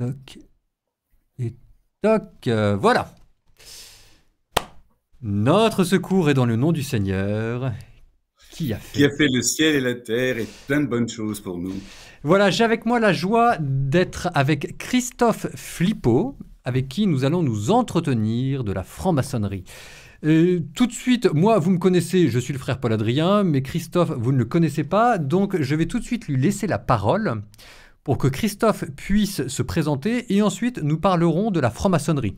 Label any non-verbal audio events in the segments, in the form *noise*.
Toc. Et toc. Euh, voilà. Notre secours est dans le nom du Seigneur qui a, fait... le ciel et la terre et plein de bonnes choses pour nous. Voilà, j'ai avec moi la joie d'être avec Christophe Flippo, avec qui nous allons nous entretenir de la franc-maçonnerie. Euh, tout de suite, moi, vous me connaissez, je suis le frère Paul Adrien, mais Christophe, vous ne le connaissez pas, donc je vais tout de suite lui laisser la parole pour que Christophe puisse se présenter et ensuite nous parlerons de la franc-maçonnerie.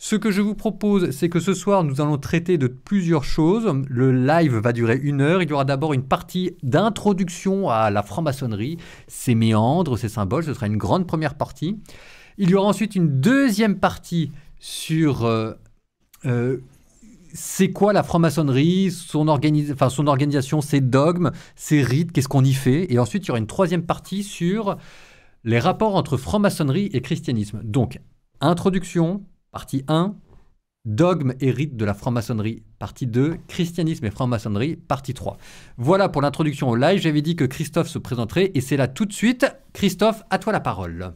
Ce que je vous propose, c'est que ce soir, nous allons traiter de plusieurs choses. Le live va durer une heure. Il y aura d'abord une partie d'introduction à la franc-maçonnerie, ses méandres, ses symboles. Ce sera une grande première partie. Il y aura ensuite une deuxième partie sur euh, euh, c'est quoi la franc-maçonnerie, son, organisation, ses dogmes, ses rites, qu'est-ce qu'on y fait Et ensuite, il y aura une troisième partie sur les rapports entre franc-maçonnerie et christianisme. Donc, introduction, partie 1, dogmes et rites de la franc-maçonnerie, partie 2, christianisme et franc-maçonnerie, partie 3. Voilà pour l'introduction au live, j'avais dit que Christophe se présenterait, et c'est là tout de suite. Christophe, à toi la parole.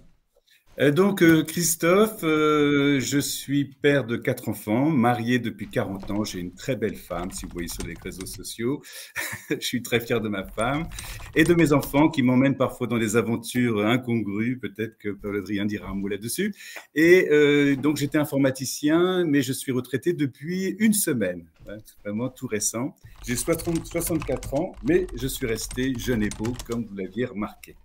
Euh, donc, euh, Christophe, euh, je suis père de quatre enfants, marié depuis 40 ans. J'ai une très belle femme, si vous voyez sur les réseaux sociaux. *laughs* je suis très fier de ma femme et de mes enfants qui m'emmènent parfois dans des aventures incongrues. Peut-être que Paul Adrien dira un mot là-dessus. Et donc, j'étais informaticien, mais je suis retraité depuis une semaine. Ouais, vraiment tout récent. J'ai 64 ans, mais je suis resté jeune et beau, comme vous l'aviez remarqué.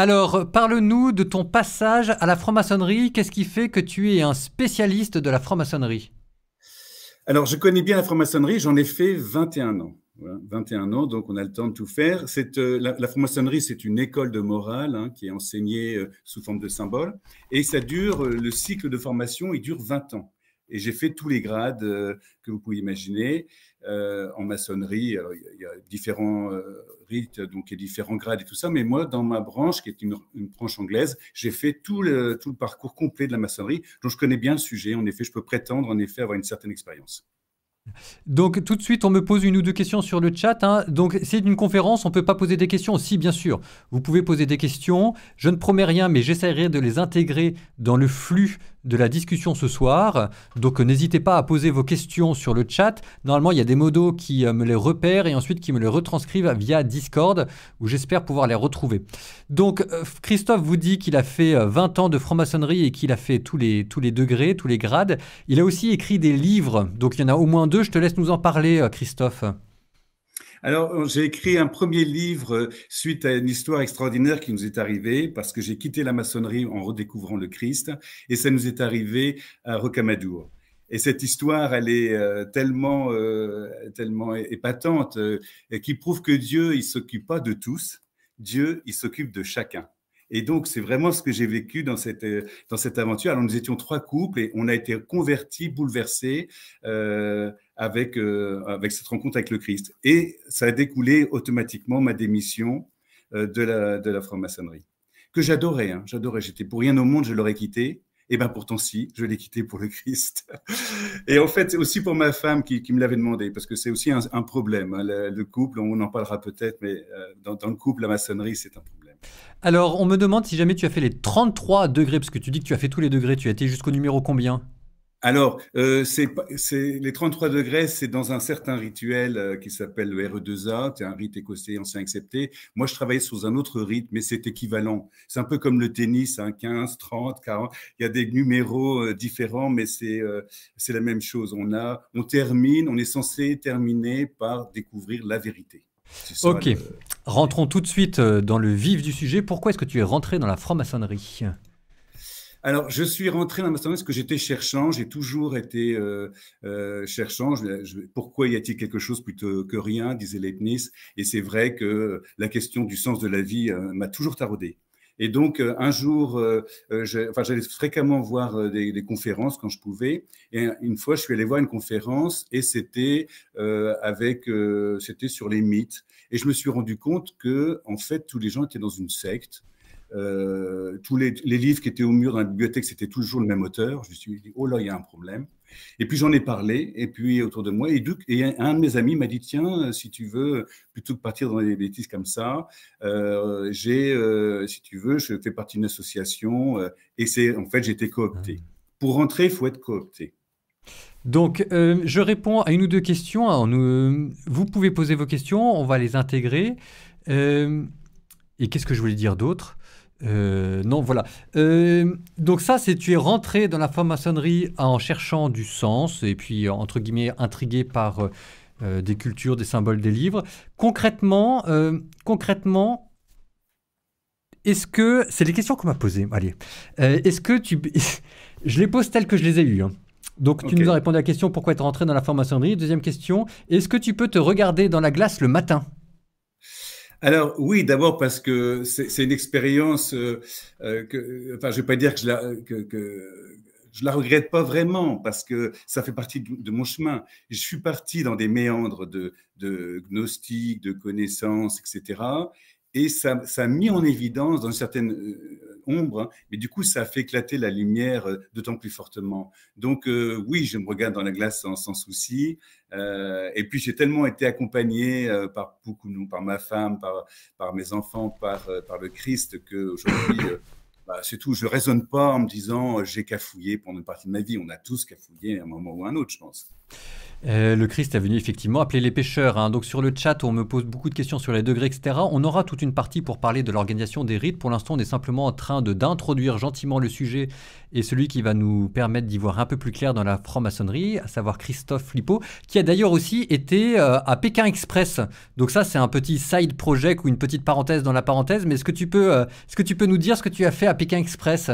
Alors, parle-nous de ton passage à la franc-maçonnerie. Qu'est-ce qui fait que tu es un spécialiste de la franc-maçonnerie Alors, je connais bien la franc-maçonnerie. J'en ai fait 21 ans. 21 ans, donc on a le temps de tout faire. Euh, la, franc-maçonnerie, c'est une école de morale hein, qui est enseignée euh, sous forme de symboles. Et ça dure, euh, le cycle de formation, il dure 20 ans. Et j'ai fait tous les grades que vous pouvez imaginer. Euh, en maçonnerie. il y, a différents euh, rites, donc il différents grades et tout ça. Mais moi, dans ma branche, qui est une, branche anglaise, j'ai fait tout le, tout le parcours complet de la maçonnerie. Donc, je connais bien le sujet. En effet, je peux prétendre, en effet, avoir une certaine expérience. Donc tout de suite, on me pose une ou deux questions sur le chat. Hein. Donc c'est une conférence, on ne peut pas poser des questions. Si, bien sûr, vous pouvez poser des questions. Je ne promets rien, mais j'essaierai de les intégrer dans le flux de la discussion ce soir. Donc n'hésitez pas à poser vos questions sur le chat. Normalement, il y a des modos qui euh, me les repèrent et ensuite qui me les retranscrivent via Discord, où j'espère pouvoir les retrouver. Donc euh, Christophe vous dit qu'il a fait 20 euh, ans de franc-maçonnerie et qu'il a fait tous les, tous les degrés, tous les grades. Il a aussi écrit des livres, donc il y en a au moins deux je te laisse nous en parler, euh, Christophe. Alors, euh, j'ai écrit un premier livre euh, suite à une histoire extraordinaire qui nous est arrivée parce que j'ai quitté la maçonnerie en redécouvrant le Christ et ça nous est arrivé à Rocamadour. Et cette histoire, elle est tellement, tellement épatante qui prouve que Dieu, il s'occupe pas de tous. Dieu, il s'occupe de chacun. Et donc, c'est vraiment ce que j'ai vécu dans cette, dans cette aventure. Alors, nous étions trois couples et on a été convertis, bouleversés. Euh, avec, cette rencontre avec le Christ. Et ça a découlé automatiquement ma démission euh, de la, franc-maçonnerie, que j'adorais, hein, j'adorais, j'étais pour rien au monde, je l'aurais quitté. Et eh bien pourtant si, je l'ai quitté pour le Christ. *laughs* Et en fait, c'est aussi pour ma femme qui, me l'avait demandé, parce que c'est aussi un, problème. Hein, le, couple, on en parlera peut-être, mais euh, dans, dans le couple, la maçonnerie, c'est un problème. Alors, on me demande si jamais tu as fait les 33 degrés, parce que tu dis que tu as fait tous les degrés, tu as été jusqu'au numéro combien alors, euh, c'est, les 33 degrés, c'est dans un certain rituel euh, qui s'appelle le RE2A, c'est un rite écossais ancien accepté. Moi, je travaille sous un autre rite, mais c'est équivalent. C'est un peu comme le tennis, hein, 15, 30, 40. Il y a des numéros euh, différents, mais c'est, la même chose. On, a, on termine, on est censé terminer par découvrir la vérité. Ok, rentrons tout de suite dans le vif du sujet. Pourquoi est-ce que tu es rentré dans la franc-maçonnerie alors, je suis rentré dans Mastermind parce que j'étais cherchant, j'ai toujours été euh, euh cherchant. Je, pourquoi y a-t-il quelque chose plutôt que rien, disait Leibniz. Et c'est vrai que la question du sens de la vie euh, m'a toujours taraudé. Et donc, euh, un jour, j'allais fréquemment voir des, conférences quand je pouvais. Et une fois, je suis allé voir une conférence et c'était avec, c'était sur les mythes. Et je me suis rendu compte que, en fait, tous les gens étaient dans une secte euh, tous les, livres qui étaient au mur dans la bibliothèque, c'était toujours le même auteur. Je me suis dit, oh là, il y a un problème. Et puis j'en ai parlé, et puis autour de moi, et, et un, de mes amis m'a dit, tiens, euh, si tu veux, plutôt que partir dans des bêtises comme ça, euh, j'ai, si tu veux, je fais partie d'une association, et c'est, en fait, j'ai été coopté. Ah. Pour rentrer, il faut être coopté. Donc, je réponds à une ou deux questions. vous pouvez poser vos questions, on va les intégrer. et qu'est-ce que je voulais dire d'autre euh, non, voilà. Euh, donc ça, c'est tu es rentré dans la franc-maçonnerie en cherchant du sens et puis entre guillemets intrigué par euh, des cultures, des symboles, des livres. Concrètement, concrètement, est-ce que c'est les questions qu'on m'a posées Allez, est-ce que tu, *laughs* je les pose telles que je les ai eues. Hein. Donc, tu nous as répondu à la question pourquoi être rentré dans la franc-maçonnerie. Deuxième question, est-ce que tu peux te regarder dans la glace le matin alors oui, d'abord parce que c'est une expérience euh, euh, que, enfin, je vais pas dire que je la la regrette pas vraiment parce que ça fait partie de mon chemin. Je suis parti dans des méandres de, gnostique, de connaissances, etc. Et ça, ça a mis en évidence, dans certaines certaine euh, ombre, hein. mais du coup, ça fait éclater la lumière euh, d'autant plus fortement. Donc, euh, oui, je me regarde dans la glace sans, souci. Euh, et puis, j'ai tellement été accompagné par beaucoup, par ma femme, par, par mes enfants, par, par le Christ, que bah, c'est tout. Je raisonne pas en me disant j'ai cafouillé pendant une partie de ma vie. On a tous cafouillé à un moment ou à un autre, je pense. Euh, le Christ est venu effectivement appeler les pêcheurs. Hein. Donc sur le chat, on me pose beaucoup de questions sur les degrés, etc. On aura toute une partie pour parler de l'organisation des rites. Pour l'instant, on est simplement en train d'introduire gentiment le sujet et celui qui va nous permettre d'y voir un peu plus clair dans la franc-maçonnerie, à savoir Christophe Flippo, qui a d'ailleurs aussi été euh, à Pékin Express. Donc ça, c'est un petit side project ou une petite parenthèse dans la parenthèse. Mais ce que tu peux, euh, est-ce que tu peux nous dire ce que tu as fait à Pékin Express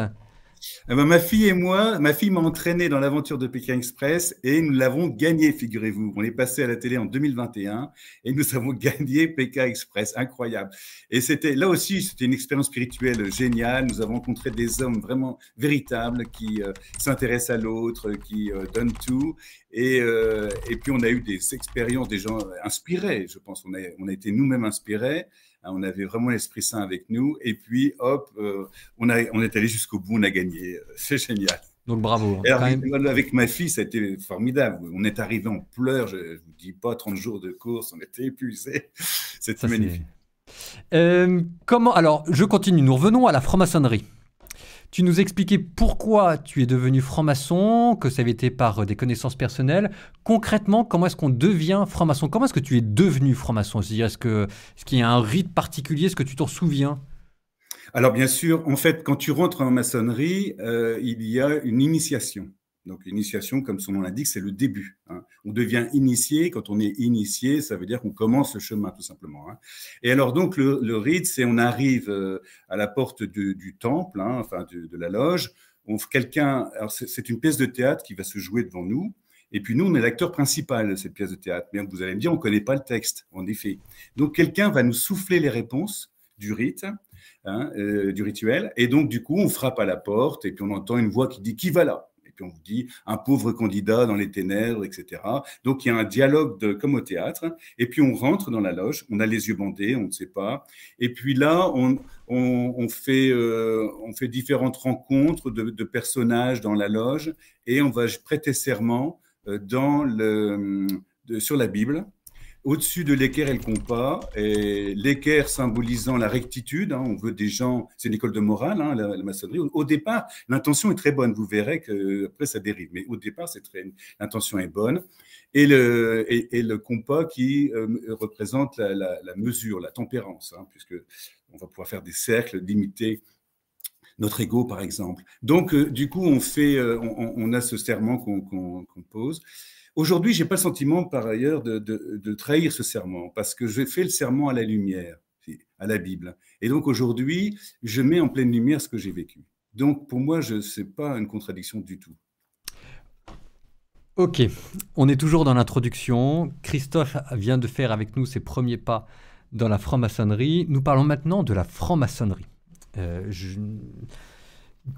eh ben, ma fille et moi, ma fille m'a entraîné dans l'aventure de Pékin Express et nous l'avons gagné, figurez-vous. On est passé à la télé en 2021 et nous avons *laughs* gagné Pékin Express. Incroyable. Et c'était là aussi, c'était une expérience spirituelle géniale. Nous avons rencontré des hommes vraiment véritables qui euh, s'intéressent à l'autre, qui euh, donnent tout. Euh, et, puis on a eu des expériences, des gens inspirés, je pense. qu'on on a été nous-mêmes inspirés. Euh, on avait vraiment l'esprit sain avec nous. Et puis, hop, euh, on, est allé jusqu'au bout, on a gagné. *laughs* C'est génial. Donc bravo. Hein. Avec ma fille, ça a été formidable. On est arrivé en pleurs, je ne vous dis pas, 30 jours de course, on était épuisés. *laughs* C'était magnifique. Euh, comment Alors, je continue. Nous revenons à la franc-maçonnerie. Tu nous expliquais pourquoi tu es devenu franc-maçon, que ça avait été par euh, des connaissances personnelles. Concrètement, comment est-ce qu'on devient franc-maçon Comment est-ce que tu es devenu franc-maçon Est-ce qu'il y a un rite particulier Est-ce que tu t'en souviens alors bien sûr, en fait, quand tu rentres en maçonnerie, euh, il y a une initiation. Donc, initiation, comme son nom l'indique, c'est le début. Hein. On devient initié. Quand on est initié, ça veut dire qu'on commence le chemin, tout simplement. Hein. Et alors, donc, le, rite, c'est on arrive euh, à la porte du, temple, hein, enfin, de, la loge. Quelqu'un, c'est une pièce de théâtre qui va se jouer devant nous. Et puis nous, on est l'acteur principal de cette pièce de théâtre. Mais vous allez me dire, on ne connaît pas le texte, en effet. Donc quelqu'un va nous souffler les réponses du rite, euh, du rituel. Et donc, du coup, on frappe à la porte et puis on entend une voix qui dit Qui va là puis on vous dit un pauvre candidat dans les ténèbres, etc. Donc il y a un dialogue comme au théâtre, et puis on rentre dans la loge, on a les yeux bandés, on ne sait pas, et puis là on, euh, fait, différentes rencontres de, personnages dans la loge, et on va prêter serment euh, sur la Bible. Au-dessus de l'équerre et le compas, et l'équerre symbolisant la rectitude, hein, on veut des gens, c'est une école de morale, hein, la, maçonnerie. Au, départ, l'intention est très bonne, vous verrez que après ça dérive, mais au départ, c'est très, l'intention est bonne. Et le, et, le compas qui euh, représente la, mesure, la tempérance, puisqu'on hein, puisque on va pouvoir faire des cercles, limiter notre ego, par exemple. Donc, euh, du coup, on, fait, euh, on, a ce serment qu'on pose. Aujourd'hui, j'ai pas le sentiment, par ailleurs, de, de trahir ce serment, parce que j'ai fait le serment à la lumière, à la Bible. Et donc, aujourd'hui, je mets en pleine lumière ce que j'ai vécu. Donc, pour moi, ce n'est pas une contradiction du tout. Ok, on est toujours dans l'introduction. Christophe vient de faire avec nous ses premiers pas dans la franc-maçonnerie. Nous parlons maintenant de la franc-maçonnerie. Euh, je,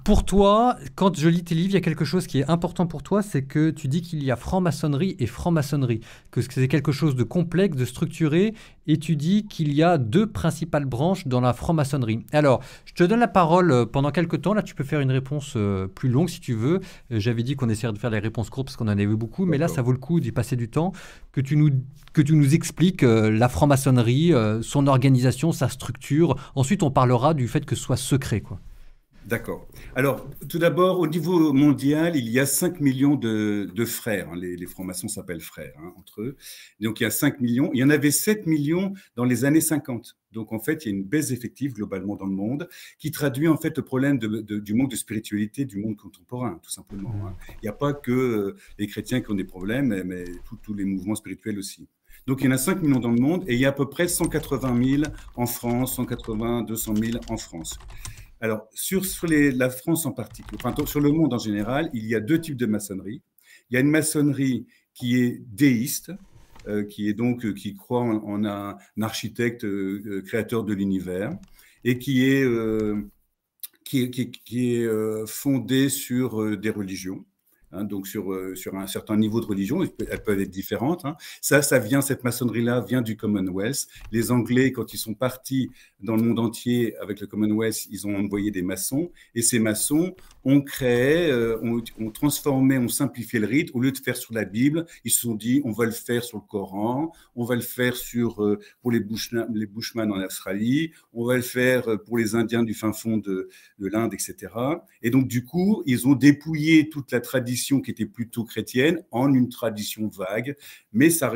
pour toi, quand je lis tes livres, il y a quelque chose qui est important pour toi, c'est que tu dis qu'il y a franc-maçonnerie et franc-maçonnerie, que c'est quelque chose de complexe, de structuré, et tu dis qu'il y a deux principales branches dans la franc-maçonnerie. Alors, je te donne la parole euh, pendant quelques temps, là tu peux faire une réponse euh, plus longue si tu veux. Euh, j'avais dit qu'on essaierait de faire des réponses courtes parce qu'on en avait beaucoup, mais là ça vaut le coup d'y passer du temps, que tu nous, expliques la franc-maçonnerie, son organisation, sa structure. Ensuite, on parlera du fait que ce soit secret, quoi. D'accord. Alors, tout d'abord, au niveau mondial, il y a 5 millions de, frères. Hein, les, francs-maçons s'appellent frères hein, entre eux. Donc, il y a 5 millions. Il y en avait 7 millions dans les années 50. Donc, en fait, il y a une baisse effective globalement dans le monde qui traduit en fait le problème du manque de spiritualité du monde contemporain, tout simplement. Hein. Il n'y a pas que euh, les chrétiens qui ont des problèmes, mais, tous les mouvements spirituels aussi. Donc, il y en a 5 millions dans le monde et il y a à peu près 180 000 en France, 180, 200 000 en France. Alors, sur, la France en particulier, sur le monde en général, il y a deux types de maçonnerie. Il y a une maçonnerie qui est déiste, euh, qui est donc euh, qui croit en, un, architecte euh, créateur de l'univers et qui est, qui est fondée sur des religions. Hein, donc sur, euh, sur un certain niveau de religion, elles peuvent être différentes. Hein. Ça, ça vient, cette maçonnerie-là vient du Commonwealth. Les Anglais, quand ils sont partis dans le monde entier avec le Commonwealth, ils ont envoyé des maçons, et ces maçons ont créé, euh, ont, transformé, ont simplifié le rite. Au lieu de faire sur la Bible, ils se sont dit, on va le faire sur le Coran, on va le faire sur, euh, pour les, Bushman, les Bushman en Australie, on va le faire pour les Indiens du fin fond de, de l'Inde, etc. Et donc, du coup, ils ont dépouillé toute la tradition qui était plutôt chrétienne en une tradition vague, mais ça,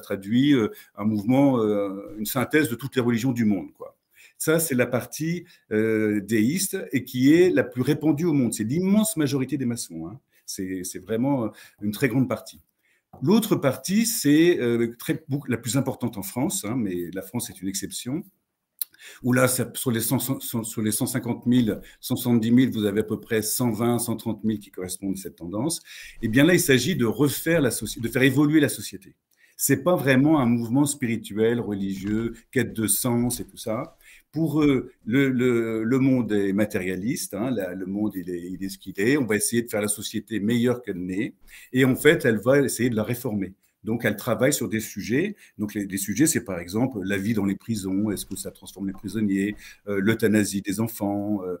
traduit euh, un mouvement, euh, une synthèse de toutes les religions du monde. Ça, c'est la partie euh, déiste et qui est la plus répandue au monde. C'est l'immense majorité des maçons. Hein. C'est vraiment une très grande partie. L'autre partie, c'est la plus importante en France, hein, mais la France est une exception, où là, sur les, 150 000, 170 000, vous avez à peu près 120, 130 000 qui correspondent à cette tendance, eh bien là, il s'agit de refaire la société, de faire évoluer la société. Ce n'est pas vraiment un mouvement spirituel, religieux, quête de sens et tout ça. Pour eux, le, monde est matérialiste, hein, le monde est, il est ce qu'il est, on va essayer de faire la société meilleure qu'elle n'est, et en fait, elle va essayer de la réformer. Donc, elle travaille sur des sujets. Donc, les, sujets, c'est par exemple la vie dans les prisons. Est-ce que ça transforme les prisonniers euh, L'euthanasie des enfants. Euh,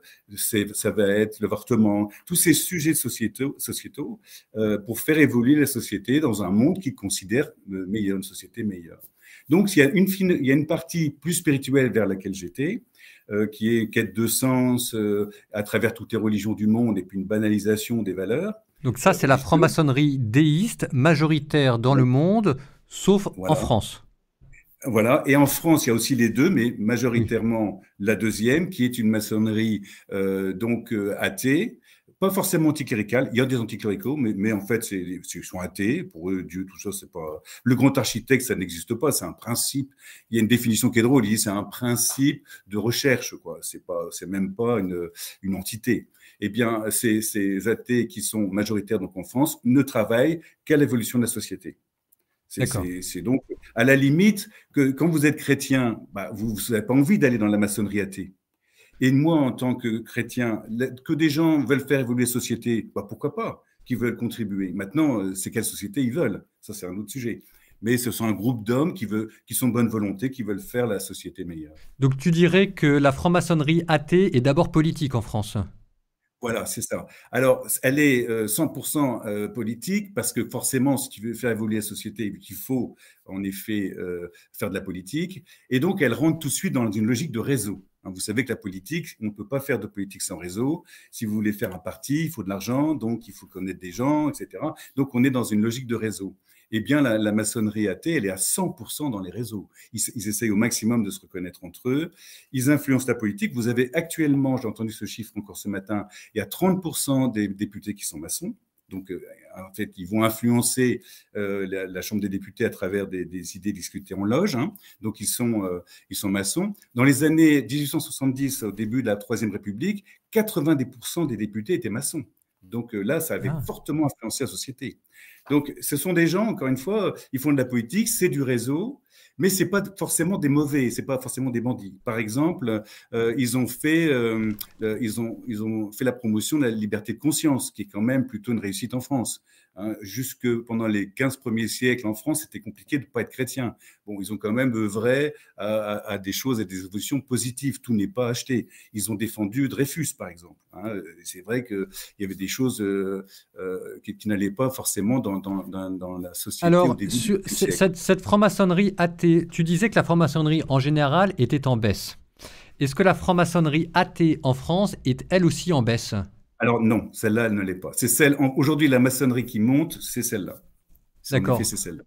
ça va être l'avortement. Tous ces sujets sociétaux, sociétaux euh, pour faire évoluer la société dans un monde qui considère meilleur, une société meilleure. Donc, il y a une, il y a une partie plus spirituelle vers laquelle j'étais, qui est quête de sens à travers toutes les religions du monde et puis une banalisation des valeurs. Donc ça, c'est la franc-maçonnerie déiste majoritaire dans le monde, sauf en France. Voilà, et en France, il y a aussi les deux, mais majoritairement la deuxième, qui est une maçonnerie euh, donc euh, athée, pas forcément anticléricale. Il y a des anticléricaux, mais, mais en fait, ils sont athées. Pour eux, Dieu, tout ça, c'est pas. Le grand architecte, ça n'existe pas. C'est un principe. Il y a une définition qui est drôle. Il dit c'est un principe de recherche, quoi. C'est pas, c'est même pas une, une entité eh bien, ces, ces athées qui sont majoritaires donc en France ne travaillent qu'à l'évolution de la société. C'est donc à la limite que quand vous êtes chrétien, bah, vous n'avez pas envie d'aller dans la maçonnerie athée. Et moi, en tant que chrétien, que des gens veulent faire évoluer la société, bah, pourquoi pas Qui veulent contribuer. Maintenant, euh, c'est quelle société ils veulent Ça, c'est un autre sujet. Mais ce sont un groupe d'hommes qui, qui sont de bonne volonté, qui veulent faire la société meilleure. Donc tu dirais que la franc-maçonnerie athée est d'abord politique en France voilà, c'est ça. Alors, elle est 100% euh, euh, politique parce que forcément, si tu veux faire évoluer la société, il faut en effet euh, faire de la politique. Et donc, elle rentre tout de suite dans une logique de réseau. Hein, vous savez que la politique, on ne peut pas faire de politique sans réseau. Si vous voulez faire un parti, il faut de l'argent, donc il faut connaître des gens, etc. Donc, on est dans une logique de réseau eh bien, la, maçonnerie athée, elle est à 100% dans les réseaux. Ils, essayent au maximum de se reconnaître entre eux. Ils influencent la politique. Vous avez actuellement, j'ai entendu ce chiffre encore ce matin, il y a 30% des députés qui sont maçons. Donc, euh, en fait, ils vont influencer euh, la, Chambre des députés à travers des, idées discutées en loge. Hein. Donc, ils sont, euh, ils sont maçons. Dans les années 1870, au début de la Troisième République, 80% des députés étaient maçons. Donc euh, là, ça avait ah. fortement influencé la société. Donc ce sont des gens, encore une fois, ils font de la politique, c'est du réseau, mais ce n'est pas forcément des mauvais, ce n'est pas forcément des bandits. Par exemple, euh, euh, ils ont fait la promotion de la liberté de conscience, qui est quand même plutôt une réussite en France. Hein, jusque pendant les 15 premiers siècles en France, c'était compliqué de ne pas être chrétien. Bon, ils ont quand même œuvré à, des choses, à des évolutions positives. Tout n'est pas acheté. Ils ont défendu Dreyfus, par exemple. Hein. c'est vrai qu'il y avait des choses euh, euh, qui, n'allaient pas forcément dans, la société. Alors, cette franc-maçonnerie athée, tu disais que la franc-maçonnerie en général était en baisse. Est-ce que la franc-maçonnerie athée en France est elle aussi en baisse alors non, celle-là, elle ne l'est pas. C'est celle aujourd'hui la maçonnerie qui monte, c'est celle-là. D'accord. C'est celle-là.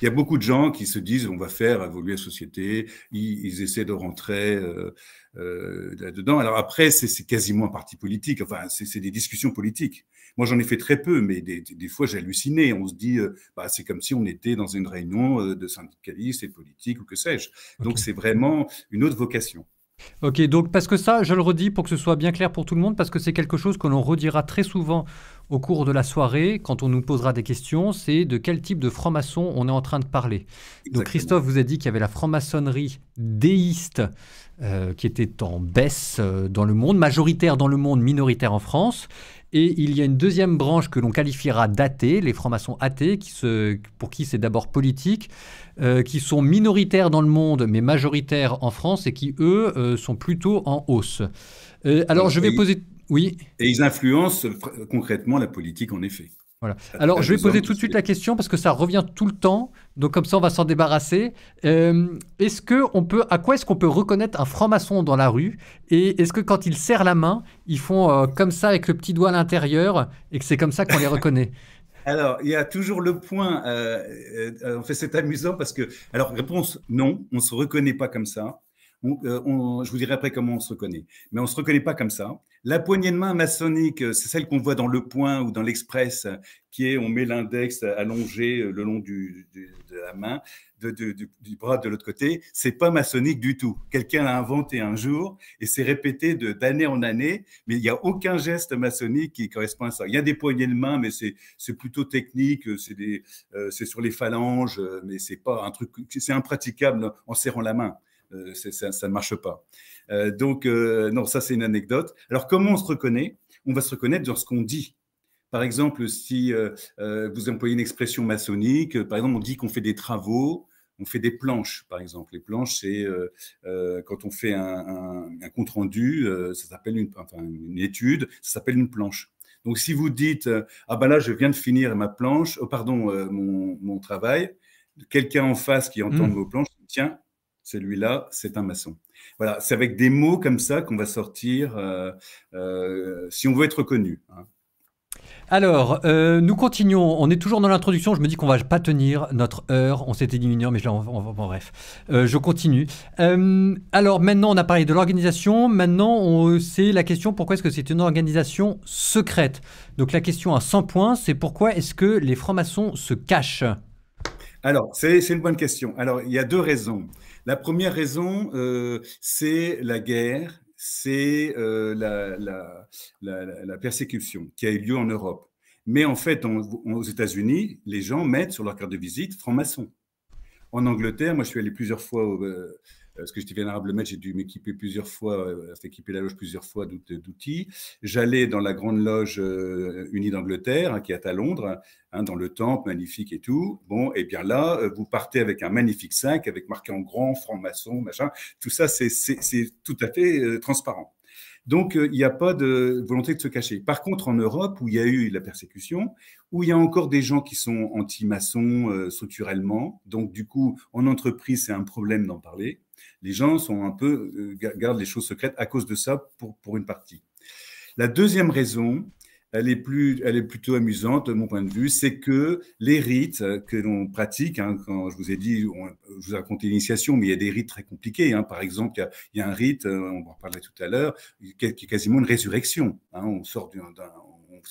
Il y a beaucoup de gens qui se disent on va faire évoluer la société, ils, essaient de rentrer euh, euh, là-dedans. Alors après, c'est quasiment un parti politique, enfin, c'est des discussions politiques. Moi, j'en ai fait très peu, mais des, des, j'ai fois, On se dit, euh, bah, c'est comme si on était dans une réunion de syndicalistes et politiques ou que sais-je. Donc, c'est vraiment une autre vocation. Ok, donc parce que ça, je le redis pour que ce soit bien clair pour tout le monde, parce que c'est quelque chose que l'on redira très souvent au cours de la soirée, quand on nous posera des questions, c'est de quel type de franc-maçon on est en train de parler. Donc Christophe vous a dit qu'il y avait la franc-maçonnerie déiste euh, qui était en baisse euh, dans le monde, majoritaire dans le monde, minoritaire en France, et il y a une deuxième branche que l'on qualifiera d'athée, les francs-maçons athées, qui pour qui c'est d'abord politique, euh, qui sont minoritaires dans le monde, mais majoritaires en France, et qui, eux, euh, sont plutôt en hausse. Euh, alors, je vais poser... Oui. Et ils influencent concrètement la politique, en effet. Alors, je vais poser tout de suite la question parce que ça revient tout le temps. Donc, comme ça, on va s'en débarrasser. Euh, est-ce que on peut, à quoi est-ce qu'on peut reconnaître un franc-maçon dans la rue Et est-ce que quand il serrent la main, ils font euh, comme ça avec le petit doigt à l'intérieur et que c'est comme ça qu'on les reconnaît *laughs* Alors, il y a toujours le point. Euh, en euh, fait, c'est amusant parce que, alors, réponse non, on se reconnaît pas comme ça. Euh, je vous dirai après comment on se reconnaît. Mais on ne se reconnaît pas comme ça. La poignée de main maçonnique, euh, c'est celle qu'on voit dans Le Point ou dans l'Express, euh, qui est on met l'index allongé le long de la main, du, bras de l'autre côté. C'est pas maçonnique du tout. Quelqu'un l'a inventé un jour et c'est répété d'année en année, mais il n'y a aucun geste maçonnique qui correspond à ça. Il y a des poignées de main, mais c'est plutôt technique, c'est sur les phalanges, mais c'est pas un truc, c'est impraticable en serrant la main. Euh, ça, ne marche pas. Euh, donc, euh, non, ça, c'est une anecdote. Alors, comment on se reconnaît On va se reconnaître dans ce qu'on dit. Par exemple, si vous employez une expression maçonnique, par exemple, on dit qu'on fait des travaux, on fait des planches, par exemple. Les planches, c'est quand on fait un, compte rendu, ça s'appelle une, une, étude, ça s'appelle une planche. Donc, si vous dites ah ben là, je viens de finir ma planche, oh, pardon, mon, travail, quelqu'un en face qui entend mmh. vos planches, tiens, celui-là, c'est un maçon. Voilà, c'est avec des mots comme ça qu'on va sortir euh, euh, si on veut être connu. Hein. Alors, euh, nous continuons. On est toujours dans l'introduction. Je me dis qu'on va pas tenir notre heure. On s'était dit une heure, mais je, bref, je continue. alors maintenant, on a parlé de l'organisation. Maintenant, c'est la question pourquoi est-ce que c'est une organisation secrète Donc la question à 100 points, c'est pourquoi est-ce que les francs-maçons se cachent Alors, c'est une bonne question. Alors, il y a deux raisons. La première raison, euh, c'est la guerre, c'est euh, la, persécution qui a eu lieu en Europe. Mais en fait, aux États-Unis, les gens mettent sur leur carte de visite franc-maçon. En Angleterre, moi je suis allé plusieurs fois au, euh, euh, parce que j'étais maître, j'ai dû m'équiper plusieurs fois, euh, équiper la loge plusieurs fois d'outils. J'allais dans la grande loge euh, unie d'Angleterre, hein, qui est à Londres, hein, dans le temple magnifique et tout. Bon, et eh bien là, vous partez avec un magnifique 5, avec marqué en grand franc-maçon, machin. Tout ça, c'est tout à fait transparent. Donc, euh, il n'y a pas de volonté de se cacher. Par contre, en Europe, où il y a eu la persécution, où il y a encore des gens qui sont anti-maçons euh, structurellement, donc du coup, en entreprise, c'est un problème d'en parler. Les gens sont un peu, euh, gardent les choses secrètes à cause de ça pour une partie. La deuxième raison, elle est, plus, elle est plutôt amusante de mon point de vue, c'est que les rites que l'on pratique, hein, quand je vous ai dit, je vous ai raconté l'initiation, mais il y a des rites très compliqués. Hein. Par exemple, il y, a, un rite, euh, on en parlait tout à l'heure, qui est quasiment une résurrection. Hein. On sort d'un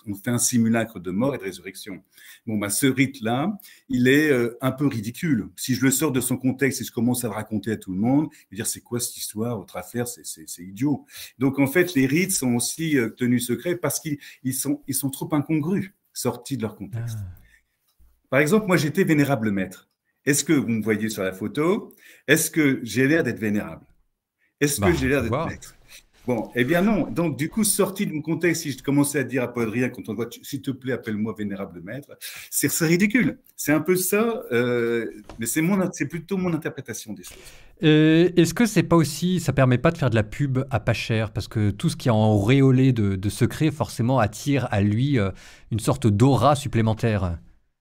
on fait un simulacre de mort et de résurrection. Bon, bah, ce rite-là, il est euh, un peu ridicule. Si je le sors de son contexte et je commence à le raconter à tout le monde, dire c'est quoi cette histoire, autre affaire, c'est idiot. Donc en fait, les rites sont aussi euh, tenus secrets parce qu'ils ils sont, ils sont trop incongrus, sortis de leur contexte. Ah. Par exemple, moi j'étais vénérable maître. Est-ce que vous me voyez sur la photo Est-ce que j'ai l'air d'être vénérable Est-ce que bah, j'ai l'air d'être maître Bon, eh bien non. Donc, du coup, sorti de mon contexte, si je commençais à dire à Paul Rien, quand on voit, s'il te plaît, appelle-moi vénérable maître, c'est ridicule. C'est un peu ça, euh, mais c'est plutôt mon interprétation des choses. Euh, est-ce que c'est pas aussi, ça permet pas de faire de la pub à pas cher parce que tout ce qui est auréolé de, de secrets forcément attire à lui euh, une sorte d'aura supplémentaire.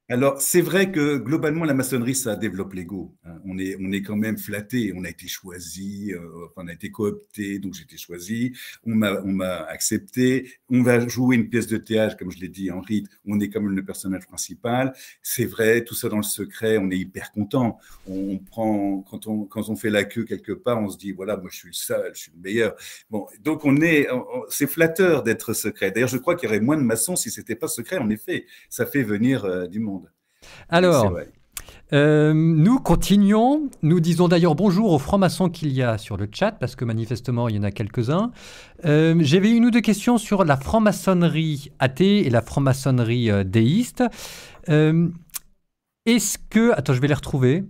Alors, c'est vrai que globalement, la maçonnerie, ça développe l'ego. Hein. On est, on est quand même flatté. On a été choisi, euh, on a été coopté, donc j'ai été choisi. On m'a accepté. On va jouer une pièce de théâtre, comme je l'ai dit, en rite. On est quand même le personnage principal. C'est vrai, tout ça dans le secret. On est hyper content. On, prend, quand on, quand on fait la queue quelque part, on se dit, voilà, moi, je suis le seul, je suis le meilleur. Bon, donc on est, c'est flatteur d'être secret. D'ailleurs, je crois qu'il y aurait moins de maçons si c'était pas secret. En effet, ça fait venir euh, du monde. Alors, euh, nous continuons. Nous disons d'ailleurs bonjour aux francs-maçons qu'il y a sur le chat, parce que manifestement, il y en a quelques-uns. Euh, j'avais une ou deux questions sur la franc-maçonnerie athée et la franc-maçonnerie euh, déiste. Est-ce que... Attends, je vais les retrouver.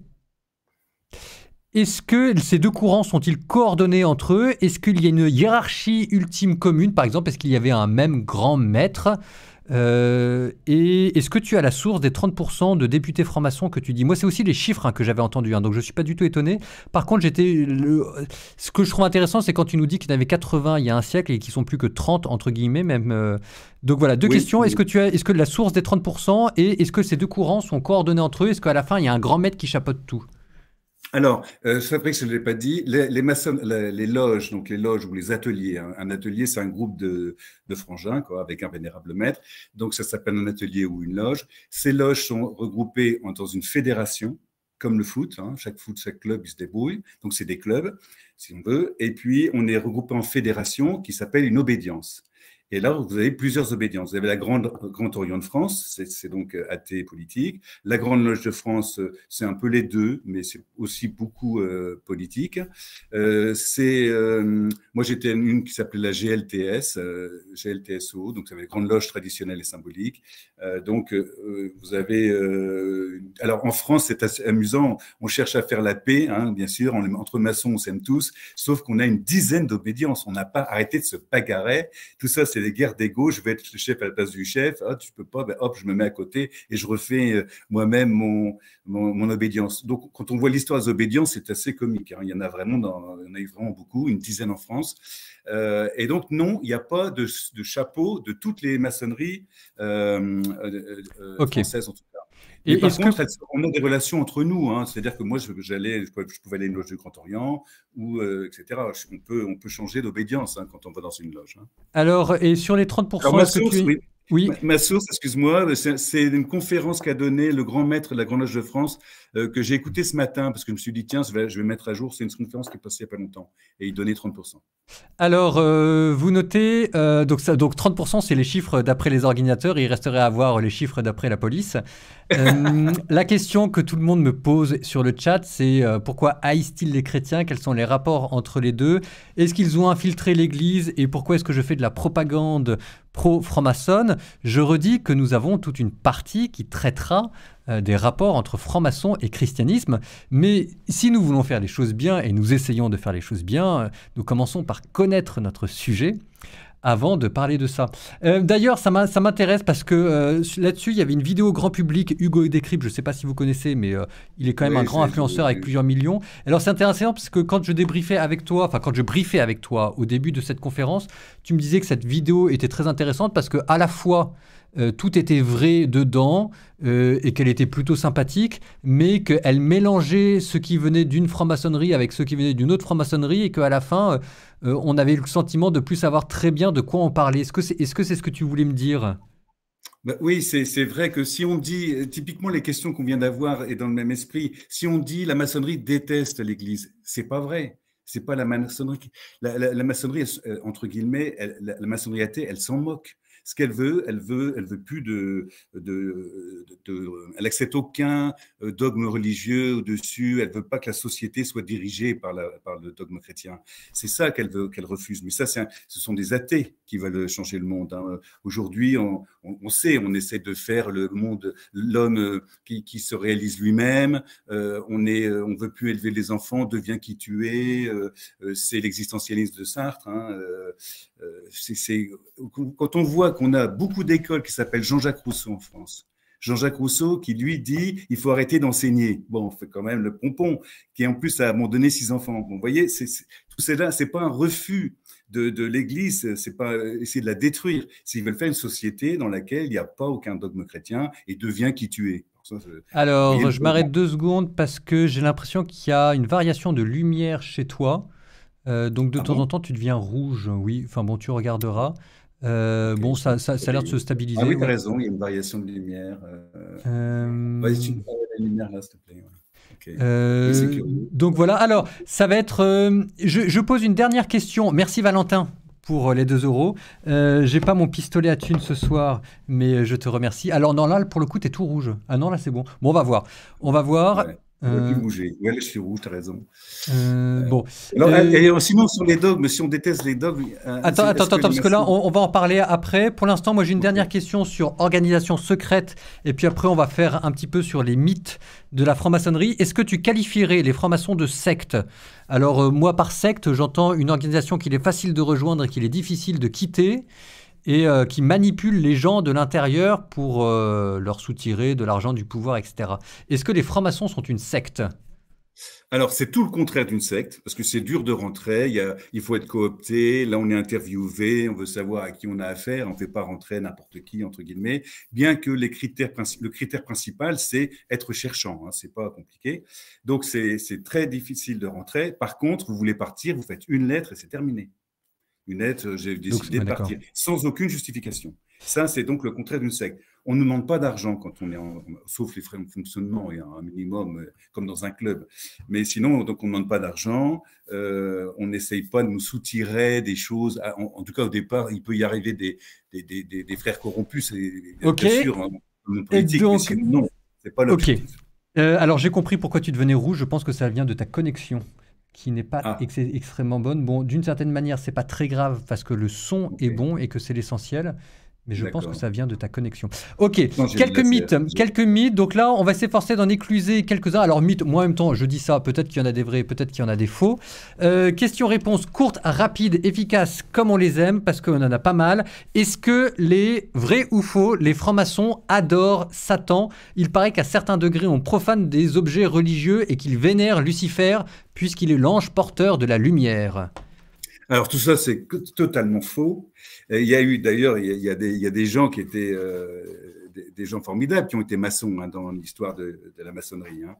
Est-ce que ces deux courants sont-ils coordonnés entre eux Est-ce qu'il y a une hiérarchie ultime commune Par exemple, est-ce qu'il y avait un même grand maître euh, et est-ce que tu as la source des 30% de députés francs-maçons que tu dis Moi, c'est aussi les chiffres hein, que j'avais entendus, hein, donc je ne suis pas du tout étonné. Par contre, j'étais. Le... Ce que je trouve intéressant, c'est quand tu nous dis qu'il y en avait 80 il y a un siècle et qu'ils sont plus que 30, entre guillemets, même. Euh, donc voilà, deux questions. Est-ce que, tu as... est-ce que la source des 30% et est-ce que ces deux courants sont coordonnés entre eux Est-ce qu'à la fin, il y a un grand maître qui chapeaute tout alors, euh, que je ne l'ai pas dit, les, loges, donc les loges ou les ateliers, hein. un atelier, c'est un groupe de, frangins avec un vénérable maître, donc ça s'appelle un atelier ou une loge. Ces loges sont regroupées dans une fédération, comme le foot, hein. chaque foot, chaque club, il se débrouille, donc c'est des clubs, si on veut, et puis on est regroupé en fédération qui s'appelle une obédience. Et là, vous avez plusieurs obédiences. Vous avez la Grande, Grand Orient de France, c'est donc euh, athée politique. La Grande Loge de France, euh, c'est un peu les deux, mais c'est aussi beaucoup euh, politique. c'est, moi, j'étais une qui s'appelait la GLTS, GLTSO, donc ça veut dire Grande Loge traditionnelle et symbolique. donc, vous avez. alors, en France, c'est assez amusant. On cherche à faire la paix, hein, bien sûr. entre maçons, on s'aime tous, sauf qu'on a une dizaine d'obédiences. On n'a pas arrêté de se bagarrer. Tout ça, c'est les guerres d'ego, je vais être le chef à la place du chef, ah, tu peux pas, ben, hop, je me mets à côté et je refais euh, moi-même mon, mon, obédience. Donc, quand on voit l'histoire des obédiences, c'est assez comique. Hein. Il y en a vraiment, il y en a vraiment beaucoup, une dizaine en France. Euh, et donc, non, il n'y a pas de, chapeau de toutes les maçonneries euh, françaises. En tout et, par contre, on a des relations entre nous. Hein. C'est-à-dire que moi, j'allais, je, pouvais aller à une loge du Grand Orient, ou euh, etc. On peut, on peut changer d'obédience hein, quand on va dans une loge. Hein. Alors, et sur les 30%, oui. Ma, source, excuse-moi, c'est une conférence qu'a donnée le grand maître de la Grande Loge de France euh, que j'ai écoutée ce matin parce que je me suis dit, tiens, je vais, mettre à jour. C'est une conférence qui est passée il n'y a pas longtemps et il donnait 30%. Alors, euh, vous notez, euh, donc, donc 30%, c'est les chiffres d'après les ordinateurs. Il resterait à voir les chiffres d'après la police. *laughs* la question que tout le monde me pose sur le chat, c'est pourquoi haïssent-ils les chrétiens Quels sont les rapports entre les deux Est-ce qu'ils ont infiltré l'Église Et pourquoi est-ce que je fais de la propagande pro-franc-maçonne, je redis que nous avons toute une partie qui traitera euh, des rapports entre franc-maçon et christianisme. Mais si nous voulons faire les choses bien, et nous essayons de faire les choses bien, euh, nous commençons par connaître notre sujet avant de parler de ça. Euh, d'ailleurs, ça m'intéresse parce que euh, là-dessus, il y avait une vidéo grand public, Hugo Décrypte, je ne sais pas si vous connaissez, mais euh, il est quand même un grand influenceur avec plusieurs millions. Alors c'est intéressant parce que quand je débriefais avec toi, enfin quand je briefais avec toi au début de cette conférence, tu me disais que cette vidéo était très intéressante parce que à la fois... tout était vrai dedans et qu'elle était plutôt sympathique, mais qu'elle mélangeait ce qui venait d'une franc-maçonnerie avec ce qui venait d'une autre franc-maçonnerie et qu'à la fin, euh, on avait eu le sentiment de plus savoir très bien de quoi on parlait. Est-ce que c'est -ce, ce, que tu voulais me dire bah oui, c'est vrai que si on dit, typiquement les questions qu'on vient d'avoir et dans le même esprit, si on dit la maçonnerie déteste l'Église, c'est pas vrai. C'est pas la maçonnerie. La, maçonnerie, euh, entre guillemets, la, la, maçonnerie athée, elle s'en moque ce qu'elle veut. Elle veut, elle veut plus de, elle accepte aucun euh, dogme religieux au-dessus. Elle veut pas que la société soit dirigée par, la, par le dogme chrétien. C'est ça qu'elle veut, qu'elle refuse. Mais ça, c'est ce sont des athées qui veulent changer le monde. Hein. Aujourd'hui, on, sait, on essaie de faire le monde, l'homme euh, qui, se réalise lui-même. Euh, on est, on veut plus élever les enfants, devient qui tu es. c'est l'existentialisme de Sartre. Hein, quand on voit qu'on a beaucoup d'écoles qui s'appellent Jean-Jacques Rousseau en France. Jean-Jacques Rousseau qui lui dit il faut arrêter d'enseigner. Bon, on fait quand même le pompon, qui en plus a abandonné six enfants. vous voyez, c'est, tout cela, c'est pas un refus de, l'Église, c'est pas essayer de la détruire. S'ils veulent faire une société dans laquelle il n'y a pas aucun dogme chrétien et devient qui tu es. Alors, je m'arrête deux secondes parce que j'ai l'impression qu'il y a une variation de lumière chez toi. Euh, donc de ah temps en temps, tu deviens rouge, oui. Enfin bon, tu regarderas. Euh, bon, ça, ça, ça a l'air de se stabiliser. Ah oui, t'as raison, il y a une variation de lumière. Euh... Vas-y, euh, tu me parles de la lumière là, s'il te plaît. Euh, donc voilà, alors ça va être... je, pose une dernière question. Merci Valentin pour les 2 euros. Euh, J'ai pas mon pistolet à thunes ce soir, mais je te remercie. Alors non, là, pour le coup, t'es tout rouge. Ah non, là, c'est bon. Bon, on va voir. On va voir. J'aurais euh, bouger. Ouais, je suis rouge, t'as raison. Euh, bon. Euh, sinon, sur les dogmes, si on déteste les dogmes. Attends, attends, attends, parce que là, on, va en parler après. Pour l'instant, moi, j'ai une dernière question sur organisation secrète. Et puis après, on va faire un petit peu sur les mythes de la franc-maçonnerie. Est-ce que tu qualifierais les francs-maçons de secte Alors, moi, par secte, j'entends une organisation qu'il est facile de rejoindre et qu'il est difficile de quitter et euh, qui manipulent les gens de l'intérieur pour euh, leur soutirer de l'argent, du pouvoir, etc. Est-ce que les francs-maçons sont une secte alors, c'est tout le contraire d'une secte, parce que c'est dur de rentrer, il, faut être coopté, là on est interviewé, on veut savoir à qui on a affaire, on ne fait pas rentrer n'importe qui, entre guillemets, bien que les critères, le critère principal, c'est être cherchant, Ce hein, c'est pas compliqué. Donc, c'est très difficile de rentrer. Par contre, vous voulez partir, vous faites une lettre et c'est terminé lunettes, euh, j'ai décidé de ah, partir, sans aucune justification. Ça, c'est donc le contraire d'une secte. On ne demande pas d'argent quand on est en, sauf les frais de fonctionnement et un minimum, euh, comme dans un club. Mais sinon, donc on ne demande pas d'argent, euh, on n'essaye pas de nous soutirer des choses. Ah, en, tout cas, au départ, il peut y arriver des, des, des, des, frères corrompus, c'est sûr, et donc... non, c'est pas le alors j'ai compris pourquoi tu devenais rouge, je pense que ça vient de ta connexion qui n'est pas ah. extrêmement bonne. Bon, d'une certaine manière, c'est pas très grave parce que le son est bon et que c'est l'essentiel. Mais je pense que ça vient de ta connexion. Ok, quelques mythes, quelques mythes. Donc là, on va s'efforcer d'en écluser quelques-uns. Alors mythes, moi en même temps, je dis ça, peut-être qu'il y en a des vrais, peut-être qu'il y en a des faux. Euh, question-réponse courte, rapide, efficace, comme on les aime, parce qu'on en a pas mal. Est-ce que les vrais ou faux, les francs-maçons adorent Satan Il paraît qu'à certains degrés, on profane des objets religieux et qu'ils vénèrent Lucifer, puisqu'il est l'ange porteur de la lumière. Alors tout ça, c'est totalement faux. Il y a eu d'ailleurs, il, il, y a des gens qui étaient... Euh, des, gens formidables qui ont été maçons hein, dans l'histoire de, la maçonnerie. Hein.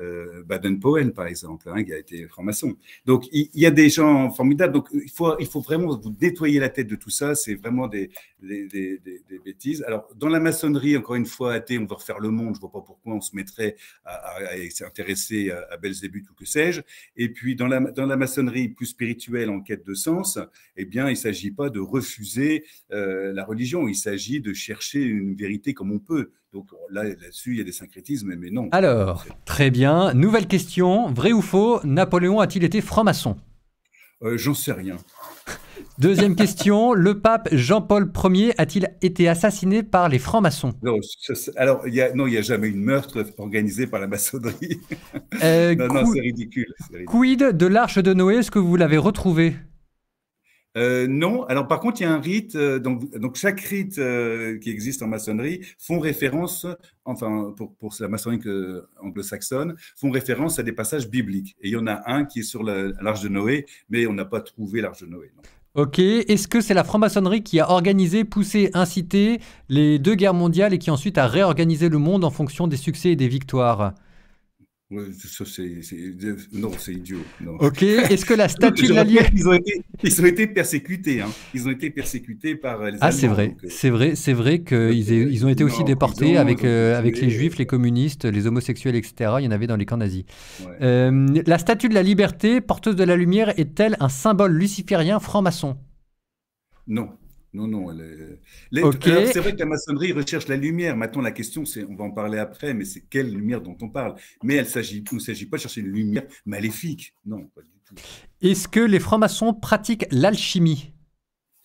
Euh, Baden-Powell, par exemple, hein, qui a été franc-maçon. Donc, il, y a des gens formidables. Donc, il faut, il faut vraiment vous nettoyer la tête de tout ça. C'est vraiment des, des, bêtises. Alors, dans la maçonnerie, encore une fois, athée, on va refaire le monde. Je ne vois pas pourquoi on se mettrait à, s'intéresser à, à Belzébuth ou que sais-je. Et puis, dans la, dans la maçonnerie plus spirituelle, en quête de sens, eh bien, il ne s'agit pas de refuser euh, la religion. Il s'agit de chercher une vérité comme on peut. Donc là, là-dessus, il y a des syncrétismes, mais non. Alors, très bien. Nouvelle question. Vrai ou faux, Napoléon a-t-il été franc-maçon euh, J'en sais rien. *laughs* Deuxième question, le pape Jean-Paul Ier a-t-il été assassiné par les francs-maçons Non, alors, y non, il n'y a jamais eu de meurtre organisé par la maçonnerie. Euh, *laughs* non, c'est ridicule, ridicule, Quid de l'arche de Noé, est-ce que vous l'avez retrouvé euh, non. Alors par contre, il y a un rite. Euh, donc, chaque rite euh, qui existe en maçonnerie font référence, enfin pour, la maçonnerie anglo-saxonne, font référence à des passages bibliques. Et il y en a un qui est sur l'arche de Noé, mais on n'a pas trouvé l'arche de Noé. Ok. Est-ce que c'est la franc-maçonnerie qui a organisé, poussé, incité les deux guerres mondiales et qui ensuite a réorganisé le monde en fonction des succès et des victoires non, c'est idiot. Ok, est-ce que la *laughs* statue de la Ils, ont été, ils ont été persécutés. Hein. Ils ont été persécutés par euh, les Ah, euh. c'est vrai. C'est vrai, c'est vrai qu'ils ils ont été aussi déportés avec, euh, avec les juifs, les communistes, les homosexuels, etc. Il y en avait dans les camps nazis. la statue de la liberté, porteuse de la lumière, est-elle un symbole luciférien franc-maçon Non. Non, non. C'est vrai que la maçonnerie recherche la lumière. Maintenant, la question, c'est, on va en parler après, mais c'est quelle lumière dont on parle. Mais elle s'agit, il ne s'agit pas de chercher une lumière maléfique. Non, pas du tout. Est-ce que les francs-maçons pratiquent l'alchimie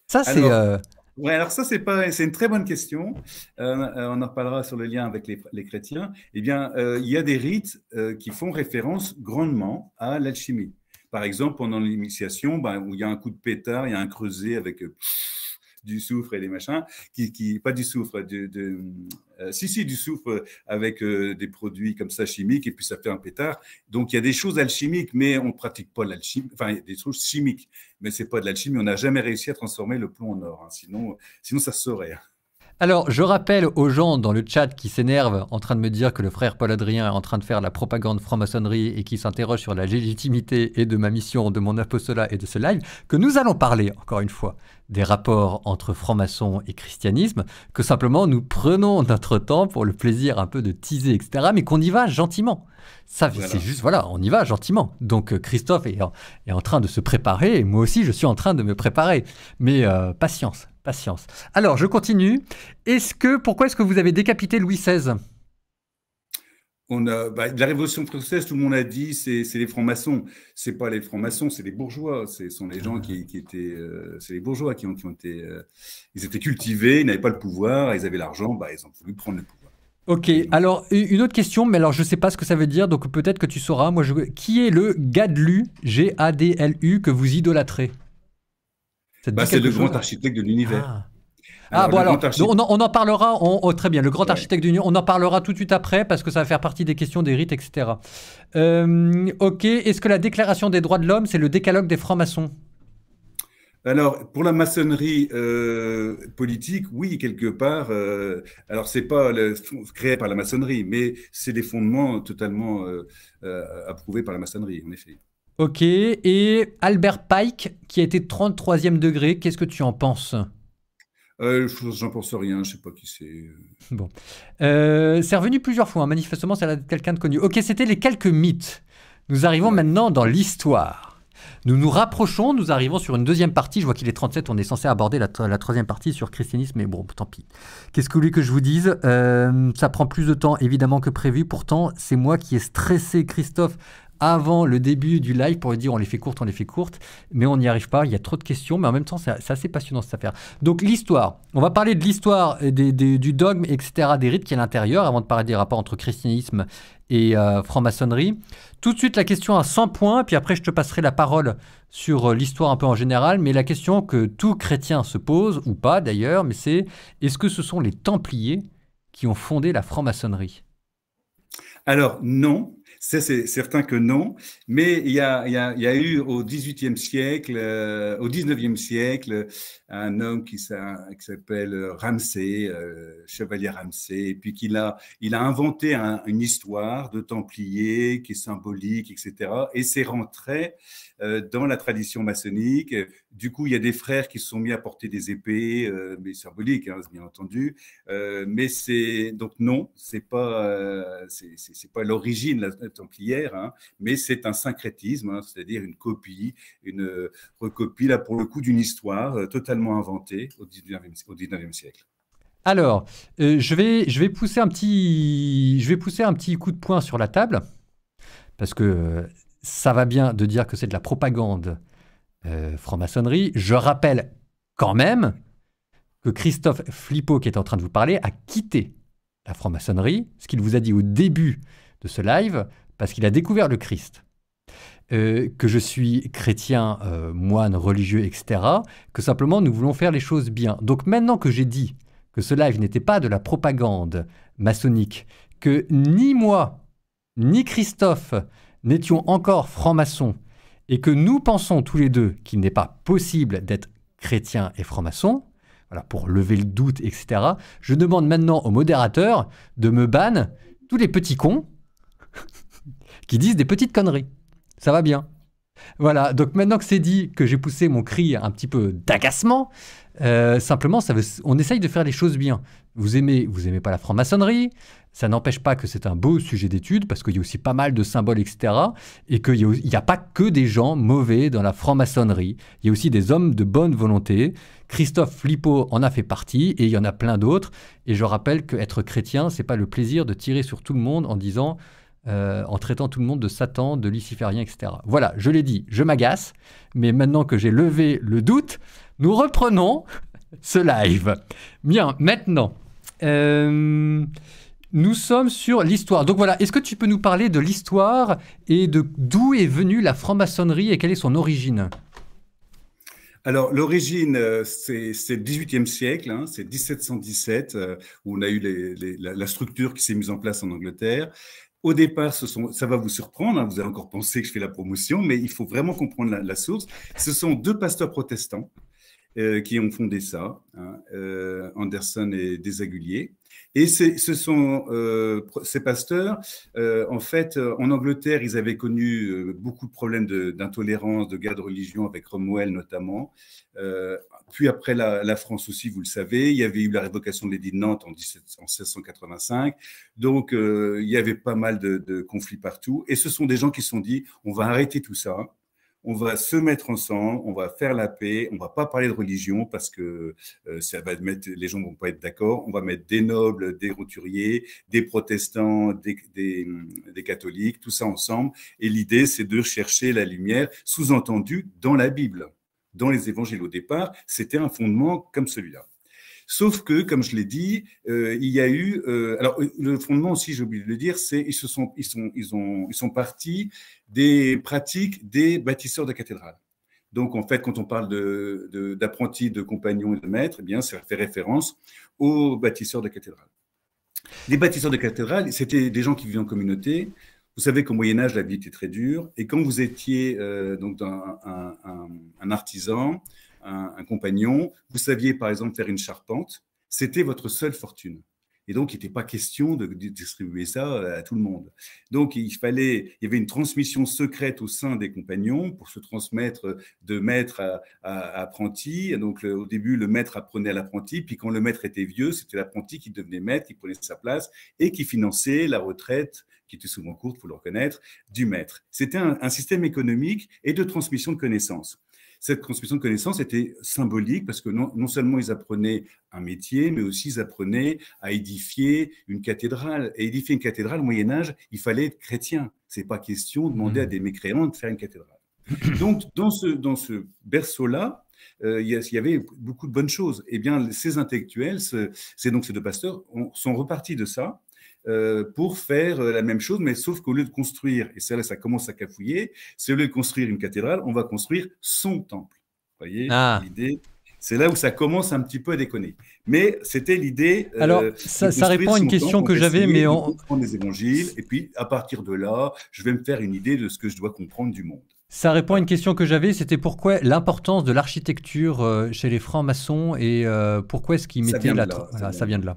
Ça, c'est. Oui, euh, Ouais, alors ça, c'est pas, c'est une très bonne question. Euh, euh, on en reparlera sur le lien avec les, chrétiens. Eh bien, il y a des rites qui font référence grandement à l'alchimie. Par exemple, pendant l'initiation, ben, où il y a un coup de pétard, il y a un creuset avec du soufre et des machins, qui, qui pas du soufre, de, de euh, si, si, du soufre avec euh, des produits comme ça chimiques, et puis ça fait un pétard. Donc il y a des choses alchimiques, mais on ne pratique pas l'alchimie, enfin, il y a des choses chimiques, mais c'est pas de l'alchimie. On n'a jamais réussi à transformer le plomb en or, hein. sinon, sinon ça se saurait. Hein. Alors, je rappelle aux gens dans le chat qui s'énervent en train de me dire que le frère Paul Adrien est en train de faire la propagande franc-maçonnerie et qui s'interroge sur la légitimité et de ma mission, de mon apostolat et de ce live, que nous allons parler, encore une fois, des rapports entre franc-maçon et christianisme, que simplement nous prenons notre temps pour le plaisir un peu de teaser, etc., mais qu'on y va gentiment. Ça, c'est juste, voilà, on y va gentiment. Donc euh, Christophe est en, train de se préparer, et moi aussi, je suis en train de me préparer. Mais euh, patience, Patience. Alors, je continue. Est-ce que, pourquoi est-ce que vous avez décapité Louis XVI on a, bah, la Révolution française, tout le monde a dit, c'est les francs-maçons. C'est pas les francs-maçons, c'est les bourgeois. Ce sont les gens qui, étaient, euh, c'est les bourgeois qui ont, qui ont été, euh, ils étaient cultivés, ils n'avaient pas le pouvoir, ils avaient l'argent, bah, ils ont voulu prendre le pouvoir. Ok, alors une autre question, mais alors je ne sais pas ce que ça veut dire, donc peut-être que tu sauras. Moi, qui est le Gadlu, G-A-D-L-U, que vous idolâtrez bah, c'est le grand architecte de l'univers. Ah. ah on en, parlera, oh, très bien, le grand architecte de on en parlera tout de suite après parce que ça va faire partie des questions des rites, etc. Euh, ok, est-ce que la déclaration des droits de l'homme, c'est le décalogue des francs-maçons alors, pour la maçonnerie euh, politique, oui, quelque part. Euh, alors, c'est pas créé par la maçonnerie, mais c'est des fondements totalement euh, approuvés par la maçonnerie, en effet. Ok, et Albert Pike, qui a été 33e degré, qu'est-ce que tu en penses euh, J'en pense rien, je sais pas qui c'est. *laughs* Bon. Euh, c'est revenu plusieurs fois, hein. manifestement, c'est quelqu'un de connu. Ok, c'était les quelques mythes. Nous arrivons maintenant dans l'histoire. Nous nous rapprochons, nous arrivons sur une deuxième partie. Je vois qu'il est 37, on est censé aborder la, troisième partie sur christianisme, mais bon, tant pis. Qu'est-ce que vous voulez que je vous dise euh, Ça prend plus de temps évidemment que prévu, pourtant c'est moi qui ai stressé Christophe avant le début du live pour dire on les fait courtes, on les fait courtes, mais on n'y arrive pas, il y a trop de questions, mais en même temps c'est assez passionnant cette affaire. Donc l'histoire, on va parler de l'histoire du dogme, etc., des rites qui est à l'intérieur, avant de parler des rapports entre christianisme et euh, franc-maçonnerie. Tout de suite la question à 100 points, puis après je te passerai la parole sur euh, l'histoire un peu en général, mais la question que tout chrétien se pose, ou pas d'ailleurs, mais c'est est-ce que ce sont les Templiers qui ont fondé la franc-maçonnerie alors non, c'est certain que non, mais il y a, eu au 18e siècle, euh, au au e siècle, un homme qui, s'appelle Ramsay, euh, Chevalier Ramsay, et puis qu'il a, il a inventé une histoire de Templiers qui est symbolique, etc. Et c'est rentré euh, dans la tradition maçonnique. Du coup, il y a des frères qui se sont mis à porter des épées, euh, mais symboliques, hein, bien entendu. Euh, mais c'est donc non, c'est pas c'est pas l'origine la templière, hein, mais c'est un syncrétisme, hein, c'est-à-dire une copie, une recopie là pour le coup d'une histoire totalement inventée au 19e, siècle. Alors, je, vais, je, vais pousser un petit, je vais pousser un petit coup de poing sur la table, parce que ça va bien de dire que c'est de la propagande euh, franc-maçonnerie. Je rappelle quand même que Christophe Flippo, qui est en train de vous parler, a quitté la franc-maçonnerie, ce qu'il vous a dit au début de ce live, parce qu'il a découvert le Christ. Euh, que je suis chrétien, euh, moine, religieux, etc., que simplement nous voulons faire les choses bien. Donc maintenant que j'ai dit que ce live n'était pas de la propagande maçonnique, que ni moi, ni Christophe, n'étions encore francs-maçons et que nous pensons tous les deux qu'il n'est pas possible d'être chrétien et franc-maçon, voilà, pour lever le doute, etc., je demande maintenant au modérateur de me ban tous les petits cons *laughs* qui disent des petites conneries. Ça va bien. Voilà, donc maintenant que c'est dit, que j'ai poussé mon cri un petit peu d'agacement, euh, simplement, on essaye de faire les choses bien. Vous aimez, vous aimez pas la franc-maçonnerie, ça n'empêche pas que c'est un beau sujet d'étude, parce qu'il y a aussi pas mal de symboles, etc. Et qu'il n'y a, pas que des gens mauvais dans la franc-maçonnerie. Il y a aussi des hommes de bonne volonté. Christophe Flippo en a fait partie, et il y en a plein d'autres. Et je rappelle qu'être chrétien, c'est pas le plaisir de tirer sur tout le monde en disant, euh, en traitant tout le monde de Satan, de luciférien, etc. Voilà, je l'ai dit, je m'agace. Mais maintenant que j'ai levé le doute, nous reprenons ce live. Bien, maintenant. Euh nous sommes sur l'histoire. Donc voilà, est-ce que tu peux nous parler de l'histoire et de d'où est venue la franc-maçonnerie et quelle est son origine alors, l'origine, euh, c'est, le 18e siècle, hein, c'est 1717, euh, où on a eu la, structure qui s'est mise en place en Angleterre. Au départ, ce sont, ça va vous surprendre, hein, vous avez encore pensé que je fais la promotion, mais il faut vraiment comprendre la, source. Ce sont deux pasteurs protestants euh, qui ont fondé ça, hein, Anderson et Desaguliers. Et ce sont euh, ces pasteurs, euh, en fait, euh, en Angleterre, ils avaient connu beaucoup de problèmes d'intolérance, de, guerre de religion avec Cromwell notamment. puis après la, la, France aussi, vous le savez, il y avait eu la révocation de l'édit de Nantes en, 17, en 1685. Donc, il y avait pas mal de, de conflits partout. Et ce sont des gens qui se sont dit, on va arrêter tout ça on va se mettre ensemble, on va faire la paix, on va pas parler de religion parce que euh, ça va mettre, les gens vont pas être d'accord, on va mettre des nobles, des roturiers, des protestants, des, hum, catholiques, tout ça ensemble. Et l'idée, c'est de chercher la lumière, sous-entendu dans la Bible, dans les évangiles. Au départ, c'était un fondement comme celui-là. Sauf que, comme je l'ai dit, euh, il y a eu. Euh, alors, le fondement aussi, j'ai oublié de le dire, c'est ils se sont, ils sont, ils ont, ils sont partis des pratiques des bâtisseurs de cathédrales. Donc, en fait, quand on parle d'apprentis, de, de compagnons et de maîtres, eh bien, ça fait référence aux bâtisseurs de cathédrales. Les bâtisseurs de cathédrales, c'était des gens qui vivaient en communauté. Vous savez qu'au Moyen Âge, la vie était très dure, et quand vous étiez euh, donc un artisan, un compagnon, vous saviez par exemple faire une charpente, c'était votre seule fortune. Et donc, il n'était pas question de, distribuer ça euh, à tout le monde. Donc, il fallait, il y avait une transmission secrète au sein des compagnons pour se transmettre de maître à, apprenti. donc, au début, le maître apprenait à l'apprenti, puis quand le maître était vieux, c'était l'apprenti qui devenait maître, qui prenait sa place et qui finançait la retraite qui était souvent courte, faut le reconnaître, du maître. C'était un système économique et de transmission de connaissances cette construction de connaissances était symbolique parce que non, seulement ils apprenaient un métier, mais aussi ils apprenaient à édifier une cathédrale. Et édifier une cathédrale au Moyen Âge, il fallait être chrétien. C'est pas question de demander mmh. à des mécréants de faire une cathédrale. *clears throat* Donc dans ce, berceau-là, euh, il y avait beaucoup de bonnes choses. Eh bien, ces intellectuels, ces, donc ces deux pasteurs, sont repartis de ça euh, pour faire euh, la même chose, mais sauf qu'au lieu de construire, et ça là ça commence à cafouiller, c'est au lieu de construire une cathédrale, on va construire son temple. Vous voyez ah. l'idée c'est là où ça commence un petit peu à déconner. Mais c'était l'idée. Euh, Alors, ça, répond à une question que j'avais, mais on. Comprendre les évangiles, et puis à partir de là, je vais me faire une idée de ce que je dois comprendre du monde. Ça répond à une question que j'avais, c'était pourquoi l'importance de l'architecture chez les francs-maçons et pourquoi est-ce qu'ils mettaient la. Là, ça vient de là.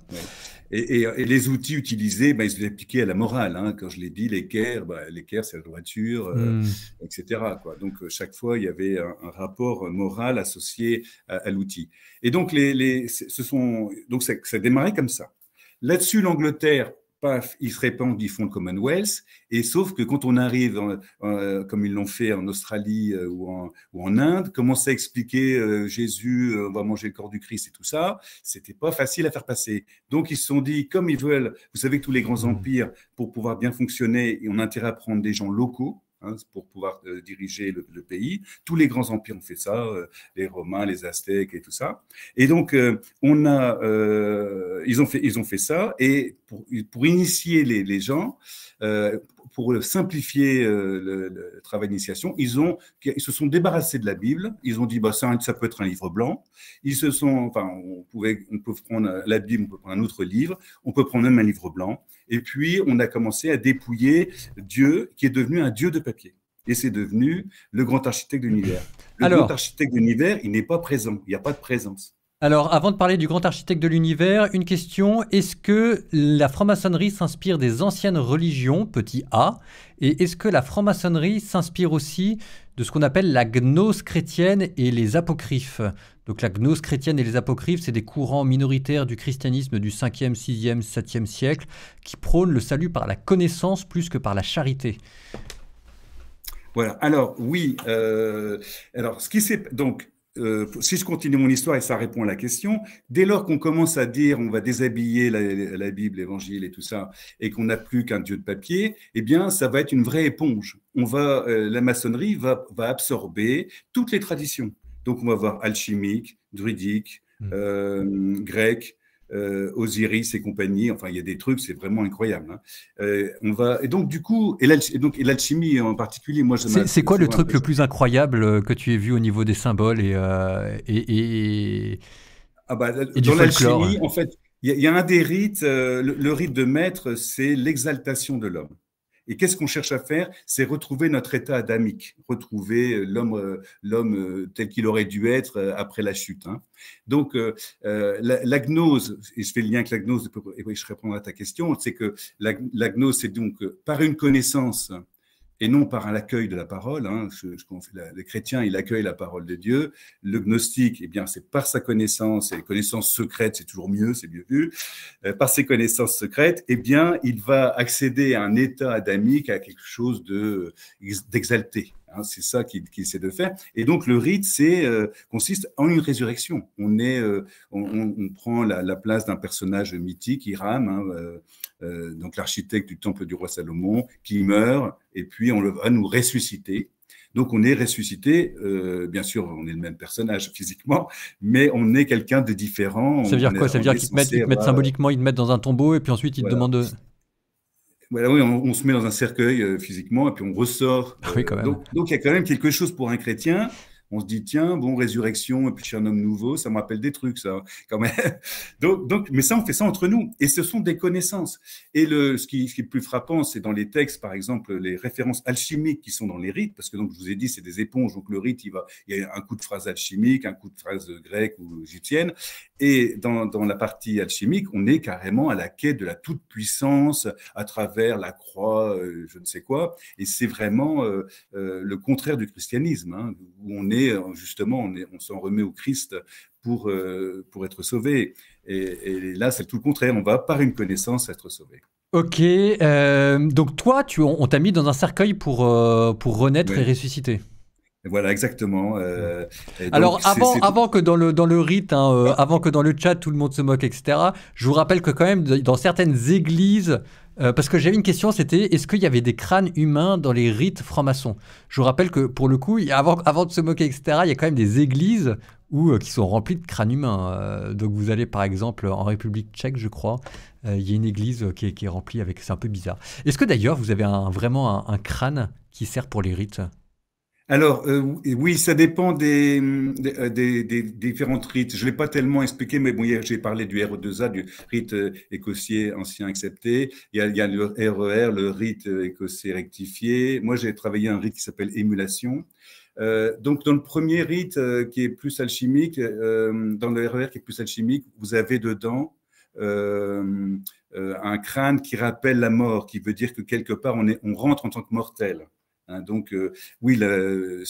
Et, les outils utilisés, ben, ils sont à la morale. Hein. Quand je l'ai dit, l'équerre, ben, l'équerre, c'est la droiture, euh, hmm. etc. Donc, euh, chaque fois, il y avait un, rapport euh, moral associé à, l'outil. Et donc, les, les, ce sont, donc ça, ça démarrait comme ça. Là-dessus, l'Angleterre ils se répandent ils font le Commonwealth. Et sauf que quand on arrive, euh, comme ils l'ont fait en Australie euh, ou, en, ou, en, Inde, comment à expliquer euh, Jésus, on va manger le corps du Christ et tout ça, c'était pas facile à faire passer. Donc ils se sont dit, comme ils veulent, vous savez que tous les grands mmh. empires, pour pouvoir bien fonctionner, on a intérêt à prendre des gens locaux Hein, pour pouvoir euh, diriger le, pays. Tous les grands empires ont fait ça, euh, les Romains, les Aztèques et tout ça. Et donc, euh, on a, ils, ont fait, ils ont fait ça, et pour, pour initier les, les gens, pour simplifier euh, le, travail d'initiation, ils, ils se sont débarrassés de la Bible. Ils ont dit, bah, ça, peut être un livre blanc. Ils se sont, enfin, on, pouvait, on peut prendre la Bible, on peut prendre un autre livre, on peut prendre même un livre blanc. Et puis, on a commencé à dépouiller Dieu, qui est devenu un Dieu de papier et c'est devenu le grand architecte de l'univers. Le grand architecte de l'univers, il n'est pas présent, il n'y a pas de présence. Alors, avant de parler du grand architecte de l'univers, une question. Est-ce que la franc-maçonnerie s'inspire des anciennes religions, petit a Et est-ce que la franc-maçonnerie s'inspire aussi de ce qu'on appelle la gnose chrétienne et les apocryphes Donc, la gnose chrétienne et les apocryphes, c'est des courants minoritaires du christianisme du 5e, 6e, 7e siècle qui prônent le salut par la connaissance plus que par la charité. Voilà. Alors, oui. Euh, alors, ce qui s'est. Donc. Euh, si je continue mon histoire et ça répond à la question, dès lors qu'on commence à dire on va déshabiller la, Bible, l'Évangile et tout ça, et qu'on n'a plus qu'un dieu de papier, eh bien, ça va être une vraie éponge. On va, euh, la maçonnerie va, absorber toutes les traditions. Donc, on va voir alchimique, druidique, hmm. euh, grec, euh, Osiris et compagnie. Enfin, il y a des trucs, c'est vraiment incroyable. Hein. Euh, on va et donc du coup, et l'alchimie en particulier, moi, c'est quoi le truc le plus incroyable euh, que tu aies vu au niveau des symboles et, et, et... Ah bah, dans l'alchimie, en fait, il y, a un des rites. le, rite de maître, c'est l'exaltation de l'homme. Et qu'est-ce qu'on cherche à faire C'est retrouver notre état adamique, retrouver euh, l'homme, euh, l'homme euh, tel qu'il aurait dû être après la chute. Hein. Donc, euh, la, gnose, et je fais le lien avec la gnose, et je répondrai à ta question, c'est que l'agnose gnose, c'est donc par une connaissance et non par l'accueil de la parole. Hein. Je, les chrétiens, ils accueillent la parole de Dieu. Le gnostique, et eh bien, c'est par sa connaissance, et les connaissances secrètes, c'est toujours mieux, c'est mieux vu, euh, par ses connaissances secrètes, et eh bien, il va accéder à un état adamique, à quelque chose d'exalté. Hein, c'est ça qu'il essaie de faire. Et donc le rite, c'est euh, consiste en une résurrection. On est, euh, on, prend la, place d'un personnage mythique, Iram. Hein, euh, donc l'architecte du temple du roi Salomon, qui meurt, et puis on le va nous ressusciter. Donc on est ressuscité, euh, bien sûr, on est le même personnage physiquement, mais on est quelqu'un de différent. Ça veut dire quoi Ça veut dire qu'ils te mettent, symboliquement, ils te mettent dans un tombeau et puis ensuite ils te demandent. Voilà, oui, on, se met dans un cercueil euh, physiquement et puis on ressort. Ah donc il y a quand même quelque chose pour un chrétien on se dit tiens, bon, résurrection, et puis je un homme nouveau, ça me rappelle des trucs, ça, quand même. *laughs* donc, mais ça, on fait ça entre nous. Et ce sont des connaissances. Et le, ce, qui, qui est plus frappant, c'est dans les textes, par exemple, les références alchimiques qui sont dans les rites, parce que donc, je vous ai dit, c'est des éponges, donc le rite, il, va, il y a un coup de phrase alchimique, un coup de phrase grecque ou égyptienne. Et dans, dans la partie alchimique, on est carrément à la quête de la toute-puissance à travers la croix, euh, je ne sais quoi. Et c'est vraiment euh, euh, le contraire du christianisme, hein, où on est euh, justement, on, on s'en remet au Christ pour, euh, pour être sauvé. Et, là, c'est tout le contraire. On va par une connaissance être sauvé. Ok, euh, donc toi, tu, on, t'a mis dans un cercueil pour, pour renaître et ressusciter. Voilà, exactement. Alors, avant, que dans le, dans le rite, hein, avant que dans le chat, tout le monde se moque, etc., je vous rappelle que quand même, dans certaines églises, euh, parce que j'avais une question, c'était est-ce qu'il y avait des crânes humains dans les rites francs-maçons Je vous rappelle que pour le coup, avant, de se moquer, etc., il y a quand même des églises où, euh, qui sont remplies de crânes humains. Euh, donc vous allez par exemple en République tchèque, je crois, il y a une église qui est, remplie avec... C'est un peu bizarre. Est-ce que d'ailleurs vous avez vraiment un crâne qui sert pour les rites alors, euh, oui, ça dépend des, euh, différents rites. Je ne l'ai pas tellement expliqué, mais bon, j'ai parlé du RE2A, du rite euh, écossais ancien accepté. Il y, a, il le RER, e le rite écossais rectifié. Moi, j'ai travaillé un rite qui s'appelle émulation. donc, dans le premier rite qui est plus alchimique, dans le RER e qui est plus alchimique, vous avez dedans un crâne qui rappelle la mort, qui veut dire que quelque part, on rentre en tant que mortel. Hein, donc, euh, oui, le,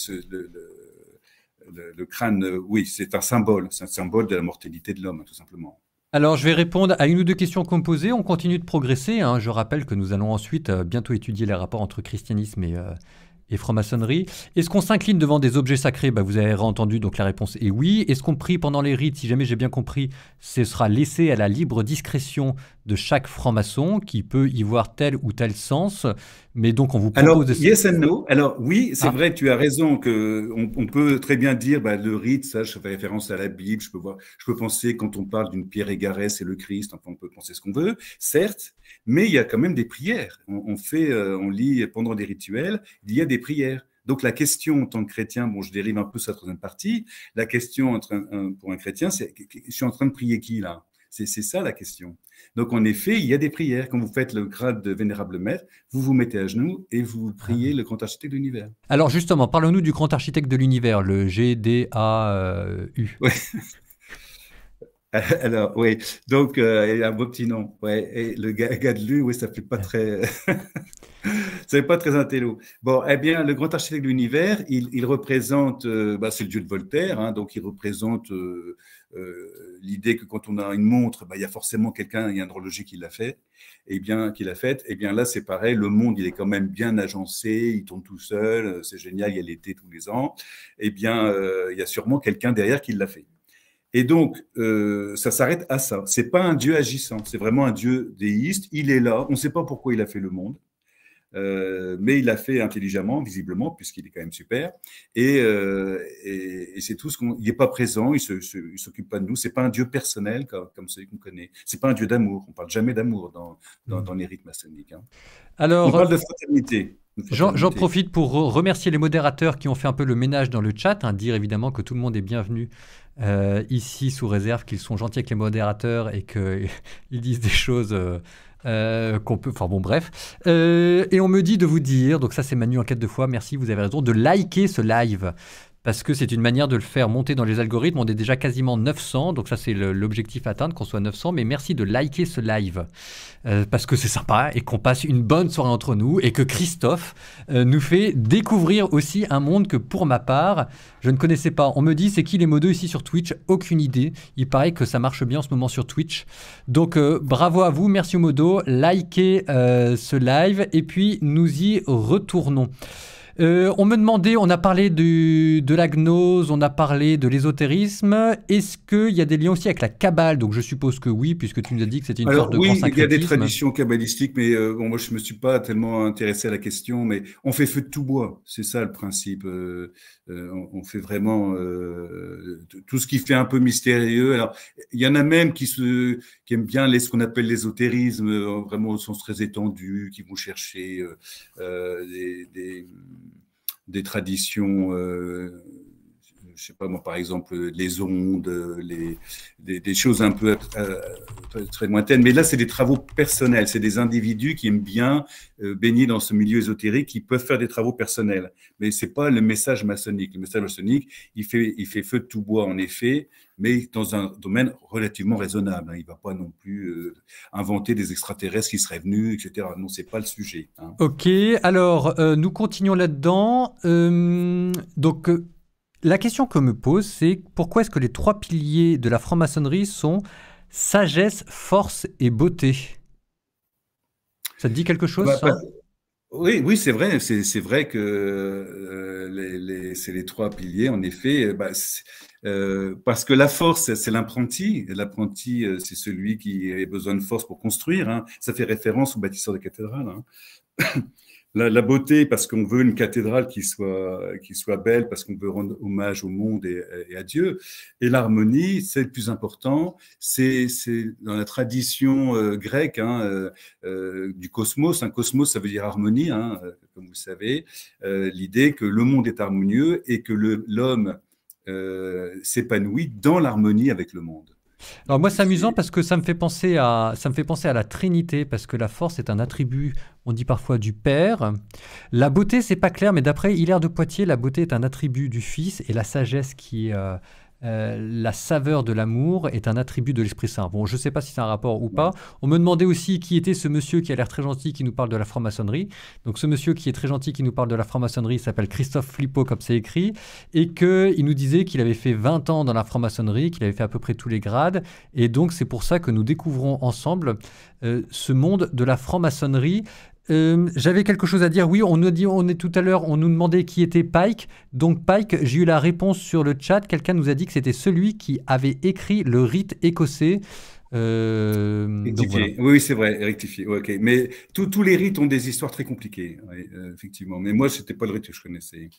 crâne, euh, oui, c'est un symbole, c'est un symbole de la mortalité de l'homme, hein, tout simplement. Alors, je vais répondre à une ou deux questions composées. On continue de progresser. Hein. Je rappelle que nous allons ensuite euh, bientôt étudier les rapports entre christianisme et, franc-maçonnerie. Est-ce qu'on s'incline devant des objets sacrés bah, Vous avez entendu, donc la réponse est oui. Est-ce qu'on prie pendant les rites Si jamais j'ai bien compris, ce sera laissé à la libre discrétion de chaque franc-maçon qui peut y voir tel ou tel sens. Mais donc, on vous propose. Alors, yes and no. Alors, oui, c'est ah. vrai, tu as raison, que on, peut très bien dire bah, le rite, ça, je fais référence à la Bible, je peux, voir, je peux penser, quand on parle d'une pierre égarée, c'est le Christ, enfin, on peut penser ce qu'on veut, certes, mais il y a quand même des prières. On, fait, euh, on lit pendant des rituels, il y a des prières. Donc la question en tant que chrétien, bon, je dérive un peu sur la troisième partie, la question pour un chrétien, c'est je suis en train de prier qui là c'est ça la question. Donc en effet, il y a des prières. Quand vous faites le grade de vénérable maître, vous vous mettez à genoux et vous priez ah. le grand architecte de l'univers. Alors justement, parlons-nous du grand architecte de l'univers, le GDAU. Euh, oui. *laughs* Alors, oui, donc, euh, un beau petit nom. Ouais. Et le gars, de oui, ça fait pas ah. très. c'est *laughs* pas très intello. Bon, eh bien, le grand architecte de l'univers, il, représente. Euh, bah, c'est le dieu de Voltaire, hein. donc il représente euh, l'idée que quand on a une montre, bah, il y a forcément quelqu'un, il y a un horloger qui l'a fait, et eh bien qui l'a faite. Et eh bien là, c'est pareil, le monde, il est quand même bien agencé, il tourne tout seul, euh, c'est génial, il y a l'été tous les ans. Et eh bien, euh, il y a sûrement quelqu'un derrière qui l'a fait. Et donc, ça s'arrête à ça. C'est pas un Dieu agissant, c'est vraiment un Dieu déiste. Il est là. On ne sait pas pourquoi il a fait le monde. Euh, mais il l'a fait intelligemment, visiblement, puisqu'il est quand même super. Et, euh, c'est tout ce qu'on. Il n'est pas présent, il ne s'occupe pas de nous. C'est pas un Dieu personnel comme, celui qu'on connaît. C'est pas un Dieu d'amour. On parle jamais d'amour dans, dans, hmm. les rites maçonniques. Hein. Alors, on parle euh, de fraternité. J'en profite pour remercier les modérateurs qui ont fait un peu le ménage dans le chat, hein, dire évidemment que tout le monde est bienvenu ici sous réserve qu'ils sont gentils avec les modérateurs et qu'ils *laughs* disent des choses euh, qu'on peut. Enfin bon, bref. Euh, et on me dit de vous dire, donc ça c'est Manu en quête de foi, merci, vous avez raison, de liker ce live parce que c'est une manière de le faire monter dans les algorithmes. On est déjà quasiment 900, donc ça c'est l'objectif atteint, atteindre, qu'on soit 900. Mais merci de liker ce live, euh, parce que c'est sympa et qu'on passe une bonne soirée entre nous et que Christophe euh, nous fait découvrir aussi un monde que pour ma part, je ne connaissais pas. On me dit, c'est qui les modos ici sur Twitch Aucune idée. Il paraît que ça marche bien en ce moment sur Twitch. Donc euh, bravo à vous, merci aux modos. Likez ce live et puis nous y retournons. Euh, on me demandait, on a parlé du, de la gnose, on a parlé de l'ésotérisme. Est-ce qu'il y a des liens aussi avec la cabale Donc je suppose que oui, puisque tu nous as dit que c'est une sorte de oui, il y a des traditions cabalistiques, mais euh, bon, moi je me suis pas tellement intéressé à la question, mais on fait feu de tout bois, c'est ça le principe. Euh, euh, on, fait vraiment euh, tout ce qui fait un peu mystérieux. Alors, il y en a même qui, se, aiment bien les, ce qu'on appelle l'ésotérisme, euh, vraiment au sens très étendu, qui vont chercher des, des, des, traditions je sais pas moi, par exemple, les ondes, les, des, choses un peu euh, très, lointaines. Mais là, c'est des travaux personnels, c'est des individus qui aiment bien euh, baigner dans ce milieu ésotérique, qui peuvent faire des travaux personnels. Mais c'est pas le message maçonnique. Le message maçonnique, il fait, il fait feu de tout bois, en effet, mais dans un domaine relativement raisonnable. Hein. Il ne va pas non plus euh, inventer des extraterrestres qui seraient venus, etc. Non, c'est pas le sujet. Hein. Ok, alors nous continuons là-dedans. donc la question que me pose, c'est pourquoi est-ce que les trois piliers de la franc-maçonnerie sont sagesse, force et beauté Ça te dit quelque chose bah, ça Oui, oui c'est vrai. C'est vrai que euh, c'est les trois piliers, en effet. Euh, bah, euh, parce que la force, c'est l'apprenti. L'apprenti, c'est celui qui a besoin de force pour construire. Hein. Ça fait référence au bâtisseur de cathédrale. Hein la, beauté, parce qu'on veut une cathédrale qui soit, qui soit belle, parce qu'on veut rendre hommage au monde et, à Dieu. Et l'harmonie, c'est le plus important. C'est dans la tradition euh, grecque hein, euh, euh, du cosmos. Un cosmos, ça veut dire harmonie, hein, comme vous savez. L'idée que le monde est harmonieux et que l'homme s'épanouit dans l'harmonie avec le monde moi c'est amusant parce que ça me fait penser à ça me fait penser à la Trinité parce que la force est un attribut on dit parfois du Père. La beauté c'est pas clair mais d'après Hilaire de Poitiers la beauté est un attribut du Fils et la sagesse qui euh, euh, la saveur de l'amour est un attribut de l'Esprit Saint. Bon, je ne sais pas si c'est un rapport ou pas. On me demandait aussi qui était ce monsieur qui a l'air très gentil, qui nous parle de la franc-maçonnerie. Donc ce monsieur qui est très gentil, qui nous parle de la franc-maçonnerie, s'appelle Christophe Flippo, comme c'est écrit, et qu'il nous disait qu'il avait fait 20 ans dans la franc-maçonnerie, qu'il avait fait à peu près tous les grades. Et donc c'est pour ça que nous découvrons ensemble euh, ce monde de la franc-maçonnerie euh, j'avais quelque chose à dire. Oui, on nous dit, on est tout à l'heure, on nous demandait qui était Pike. Donc Pike, j'ai eu la réponse sur le chat. Quelqu'un nous a dit que c'était celui qui avait écrit le rite écossais. Euh, Oui, c'est vrai, rectifié. OK. Mais tous les rites ont des histoires très compliquées, euh, effectivement. Mais moi, c'était pas le rite que je connaissais.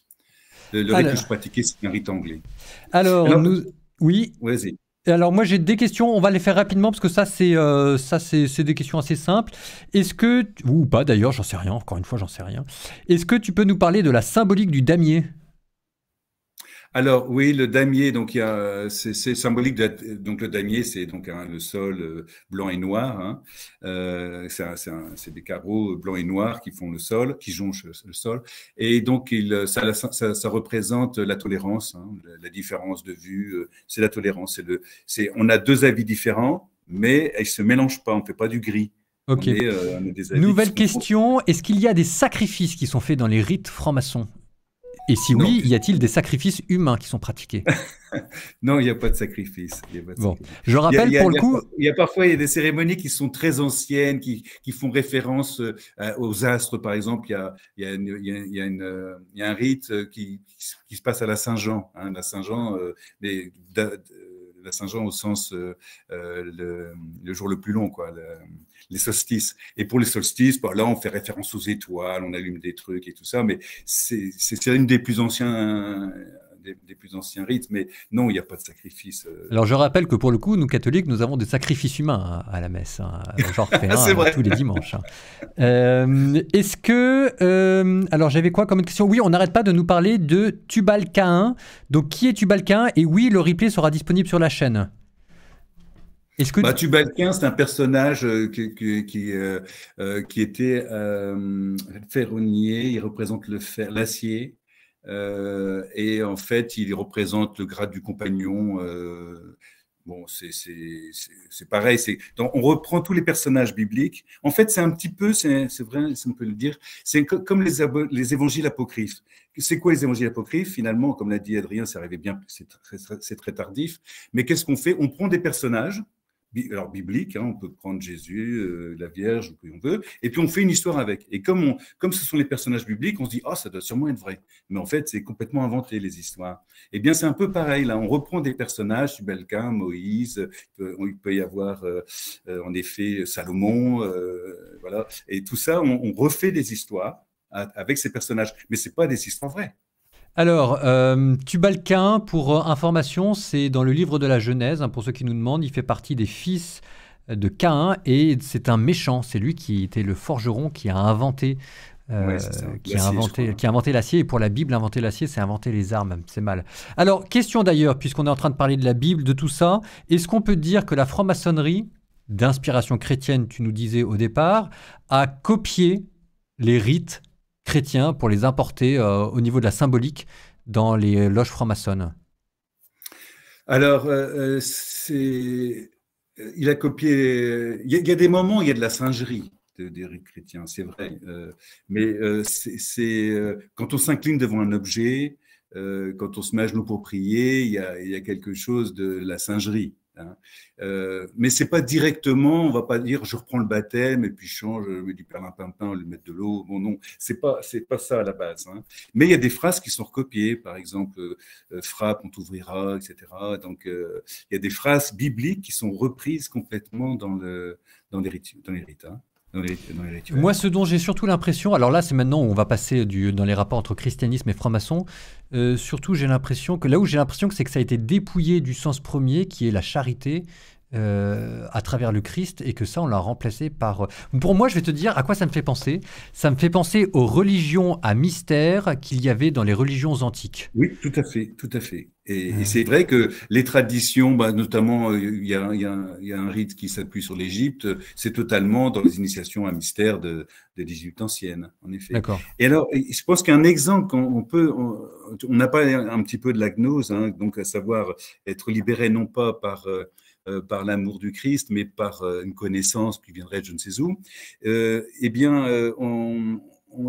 Le, rite que je pratiquais, c'est un rite anglais. Alors, oui. Vas-y alors moi j'ai des questions, on va les faire rapidement parce que ça c'est euh, ça c'est des questions assez simples. Est-ce que ou pas d'ailleurs, j'en sais rien. Encore une fois, j'en sais rien. Est-ce que tu peux nous parler de la symbolique du damier alors oui, le damier, donc c'est, symbolique. donc le damier, c'est donc hein, le sol euh, blanc et noir. Hein. Euh, c'est, des carreaux euh, blancs et noirs qui font le sol, qui jonchent le sol. Et donc ça, représente la tolérance, hein, la, différence de vue. C'est la tolérance. on a deux avis différents, mais ils se mélangent pas. On fait pas du gris. Ok. Nouvelle question. Est-ce qu'il y a des sacrifices qui sont faits dans les rites francs-maçons et si oui, y a-t-il des sacrifices humains qui sont pratiqués *laughs* Non, il n'y a pas de sacrifice. bon, je rappelle pour le coup. Il y a parfois des cérémonies qui sont très anciennes, qui, font référence euh, aux astres, par exemple. Il y a un rite euh, qui, se passe à la Saint-Jean. Hein, la Saint-Jean, euh, Saint-Jean au sens euh, euh, le, jour le plus long, quoi, les solstices. Et pour les solstices, bah, là, on fait référence aux étoiles, on allume des trucs et tout ça, mais c'est une des plus anciens des, plus anciens rites, mais non, il n'y a pas de sacrifice. Euh. Alors je rappelle que pour le coup, nous catholiques, nous avons des sacrifices humains hein, à la messe, genre un hein, *laughs* hein, tous les dimanches. Euh, est-ce que... Euh, alors j'avais quoi comme question Oui, on n'arrête pas de nous parler de Tubal Donc qui est Tubal Et oui, le replay sera disponible sur la chaîne. Est-ce que bah, c'est un personnage qui, était ferronnier, il représente le fer, l'acier, euh, et en fait, il représente le grade du compagnon. Euh, bon, c'est pareil. Donc, on reprend tous les personnages bibliques. En fait, c'est un petit peu, c'est vrai, si on peut le dire, c'est comme les, les, évangiles apocryphes. C'est quoi les évangiles apocryphes Finalement, comme l'a dit Adrien, c'est arrivé bien, c'est très, tardif. Mais qu'est-ce qu'on fait On prend des personnages alors biblique, hein, on peut prendre Jésus, euh, la Vierge, ou que on veut, et puis on fait une histoire avec. Et comme, comme ce sont les personnages bibliques, on se dit, ah, ça doit sûrement être vrai. Mais en fait, c'est complètement inventé, les histoires. Eh bien, c'est un peu pareil, là, on reprend des personnages, Belkin, Moïse, euh, il peut, y avoir, euh, en effet, Salomon, voilà. Et tout ça, on, refait des histoires avec ces personnages, mais ce pas des histoires vraies. Alors, euh, Tubal-Cain, pour euh, information, c'est dans le livre de la Genèse, hein, pour ceux qui nous demandent, il fait partie des fils de Cain et c'est un méchant, c'est lui qui était le forgeron qui a inventé euh, qui, a inventé, qui, a inventé, l'acier. Et pour la Bible, inventer l'acier, c'est inventer les armes. C'est mal. Alors, question d'ailleurs, puisqu'on est en train de parler de la Bible, de tout ça, est-ce qu'on peut dire que la franc-maçonnerie, d'inspiration chrétienne, tu nous disais au départ, a copié les rites chrétiens pour les importer euh, au niveau de la symbolique dans les loges franc-maçonnes Alors, euh, euh, c'est il a copié. Il y a, des moments, il y a de la singerie d'Éric Chrétien, c'est vrai. mais c'est quand on s'incline devant un objet, quand on se met à genoux pour prier, il y, il y a quelque chose de la singerie. Hein. Euh, mais c'est pas directement, on va pas dire je reprends le baptême et puis je change, je mets du perlimpinpin, on lui met de l'eau. Bon, non, c'est pas, c'est pas ça à la base. Hein. Mais il y a des phrases qui sont recopiées, par exemple euh, frappe, on t'ouvrira, etc. Donc euh, il y a des phrases bibliques qui sont reprises complètement dans le dans les dans les hein. Moi, ce dont j'ai surtout l'impression, alors là, c'est maintenant où on va passer dans les rapports entre christianisme et franc-maçon. Euh, surtout, j'ai l'impression que là où j'ai l'impression que c'est que ça a été dépouillé du sens premier, qui est la charité, euh, à travers le Christ et que ça, on l'a remplacé par... Euh, pour moi, je vais te dire à quoi ça me fait penser. Ça me fait penser aux religions à mystère qu'il y avait dans les religions antiques. Oui, tout à fait, tout à fait. Et, euh. c'est vrai que les traditions, bah, notamment, il y, a, un rite qui s'appuie sur l'Égypte, c'est totalement dans les initiations à mystère de, l'Égypte ancienne, en effet. D'accord. Et alors, je pense qu'un exemple qu'on peut, on n'a pas un petit peu de la gnose, hein, donc à savoir être libéré non pas par euh, par l'amour du Christ, mais par euh, une connaissance qui viendrait de je ne sais où, euh, eh bien,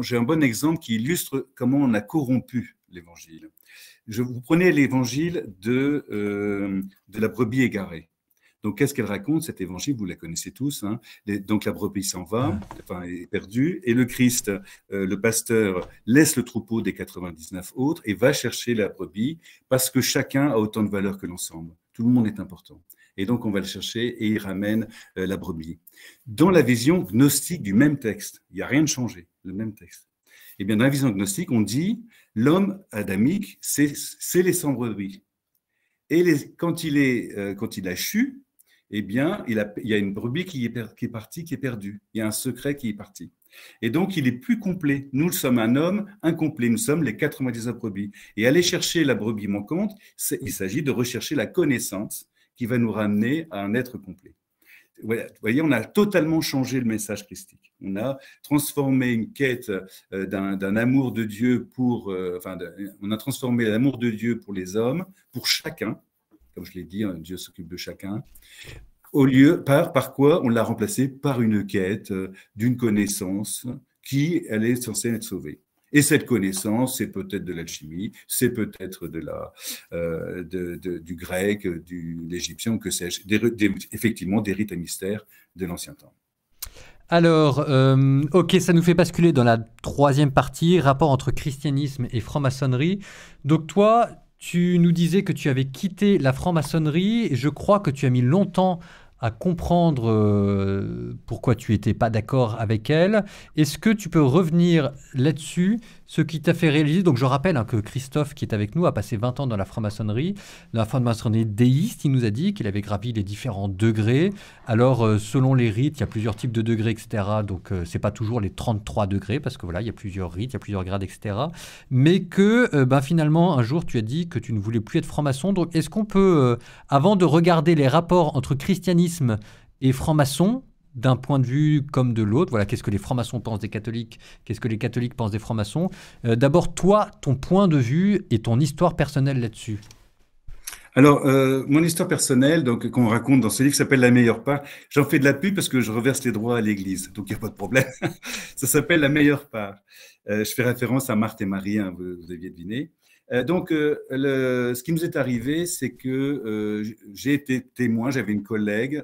j'ai un bon exemple qui illustre comment on a corrompu l'évangile. Je vous prenais l'évangile de, de la brebis égarée. Donc, qu'est-ce qu'elle raconte Cet évangile, vous la connaissez tous. Hein. donc, la brebis s'en va, enfin, est perdue, et le Christ, le pasteur, laisse le troupeau des 99 autres et va chercher la brebis parce que chacun a autant de valeur que l'ensemble. Tout le monde est important et donc on va le chercher et il ramène euh, la brebis. Dans la vision gnostique du même texte, il n'y a rien de changé, le même texte. et eh bien, dans la vision gnostique, on dit l'homme adamique, c'est les 100 brebis. Et quand, il est, euh, quand il a chu, eh bien, il, y a une brebis qui est, qui est partie, qui est perdue. Il y a un secret qui est parti. Et donc, il est plus complet. Nous sommes un homme incomplet. Nous sommes les 99 brebis. Et aller chercher la brebis manquante, il s'agit de rechercher la connaissance qui va nous ramener à un être complet. vous voyez, on a totalement changé le message christique. On a transformé une quête euh, d'un amour de Dieu pour, euh, enfin, on a transformé l'amour de Dieu pour les hommes, pour chacun, comme je l'ai dit, hein, Dieu s'occupe de chacun. Au lieu, par, par quoi on l'a remplacé par une quête euh, d'une connaissance qui, elle est censée être sauvée. Et cette connaissance, c'est peut-être de l'alchimie, c'est peut-être de la, euh, du grec, du, de l'égyptien, que sais-je, effectivement des rites à mystère de l'ancien temps. Alors, euh, ok, ça nous fait basculer dans la troisième partie, rapport entre christianisme et franc-maçonnerie. Donc toi, tu nous disais que tu avais quitté la franc-maçonnerie, et je crois que tu as mis longtemps à comprendre euh, pourquoi tu n'étais pas d'accord avec elle. Est-ce que tu peux revenir là-dessus, ce qui t'a fait réaliser Donc je rappelle hein, que Christophe, qui est avec nous, a passé 20 ans dans la franc-maçonnerie, la franc-maçonnerie déiste, il nous a dit qu'il avait gravi les différents degrés. Alors euh, selon les rites, il y a plusieurs types de degrés, etc. Donc euh, c'est pas toujours les 33 degrés, parce que voilà, il y a plusieurs rites, il y a plusieurs grades, etc. Mais que ben, finalement, un jour, tu as dit que tu ne voulais plus être franc-maçon. Donc est-ce qu'on peut, avant de regarder les rapports entre christianisme et franc-maçon d'un point de vue comme de l'autre. Voilà, qu'est-ce que les francs-maçons pensent des catholiques Qu'est-ce que les catholiques pensent des francs-maçons euh, D'abord, toi, ton point de vue et ton histoire personnelle là-dessus. Alors, euh, mon histoire personnelle, donc qu'on raconte dans ce livre, s'appelle La meilleure part. J'en fais de la pub parce que je reverse les droits à l'Église, donc il n'y a pas de problème. *laughs* ça s'appelle La meilleure part. Euh, je fais référence à Marthe et Marie, hein, vous, vous, deviné euh, donc, euh, ce qui nous est arrivé, c'est que euh, j'ai été témoin, j'avais une collègue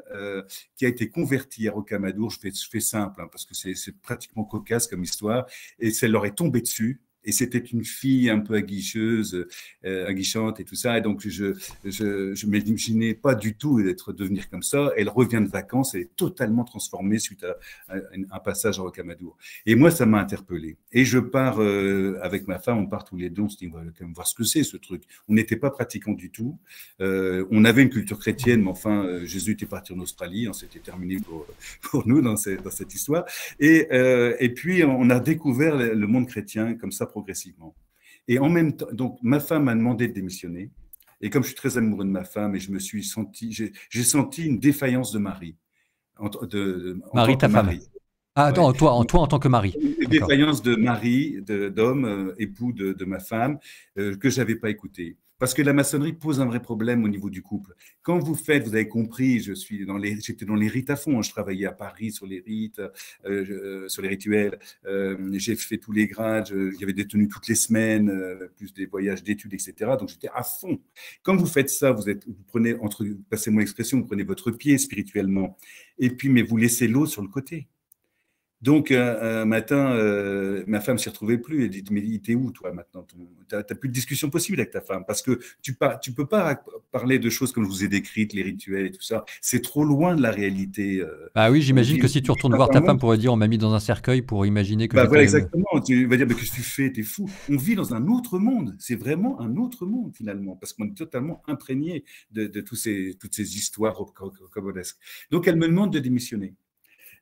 qui a été convertie à Rocamadour, je fais, simple, hein, parce que c'est pratiquement cocasse comme histoire, et ça leur est tombé dessus, et c'était une fille un peu aguicheuse, euh, aguichante et tout ça. Et donc, je je, je m'imaginais pas du tout d'être devenir comme ça. Elle revient de vacances, elle est totalement transformée suite à, un passage en Rocamadour. Et moi, ça m'a interpellé. Et je pars euh, avec ma femme, on part tous les deux, on se dit, on va quand même voir ce que c'est ce truc. On n'était pas pratiquants du tout. Euh, on avait une culture chrétienne, mais enfin, Jésus était parti en Australie, on s'était terminé pour, *laughs* pour nous dans cette, dans cette histoire. Et, et puis, on a découvert le monde chrétien comme ça progressivement. Et en même temps, donc ma femme m'a demandé de démissionner. Et comme je suis très amoureux de ma femme et je me suis senti, j'ai senti une défaillance de mari, de, Marie, ta femme. Ah, toi, en, toi en tant que mari. Une défaillance de mari, d'homme, euh, époux de, ma femme, euh, que je n'avais pas écouté. Parce que la maçonnerie pose un vrai problème au niveau du couple. Quand vous faites, vous avez compris, je suis dans les, j'étais dans les rites à fond. Hein. Je travaillais à Paris sur les rites, euh, euh, sur les rituels. Euh, j'ai fait tous les grades. Il y avait des tenues toutes les semaines, plus des voyages d'études, etc. Donc j'étais à fond. Quand vous faites ça, vous êtes, vous prenez entre, passez-moi l'expression, vous prenez votre pied spirituellement. Et puis, mais vous laissez l'eau sur le côté. Donc, un, matin, euh, ma femme ne s'y retrouvait plus. Elle dit Mais t'es où, toi, maintenant Tu n'as plus de discussion possible avec ta femme parce que tu ne tu peux pas parler de choses comme je vous ai décrites, les rituels et tout ça. C'est trop loin de la réalité. Ah oui, j'imagine que si tu retournes voir ta femme pour dire On m'a mis dans un cercueil pour imaginer que. Bah voilà, exactement. Tu vas dire Mais qu'est-ce que tu fais T'es fou. On vit dans un autre monde. C'est vraiment un autre monde, finalement, parce qu'on est totalement imprégné de, tous ces, toutes ces histoires Donc, elle me demande de démissionner.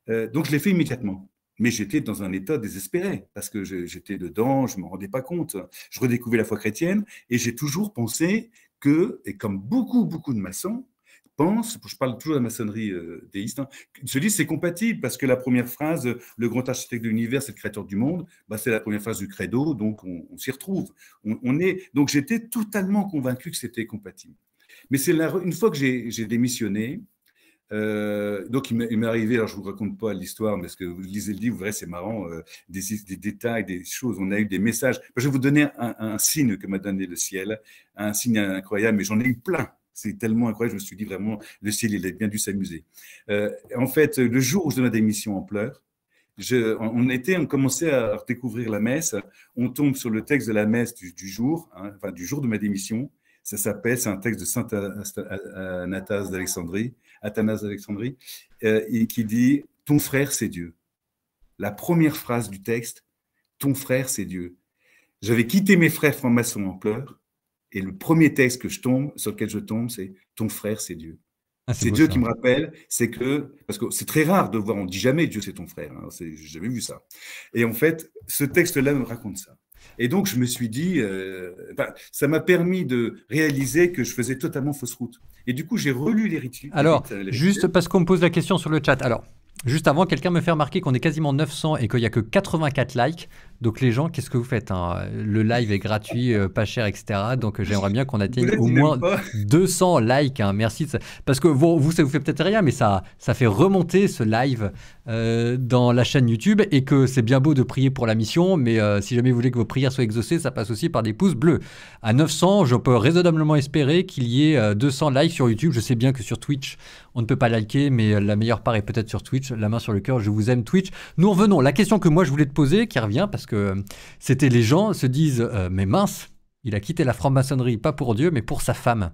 Euh, donc je l'ai fait immédiatement mais j'étais dans un état désespéré parce que j'étais dedans, je ne m'en rendais pas compte. Je redécouvrais la foi chrétienne et j'ai toujours pensé que, et comme beaucoup, beaucoup de maçons, pensent, je parle toujours de la maçonnerie euh, déiste, hein, se disent c'est compatible parce que la première phrase, le grand architecte de l'univers, c'est le créateur du monde, bah, c'est la première phrase du credo, donc on, s'y retrouve. On, est, donc j'étais totalement convaincu que c'était compatible. Mais c'est une fois que j'ai démissionné, euh, donc, il m'est arrivé, alors je ne vous raconte pas l'histoire, mais ce que vous lisez le livre, c'est marrant, euh, des, des, détails, des choses. On a eu des messages. Je vais vous donner un, signe que m'a donné le ciel, un signe incroyable, mais j'en ai eu plein. C'est tellement incroyable, je me suis dit vraiment, le ciel, il a bien dû s'amuser. Euh, en fait, le jour où je donne démission en pleurs, je, on était, on commençait à découvrir la messe. On tombe sur le texte de la messe du, jour, hein, enfin du jour de ma démission, ça s'appelle, c'est un texte de saint euh, euh, Athanas d'Alexandrie, Athanas d'Alexandrie, euh, qui dit Ton frère, c'est Dieu. La première phrase du texte Ton frère, c'est Dieu. J'avais quitté mes frères francs-maçons en pleurs, et le premier texte que je tombe, sur lequel je tombe, c'est Ton frère, c'est Dieu. Ah, c'est Dieu qui me rappelle, c'est que, parce que c'est très rare de voir, on dit jamais Dieu c'est ton frère, hein, j'ai jamais vu ça. Et en fait, ce texte-là me raconte ça. Et donc, je me suis dit, euh, ça m'a permis de réaliser que je faisais totalement fausse route. Et du coup, j'ai relu l'héritier. Alors, juste parce qu'on me pose la question sur le chat. Alors, juste avant, quelqu'un me fait remarquer qu'on est quasiment 900 et qu'il n'y a que 84 likes. Donc les gens, qu'est-ce que vous faites hein? Le live est gratuit, euh, pas cher, etc. Donc euh, j'aimerais bien qu'on atteigne au moins 200 likes. Hein. Merci. Parce que vous, vous, ça vous fait peut-être rien, mais ça, ça fait remonter ce live euh, dans la chaîne YouTube et que c'est bien beau de prier pour la mission, mais si jamais vous voulez que vos prières soient exaucées, ça passe aussi par des pouces bleus. À 900, je peux raisonnablement espérer qu'il y ait 200 likes sur YouTube. Je sais bien que sur Twitch, on ne peut pas liker, mais la meilleure part est peut-être sur Twitch. La main sur le cœur, je vous aime Twitch. Nous revenons. La question que moi je voulais te poser, qui revient parce que euh, c'était les gens se disent euh, mais mince, il a quitté la franc-maçonnerie pas pour Dieu mais pour sa femme.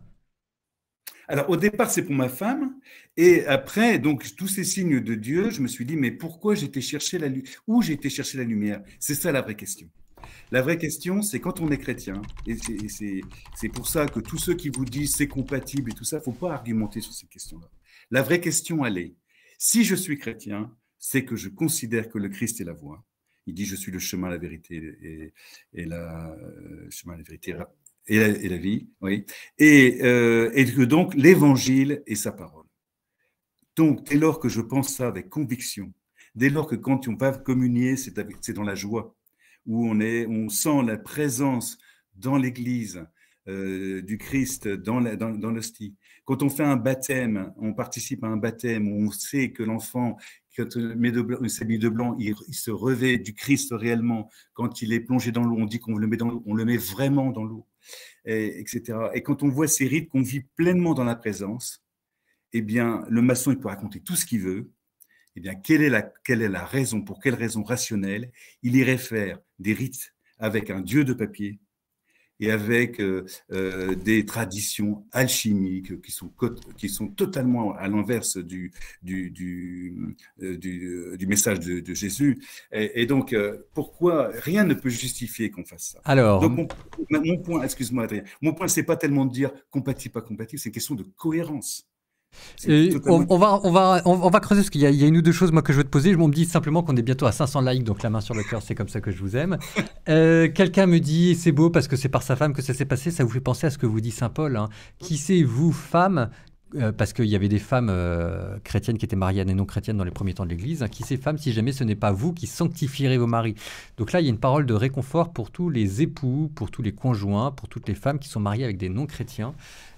Alors au départ c'est pour ma femme et après donc tous ces signes de Dieu, je me suis dit mais pourquoi j'étais chercher la où j'étais chercher la lumière C'est ça la vraie question. La vraie question, c'est quand on est chrétien, et c'est pour ça que tous ceux qui vous disent c'est compatible et tout ça, ne faut pas argumenter sur ces questions-là. La vraie question, elle est, si je suis chrétien, c'est que je considère que le Christ est la voie, il dit, je suis le chemin, la vérité et, et la euh, chemin, la vérité et la, vie. Oui. Et, euh, et que donc l'Évangile et sa parole. Donc, dès lors que je pense ça avec conviction, dès lors que quand on va communier, c'est dans la joie, où on, est, on sent la présence dans l'Église euh, du Christ, dans l'hostie. Dans, quand on fait un baptême, on participe à un baptême, on sait que l'enfant, quand s'habille de blanc, il, se revêt du Christ réellement. Quand il est plongé dans l'eau, on dit qu'on le met on le met vraiment dans l'eau, etc. Et quand on voit ces rites qu'on vit pleinement dans la présence, eh bien, le maçon, il peut raconter tout ce qu'il veut. Eh bien, quelle est la, quelle est la raison, pour quelle raison rationnelle, il irait faire des rites avec un dieu de papier et avec euh, euh, des traditions alchimiques qui sont, qui sont totalement à l'inverse du, du, du, euh, message de, Jésus. Et, donc, pourquoi rien ne peut justifier qu'on fasse ça Alors, mon, point, excuse-moi Adrien, mon point, c'est pas tellement de dire compatible, pas compatible, c'est une question de cohérence on, va, on, va, on, va creuser parce qu'il y, a une ou deux choses moi, que je veux te poser. Je me dis simplement qu'on est bientôt à 500 likes, donc la main sur le cœur, c'est comme ça que je vous aime. *laughs* Euh, quelqu'un me dit c'est beau parce que c'est par sa femme que ça s'est passé. Ça vous fait penser à ce que vous dit saint Paul. Hein. Qui c'est vous, femme euh, parce qu'il y avait des femmes euh, chrétiennes qui étaient mariées et non chrétiennes dans les premiers temps de l'Église. Hein. qui c'est femmes, si jamais ce n'est pas vous qui sanctifierez vos maris Donc là, il y a une parole de réconfort pour tous les époux, pour tous les conjoints, pour toutes les femmes qui sont mariées avec des non chrétiens.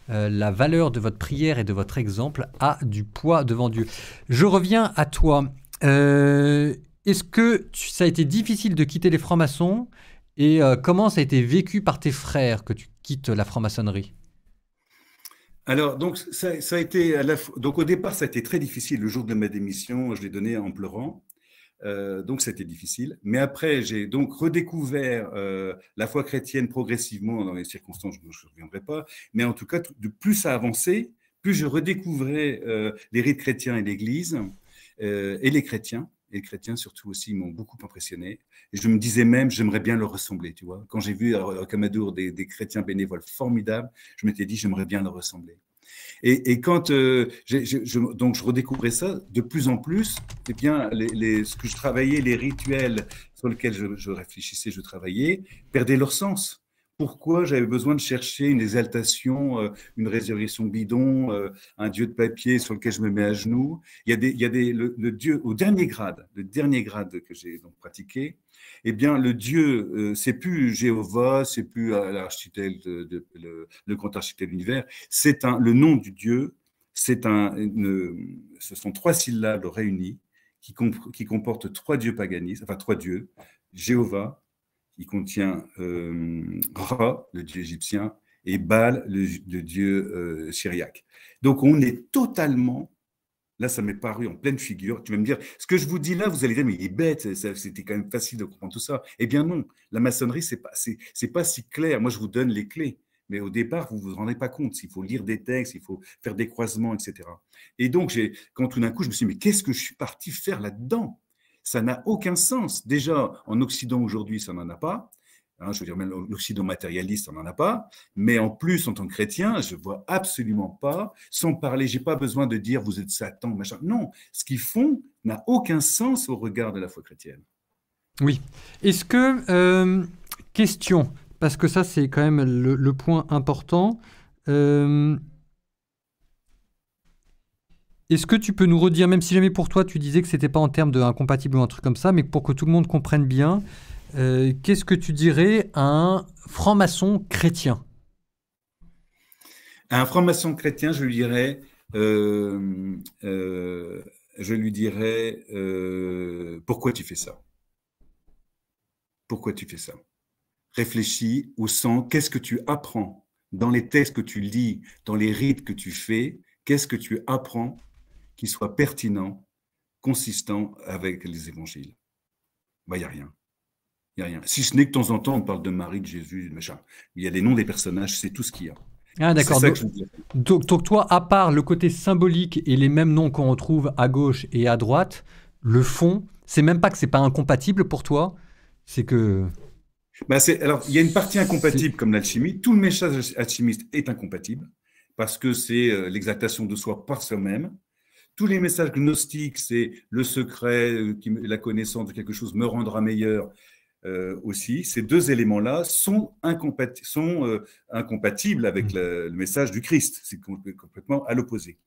Euh, la valeur de votre prière et de votre exemple a du poids devant Dieu. Je reviens à toi. Euh, est-ce que ça a été difficile de quitter les francs-maçons et euh, comment ça a été vécu par tes frères que tu quittes la franc-maçonnerie alors, donc, ça, a été donc, au départ, ça a été très difficile. Le jour de ma démission, je l'ai donné en pleurant. Euh, donc c'était difficile. Mais après, j'ai donc redécouvert euh, la foi chrétienne progressivement dans les circonstances je ne reviendrai pas. Mais en tout cas, de plus ça avançait, plus je redécouvrais euh, les rites chrétiens et l'Église et les chrétiens. Et les chrétiens, surtout aussi, m'ont beaucoup impressionné. Et je me disais même, j'aimerais bien leur ressembler, tu vois. Quand j'ai vu à Camadour des, des chrétiens bénévoles formidables, je m'étais dit, j'aimerais bien leur ressembler. Et, quand euh, je, donc je redécouvrais ça de plus en plus, eh bien les, ce que je travaillais, les rituels sur lesquels je, je réfléchissais, je travaillais, perdaient leur sens pourquoi j'avais besoin de chercher une exaltation, euh, une résurrection bidon, euh, un dieu de papier sur lequel je me mets à genoux. Il y a des, il le, dieu au dernier grade, le dernier grade que j'ai donc pratiqué. Eh bien, le dieu, euh, c'est plus Jéhovah, c'est plus l'architecte, le, le, grand architecte de l'univers. C'est un, le nom du dieu. C'est un, ce sont trois syllabes réunies qui, qui comportent trois dieux paganistes, enfin trois dieux, Jéhovah, il contient euh, Ra, le dieu égyptien, et Baal, le, dieu euh, syriaque. Donc on est totalement, là ça m'est paru en pleine figure, tu vas me dire, ce que je vous dis là, vous allez dire, mais il est bête, c'était quand même facile de comprendre tout ça. Eh bien non, la maçonnerie, c'est pas, c'est pas si clair. Moi, je vous donne les clés. Mais au départ, vous ne vous rendez pas compte. Il faut lire des textes, il faut faire des croisements, etc. Et donc, quand tout d'un coup, je me suis dit, mais qu'est-ce que je suis parti faire là-dedans ça n'a aucun sens. Déjà, en Occident aujourd'hui, ça n'en a pas. Hein, je veux dire, même l'Occident matérialiste, on n'en a pas. Mais en plus, en tant que chrétien, je vois absolument pas, sans parler, j'ai pas besoin de dire vous êtes Satan, machin. Non, ce qu'ils font n'a aucun sens au regard de la foi chrétienne. Oui. Est-ce que, euh, question, parce que ça, c'est quand même le, point important. Euh, est-ce que tu peux nous redire, même si jamais pour toi tu disais que ce n'était pas en termes d'incompatible ou un truc comme ça, mais pour que tout le monde comprenne bien, euh, qu'est-ce que tu dirais à un franc-maçon chrétien À un franc-maçon chrétien, je lui dirais, euh, euh, je lui dirais, pourquoi tu fais ça Pourquoi tu fais ça Réfléchis au sens, qu'est-ce que tu apprends dans les textes que tu lis, dans les rites que tu fais, qu'est-ce que tu apprends qui soit pertinent, consistant avec les évangiles. Il bah, y n'y a rien. a rien. Si ce n'est que de temps en temps, on parle de Marie, de Jésus, de machin. Il y a les noms des personnages, c'est tout ce qu'il y a. Ah, d'accord. Donc, toi, à part le côté symbolique et les mêmes noms qu'on retrouve à gauche et à droite, le fond, c'est même pas que c'est pas incompatible pour toi, c'est que. Bah, alors, il y a une partie incompatible comme l'alchimie. Tout le message alchimiste est incompatible parce que c'est euh, l'exaltation de soi par soi-même, tous les messages gnostiques, c'est le secret, euh, la connaissance de quelque chose me rendra meilleur euh, aussi. Ces deux éléments-là sont, sont euh, incompatibles avec mm. le, message du Christ. C'est complètement à l'opposé.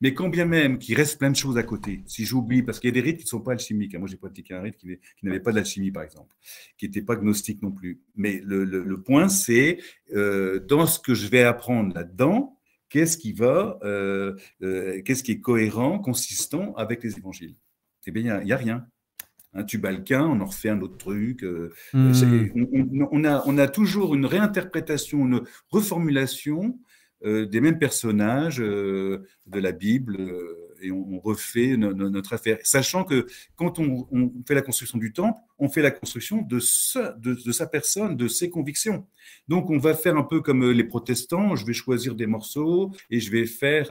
Mais quand bien même qu'il reste plein de choses à côté, si j'oublie, parce qu'il y a des rites qui ne sont pas alchimiques, hein. moi j'ai pratiqué un rite qui, n'avait pas d'alchimie par exemple, qui n'était pas gnostique non plus. Mais le, point c'est, dans ce que je vais apprendre là-dedans, qu'est-ce qui va, euh, euh, qu'est-ce qui est cohérent, consistant avec les évangiles Eh bien, il n'y a, rien. Hein, tu balquins, on en refait un autre truc. Euh, hmm. on, a, on, a, toujours une réinterprétation, une reformulation des mêmes personnages de la Bible et on, refait notre affaire. Sachant que quand on, fait la construction du temple, on fait la construction de, sa personne, de ses convictions. Donc on va faire un peu comme euh, les protestants, je vais choisir des morceaux et je vais faire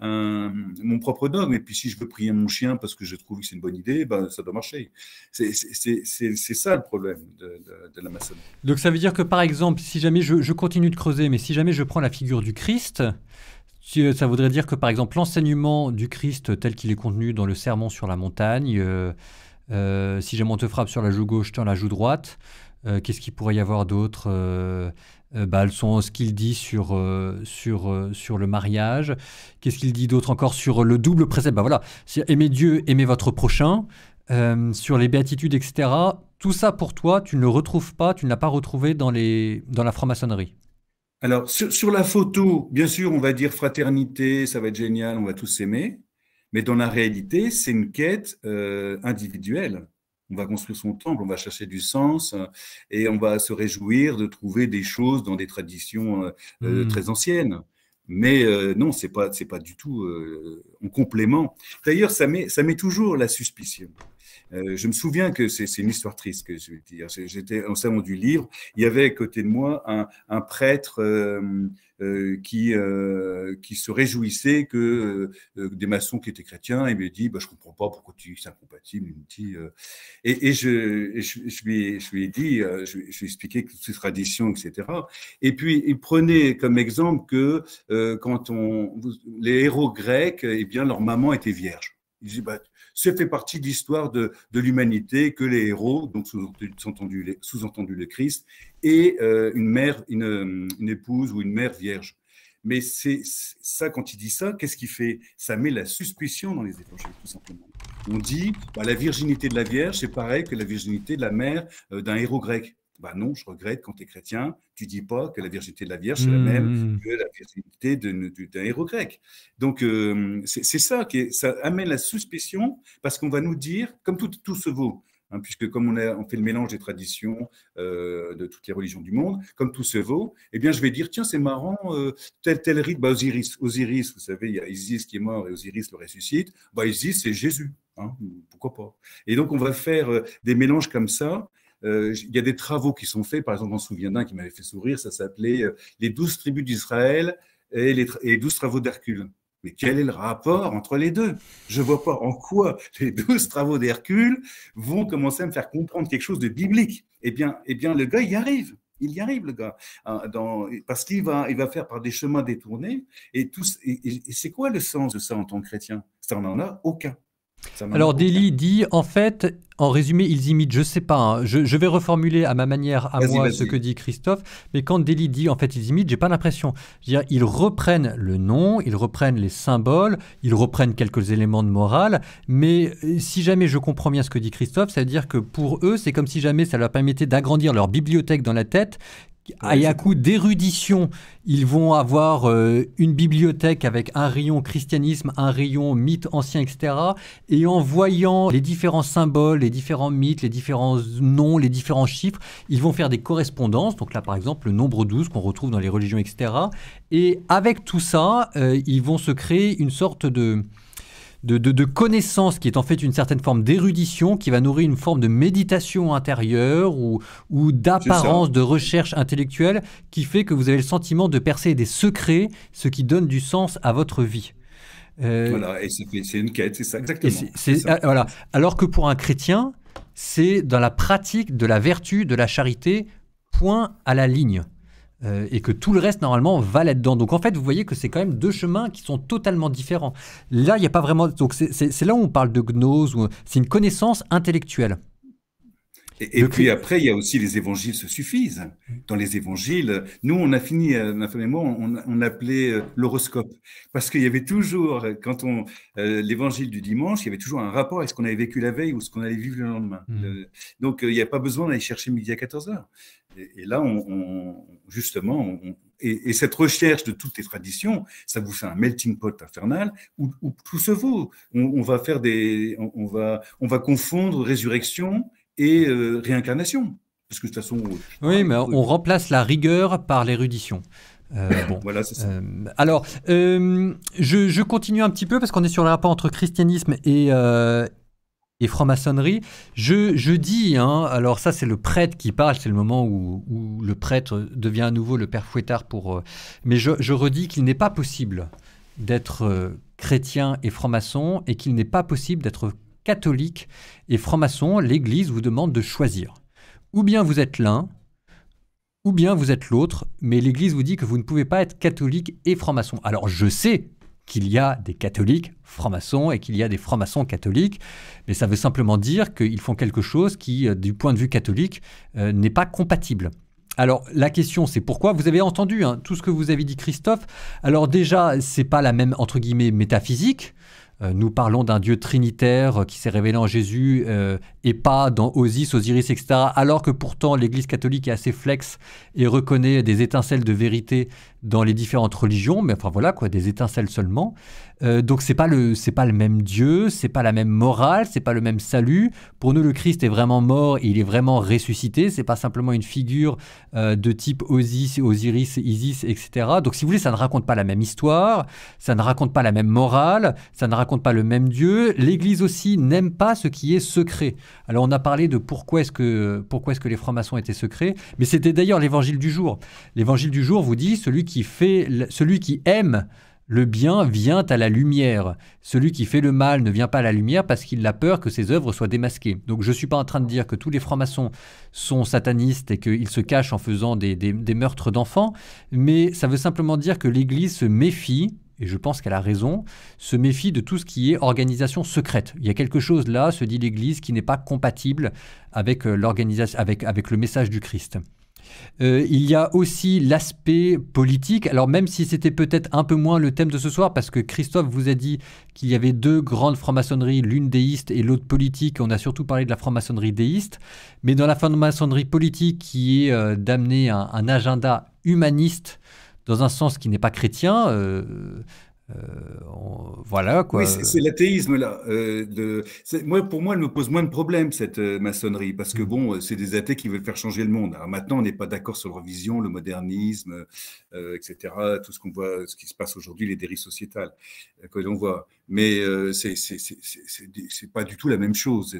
mon propre dogme. Et puis si je veux prier mon chien parce que je trouve que c'est une bonne idée, ben, ça doit marcher. C'est ça le problème de, la maçonnerie. Donc ça veut dire que par exemple, si jamais je continue de creuser, mais si jamais je prends la figure du Christ, euh, ça voudrait dire que, par exemple, l'enseignement du Christ tel qu'il est contenu dans le sermon sur la montagne, euh, euh, si jamais on te frappe sur la joue gauche, tiens la joue droite, qu'est-ce qu'il pourrait y avoir d'autre bah, ce qu'il dit sur, sur, sur le mariage, qu'est-ce qu'il dit d'autre encore sur le double précepte. Bah, voilà, aimer Dieu, aimez votre prochain, sur les béatitudes, etc. Tout ça pour toi, tu ne le retrouves pas, tu ne l'as pas retrouvé dans, les, dans la franc-maçonnerie. Alors, sur, la photo, bien sûr, on va dire fraternité, ça va être génial, on va tous s'aimer. Mais dans la réalité, c'est une quête euh, individuelle. On va construire son temple, on va chercher du sens euh, et on va se réjouir de trouver des choses dans des traditions euh, hmm. très anciennes. Mais non, c'est pas pas du tout en complément. D'ailleurs, ça met ça met toujours la suspicion. Euh, je me souviens que c'est une histoire triste que je vais dire. J'étais en salon du livre, il y avait à côté de moi un, prêtre euh, euh, qui, se réjouissait que des maçons qui étaient chrétiens, il me dit bah, Je comprends pas pourquoi tu es incompatible. et, et, je, je, je, lui ai, je lui ai dit, je, lui ai expliqué toutes ces traditions, etc. Et puis il prenait comme exemple que quand on, les héros grecs, eh bien, leur maman était vierge. Il dit, bah, c'est fait partie de l'histoire de, de l'humanité que les héros, donc sous-entendu sous le Christ, et euh, une mère, une, une, épouse ou une mère vierge. Mais c'est ça, quand il dit ça, qu'est-ce qu'il fait Ça met la suspicion dans les évangiles, tout simplement. On dit, bah, la virginité de la Vierge, c'est pareil que la virginité de la mère euh, d'un héros grec. Bah non, je regrette, quand tu es chrétien, tu dis pas que la virginité de la Vierge, est la même mmh. que la virginité d'un héros grec. Donc, euh, c'est ça qui ça amène la suspicion, parce qu'on va nous dire, comme tout, se vaut, hein, puisque comme on, fait le mélange des traditions euh, de toutes les religions du monde, comme tout se vaut, eh bien je vais dire tiens c'est marrant euh, tel rite, bah, Osiris, vous savez il y a Isis qui est mort et Osiris le ressuscite, bah Isis c'est Jésus, hein, pourquoi pas. Et donc on va faire des mélanges comme ça euh, il y a des travaux qui sont faits, par exemple, on se souvient d'un qui m'avait fait sourire, ça s'appelait euh, Les douze tribus d'Israël et les douze travaux d'Hercule. Mais quel est le rapport entre les deux Je ne vois pas en quoi *laughs* les douze travaux d'Hercule vont commencer à me faire comprendre quelque chose de biblique. Eh bien, eh bien le gars y arrive. Il y arrive, le gars, ah, parce qu'il va, il va faire par des chemins détournés. Et, c'est quoi le sens de ça en tant que chrétien Ça, n'en a aucun. Alors Deli dit, en fait, en résumé, ils imitent, je sais pas, hein, je, vais reformuler à ma manière, à moi, ce que dit Christophe, mais quand Deli dit, en fait, ils imitent, j'ai pas l'impression. Dire, ils reprennent le nom, ils reprennent les symboles, ils reprennent quelques éléments de morale, mais euh, si jamais je comprends bien ce que dit Christophe, c'est-à-dire que pour eux, c'est comme si jamais ça leur permettait d'agrandir leur bibliothèque dans la tête à coup d'érudition. Ils vont avoir euh, une bibliothèque avec un rayon christianisme, un rayon mythe ancien, etc. Et en voyant les différents symboles, les différents mythes, les différents noms, les différents chiffres, ils vont faire des correspondances. Donc là, par exemple, le nombre 12 qu'on retrouve dans les religions, etc. Et avec tout ça, euh, ils vont se créer une sorte de de, de, connaissance qui est en fait une certaine forme d'érudition qui va nourrir une forme de méditation intérieure ou, d'apparence de recherche intellectuelle qui fait que vous avez le sentiment de percer des secrets, ce qui donne du sens à votre vie. Euh, voilà, et c'est une quête, c'est ça exactement. Ah, Alors que pour un chrétien, c'est dans la pratique de la vertu, de la charité, point à la ligne. Euh, et que tout le reste normalement va là-dedans. Donc en fait, vous voyez que c'est quand même deux chemins qui sont totalement différents. Là, il n'y a pas vraiment. Donc c'est là où on parle de gnose, c'est une connaissance intellectuelle. Et, puis après, il y a aussi les évangiles se suffisent. Dans les évangiles, nous, on a fini, euh, on, appelait euh, l'horoscope. Parce qu'il y avait toujours, quand on, l'évangile du dimanche, il y avait toujours un rapport avec ce qu'on avait vécu la veille ou ce qu'on allait vivre le lendemain. Mmh. donc, il n'y a pas besoin d'aller chercher midi à 14 h Et, là, on, justement, et, cette recherche de toutes les traditions, ça vous fait un melting pot infernal où, tout se vaut. On, va faire des, on, va, on va confondre résurrection et euh, réincarnation, parce que de Oui, mais on remplace la rigueur par l'érudition. Euh, *laughs* bon. voilà, ça. Euh, alors, je, je, continue un petit peu parce qu'on est sur le rapport entre christianisme et, et franc-maçonnerie. Je, dis, hein, alors ça c'est le prêtre qui parle, c'est le moment où, où, le prêtre devient à nouveau le père Fouettard pour... Euh, mais je, redis qu'il n'est pas possible d'être euh, chrétien et franc-maçon et qu'il n'est pas possible d'être catholique et franc-maçon. L'Église vous demande de choisir. Ou bien vous êtes l'un, ou bien vous êtes l'autre, mais l'Église vous dit que vous ne pouvez pas être catholique et franc-maçon. Alors je sais qu'il y a des catholiques francs-maçons et qu'il y a des francs-maçons catholiques, mais ça veut simplement dire qu'ils font quelque chose qui, euh, du point de vue catholique, euh, n'est pas compatible. Alors la question c'est pourquoi vous avez entendu hein, tout ce que vous avez dit Christophe. Alors déjà c'est pas la même entre guillemets métaphysique euh, nous parlons d'un Dieu trinitaire euh, qui s'est révélé en Jésus euh, et pas dans Osis, Osiris, etc. Alors que pourtant l'Église catholique est assez flex et reconnaît des étincelles de vérité dans les différentes religions, mais enfin voilà quoi, des étincelles seulement. donc c'est pas le c'est pas le même Dieu, c'est pas la même morale, c'est pas le même salut. Pour nous le Christ est vraiment mort, il est vraiment ressuscité. C'est pas simplement une figure de type Osis, Osiris, Isis, etc. Donc si vous voulez, ça ne raconte pas la même histoire, ça ne raconte pas la même morale, ça ne raconte compte pas le même Dieu. L'Église aussi n'aime pas ce qui est secret. Alors on a parlé de pourquoi est-ce que, les francs-maçons étaient secrets, mais c'était d'ailleurs l'évangile du jour. L'évangile du jour vous dit celui qui fait, celui qui aime le bien vient à la lumière. Celui qui fait le mal ne vient pas à la lumière parce qu'il a peur que ses œuvres soient démasquées. Donc je ne suis pas en train de dire que tous les francs-maçons sont satanistes et qu'ils se cachent en faisant des meurtres d'enfants, mais ça veut simplement dire que l'Église se méfie et je pense qu'elle a raison, se méfie de tout ce qui est organisation secrète. Il y a quelque chose là, se dit l'Église, qui n'est pas compatible avec, euh, l'organisation, avec, avec le message du Christ. Euh, il y a aussi l'aspect politique. Alors même si c'était peut-être un peu moins le thème de ce soir, parce que Christophe vous a dit qu'il y avait deux grandes franc maçonneries l'une déiste et l'autre politique. On a surtout parlé de la franc-maçonnerie déiste. Mais dans la franc-maçonnerie politique, qui est euh, d'amener un, un, agenda humaniste, dans un sens qui n'est pas chrétien. Euh, euh, voilà quoi. Oui, c'est l'athéisme là. Euh, de, moi, pour moi, elle me pose moins de problèmes cette maçonnerie parce que mm. bon, c'est des athées qui veulent faire changer le monde. maintenant, on n'est pas d'accord sur leur vision, le modernisme, etc. Tout ce qu'on voit, ce qui se passe aujourd'hui, les dérives sociétales que l'on voit mais ce c'est pas du tout la même chose.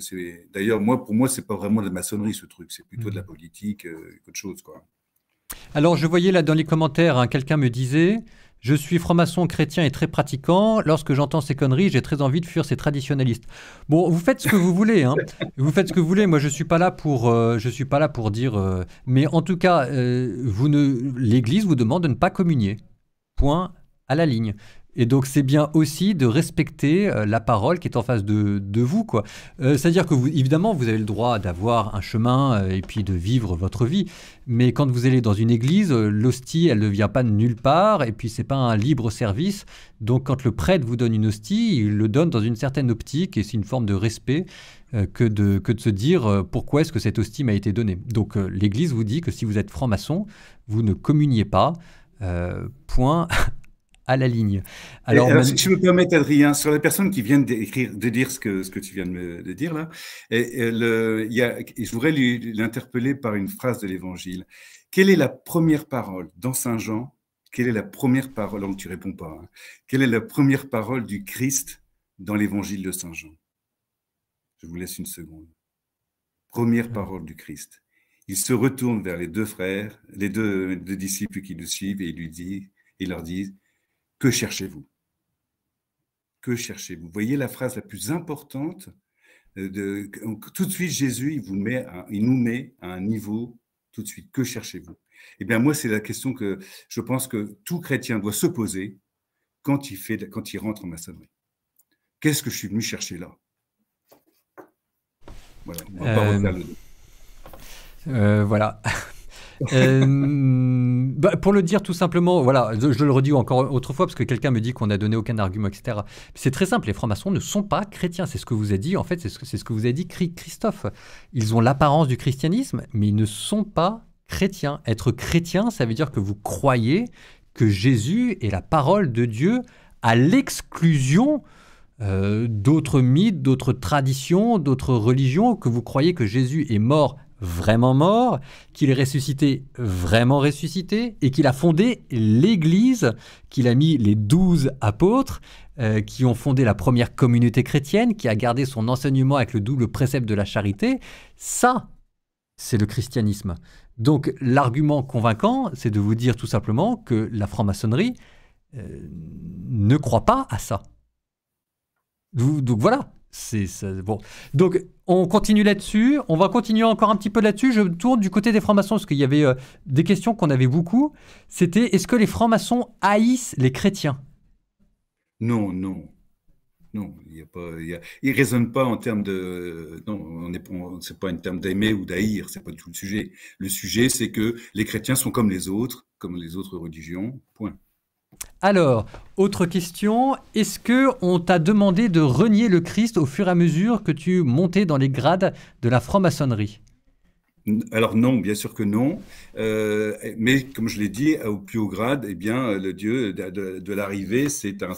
D'ailleurs, moi, pour moi, c'est pas vraiment de la maçonnerie ce truc, c'est plutôt de la mm. politique, autre qu'autre chose, quoi. Alors, je voyais là dans les commentaires, hein, quelqu'un me disait Je suis franc-maçon chrétien et très pratiquant. Lorsque j'entends ces conneries, j'ai très envie de fuir ces traditionalistes. Bon, vous faites ce que vous voulez. Hein. *laughs* Vous faites ce que vous voulez. Moi, je ne suis, pas là pour, euh, je suis pas là pour dire. Euh, mais en tout cas, euh, vous ne, l'Église vous demande de ne pas communier. Point à la ligne. Et donc c'est bien aussi de respecter euh, la parole qui est en face de, de vous. quoi. Euh, c'est-à-dire que vous, évidemment, vous avez le droit d'avoir un chemin euh, et puis de vivre votre vie. Mais quand vous allez dans une église, l'hostie, elle ne vient pas de nulle part et puis c'est pas un libre service. Donc quand le prêtre vous donne une hostie, il le donne dans une certaine optique et c'est une forme de respect que de, que de se dire pourquoi est-ce que cette hostie m'a été donnée. Donc l'église vous dit que si vous êtes franc-maçon, vous ne communiez pas. point à la ligne. Alors, si je me permets, Adrien, sur la personne qui vient de dire ce que, ce que tu viens de, dire là, et, je voudrais l'interpeller par une phrase de l'Évangile. Quelle est la première parole dans Saint Jean Quelle est la première parole Tu oh, tu réponds pas. Hein. quelle est la première parole du Christ dans l'Évangile de Saint Jean Je vous laisse une seconde. Première parole du Christ. Il se retourne vers les deux frères, les deux, disciples qui le suivent, et il lui dit, il leur dit que cherchez-vous Que cherchez-vous Vous Voyez la phrase la plus importante. Euh, de, tout de suite, Jésus, il, vous met il nous met à un niveau tout de suite. Que cherchez-vous Eh bien, moi, c'est la question que je pense que tout chrétien doit se poser quand il, fait, quand il rentre en maçonnerie. Qu'est-ce que je suis venu chercher là Voilà, on va euh, euh, Voilà. *laughs* Euh, bah, pour le dire tout simplement, voilà, je le redis encore autrefois parce que quelqu'un me dit qu'on n'a donné aucun argument, etc. C'est très simple, les francs-maçons ne sont pas chrétiens. C'est ce que vous avez dit, en fait, c'est ce, que vous avez dit Christophe. Ils ont l'apparence du christianisme, mais ils ne sont pas chrétiens. Être chrétien, ça veut dire que vous croyez que Jésus est la parole de Dieu à l'exclusion euh, d'autres mythes, d'autres traditions, d'autres religions, que vous croyez que Jésus est mort vraiment mort, qu'il est ressuscité, vraiment ressuscité, et qu'il a fondé l'Église, qu'il a mis les douze apôtres, euh, qui ont fondé la première communauté chrétienne, qui a gardé son enseignement avec le double précepte de la charité. Ça, c'est le christianisme. Donc l'argument convaincant, c'est de vous dire tout simplement que la franc-maçonnerie euh, ne croit pas à ça. Donc voilà, c'est bon. Donc on continue là-dessus. On va continuer encore un petit peu là-dessus. Je tourne du côté des francs-maçons parce qu'il y avait euh, des questions qu'on avait beaucoup. C'était est-ce que les francs-maçons haïssent les chrétiens Non, non. Non, y a pas, ils ne pas en termes de. Non, on est, c'est pas un terme d'aimer ou d'haïr, c'est pas du tout le sujet. Le sujet, c'est que les chrétiens sont comme les autres, comme les autres religions, point. Alors, autre question, est-ce que on t'a demandé de renier le Christ au fur et à mesure que tu montais dans les grades de la franc-maçonnerie alors non, bien sûr que non, euh, mais comme je l'ai dit, au plus haut grade, eh bien, le dieu de, l'arrivée, c'est un,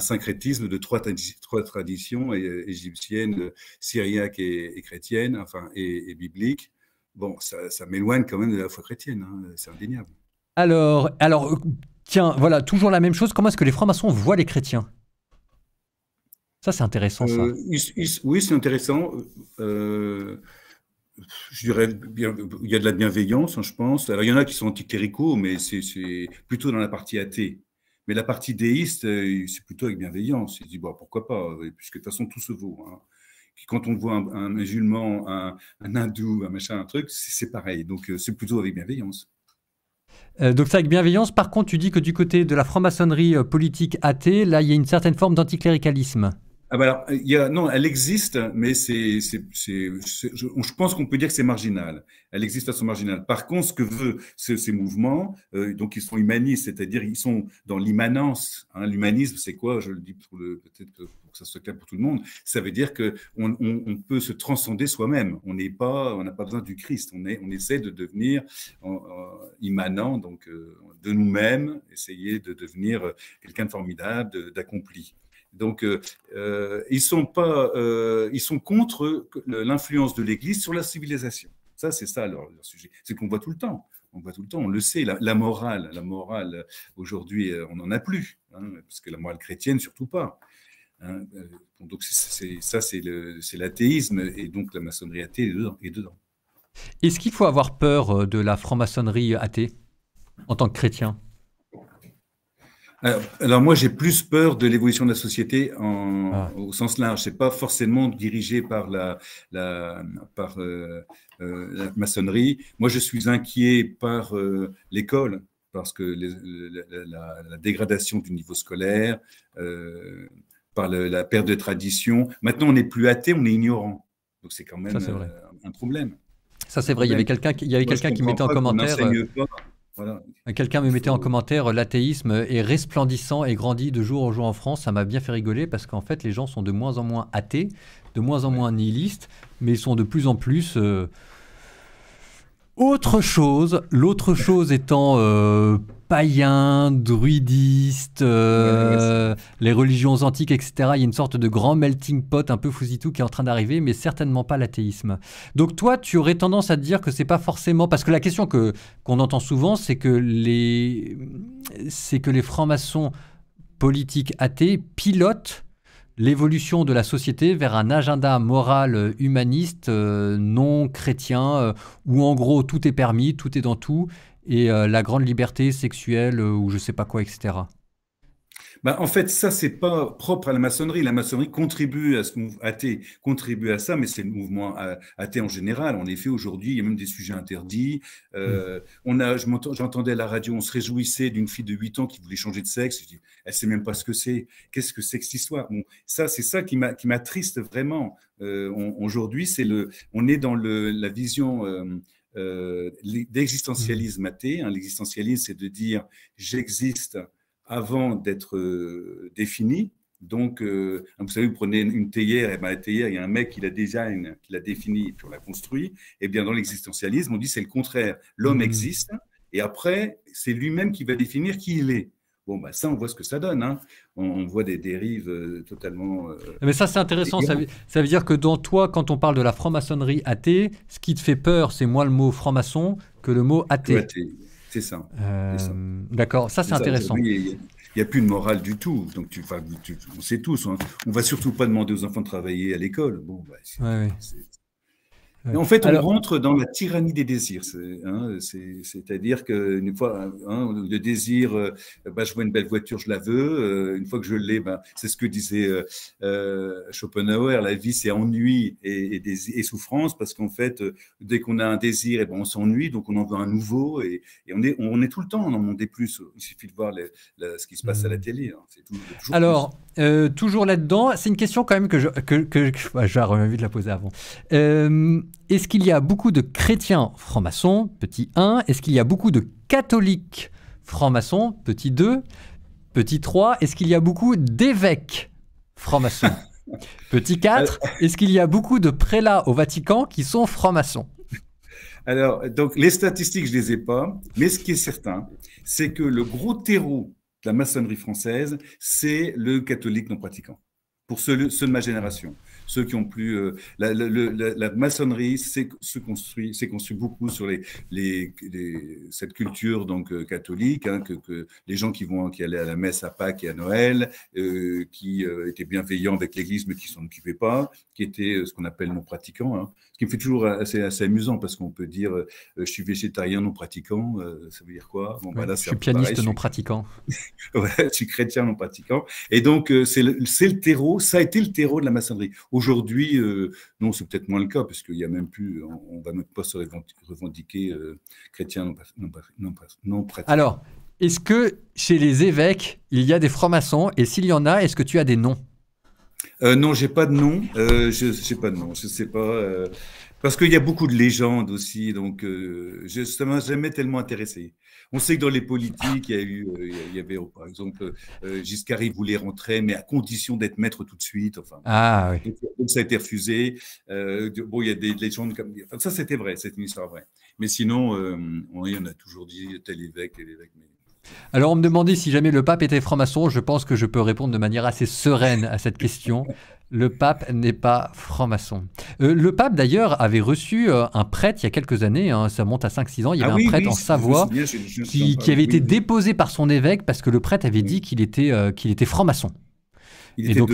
syncrétisme de trois, traditions égyptiennes, syriaque et, chrétienne, enfin, et, biblique. Bon, ça, m'éloigne quand même de la foi chrétienne, hein, c'est indéniable. Alors, alors Tiens, voilà, toujours la même chose. Comment est-ce que les francs-maçons voient les chrétiens Ça, c'est intéressant. Euh, oui, c'est intéressant. Euh, je dirais, il y a de la bienveillance, hein, je pense. Alors, il y en a qui sont anticléricaux, mais c'est plutôt dans la partie athée. Mais la partie déiste, euh, c'est plutôt avec bienveillance. Il dit, bon, pourquoi pas, puisque de toute façon, tout se vaut. Hein. quand on voit un, musulman, un, un, hindou, un machin, un truc, c'est pareil. Donc, c'est plutôt avec bienveillance. Euh, donc ça avec bienveillance. Par contre, tu dis que du côté de la franc-maçonnerie euh, politique athée, là, il y a une certaine forme d'anticléricalisme. Ah bah alors, il non, elle existe, mais c'est, c'est, je, pense qu'on peut dire que c'est marginal. Elle existe de façon marginale. Par contre, ce que veulent ces, mouvements, euh, donc ils sont humanistes, c'est-à-dire ils sont dans l'immanence. Hein. L'humanisme, c'est quoi Je le dis pour le, peut-être que ça soit pour tout le monde, ça veut dire qu'on on, peut se transcender soi-même. On n'est pas, on n'a pas besoin du Christ. On, est, on essaie de devenir immanent, donc euh, de nous-mêmes, essayer de devenir euh, quelqu'un de formidable, d'accompli. Donc, euh, ils sont pas, ils sont contre l'influence de l'Église sur la civilisation. Ça, c'est ça leur, sujet. C'est qu'on voit tout le temps on voit tout le temps, on le sait, la, morale, la morale aujourd'hui, on n'en a plus, hein, parce que la morale chrétienne, surtout pas. Hein, euh, donc c'est, ça, c'est, l'athéisme, et donc la maçonnerie athée est dedans. Est ce qu'il faut avoir peur euh, de la franc-maçonnerie euh, athée en tant que chrétien alors, moi, j'ai plus peur de l'évolution de la société en, ah. au sens large. n'est pas forcément dirigé par la, la par la maçonnerie. Moi, je suis inquiet par l'école parce que la, dégradation du niveau scolaire, par la perte de tradition. Maintenant, on n'est plus athée, on est ignorant. Donc c'est quand même euh, un problème. Ça c'est vrai. Il y avait quelqu'un qui, mettait en commentaire. Euh, quelqu'un me mettait en commentaire euh, l'athéisme est resplendissant et grandit de jour en jour en France. Ça m'a bien fait rigoler parce qu'en fait les gens sont de moins en moins athées, de moins en moins nihilistes, mais ils sont de plus en plus autre chose, l'autre chose étant euh, païen, druidiste, euh, les religions antiques, etc. Il y a une sorte de grand melting pot un peu fous-y-tout qui est en train d'arriver, mais certainement pas l'athéisme. Donc toi, tu aurais tendance à dire que c'est pas forcément parce que la question que qu'on entend souvent, c'est que les c'est que les francs-maçons politiques athées pilotent l'évolution de la société vers un agenda moral euh, humaniste euh, non chrétien euh, où en gros tout est permis, tout est dans tout et la grande liberté sexuelle ou je sais pas quoi, etc. Bah, en fait, ça, c'est pas propre à la maçonnerie. La maçonnerie contribue à ce athée, contribue à ça, mais c'est le mouvement athée en général. En effet, aujourd'hui, il y a même des sujets interdits. Euh, mmh. on a, j'entendais à la radio, on se réjouissait d'une fille de 8 ans qui voulait changer de sexe. Je dis, elle sait même pas ce que c'est. Qu'est-ce que c'est que cette histoire bon, ça, c'est ça qui m'attriste vraiment. Euh, aujourd'hui, c'est le, on est dans le, la vision. Euh, d'existentialisme euh, mmh. athée. Hein. L'existentialisme, c'est de dire j'existe avant d'être euh, définie. Donc, euh, vous savez, vous prenez une théière, et bien la théière, il y a un mec qui la design, qui la définit, et puis on la construit. Et eh bien, dans l'existentialisme, on dit c'est le contraire. L'homme mmh. existe, et après, c'est lui-même qui va définir qui il est. Bon, bah ça, on voit ce que ça donne. Hein. On, voit des dérives euh, totalement. Mais ça, c'est intéressant. Ça veut, dire que dans toi, quand on parle de la franc-maçonnerie athée, ce qui te fait peur, c'est moins le mot franc-maçon que le mot athée. Euh, c'est ça. D'accord, ça c'est intéressant. Il n'y a, plus de morale du tout. Donc tu, on sait tous. Hein. On va surtout pas demander aux enfants de travailler à l'école. Bon, bah, en fait, on rentre dans la tyrannie des désirs. Hein, c'est-à-dire que une fois, hein, le désir, euh, bah, je vois une belle voiture, je la veux. Euh, une fois que je l'ai, ben, c'est ce que disait euh, Schopenhauer, la vie, c'est ennui et, et, souffrance, parce qu'en fait, dès qu'on a un désir, et eh bon, on s'ennuie, donc on en veut un nouveau, et, on, est, on est tout le temps on en des plus. Il suffit de voir ce qui se passe à la mmh. télé. Hein, toujours Alors, toujours là-dedans, c'est une question quand même que j'aurais que, bah, envie de la poser avant est-ce qu'il y a beaucoup de chrétiens francs-maçons Petit 1. Est-ce qu'il y a beaucoup de catholiques francs-maçons Petit 2. Petit 3. Est-ce qu'il y a beaucoup d'évêques francs-maçons *laughs* Petit 4. Est-ce qu'il y a beaucoup de prélats au Vatican qui sont francs-maçons alors, donc, les statistiques, je ne les ai pas, mais ce qui est certain, c'est que le gros terreau de la maçonnerie française, c'est le catholique non pratiquant, pour ceux, ceux de ma génération ceux qui ont plus. Euh, la, maçonnerie s'est construit, construit beaucoup sur les, cette culture donc euh, catholique, hein, que, les gens qui vont qui allaient à la messe à Pâques et à Noël, euh, qui étaient bienveillants avec l'Église mais qui s'en occupaient pas, qui étaient ce qu'on appelle non pratiquants. Hein. ce qui me fait toujours assez, assez amusant parce qu'on peut dire je suis végétarien non pratiquant, ça veut dire quoi bah Je suis pianiste non pratiquant. *laughs* je suis chrétien non pratiquant. Et donc c'est le, le terreau, ça a été le terreau de la maçonnerie. Aujourd'hui, euh, non, c'est peut-être moins le cas, parce qu'il n'y a même plus, on, ne va même euh, pas se revendiquer chrétien non, non, non, prêtre. Alors, est-ce que chez les évêques, il y a des francs-maçons Et s'il y en a, est-ce que tu as des noms euh, non, j'ai pas de nom. je n'ai pas de nom. Je sais pas parce qu'il y a beaucoup de légendes aussi. Donc, je, ne m'a jamais tellement intéressé. On sait que dans les politiques, il y, a eu, euh, il y avait, par exemple, euh, euh, Giscard, voulait rentrer, mais à condition d'être maître tout de suite. Enfin, ah, oui. ça a été refusé. bon, il y a des légendes comme ça, c'était vrai, c'est une histoire vraie. Mais sinon, il on, en a toujours dit tel évêque, tel évêque. Mais alors on me demandait si jamais le pape était franc-maçon, je pense que je peux répondre de manière assez sereine à cette question. Le pape n'est pas franc-maçon. Euh, le pape d'ailleurs avait reçu euh, un prêtre il y a quelques années, hein. ça monte à 5-6 ans, il y avait ah un prêtre en Savoie qui, avait été déposé par son évêque parce que le prêtre avait dit qu'il euh, qu'il était franc-maçon donc,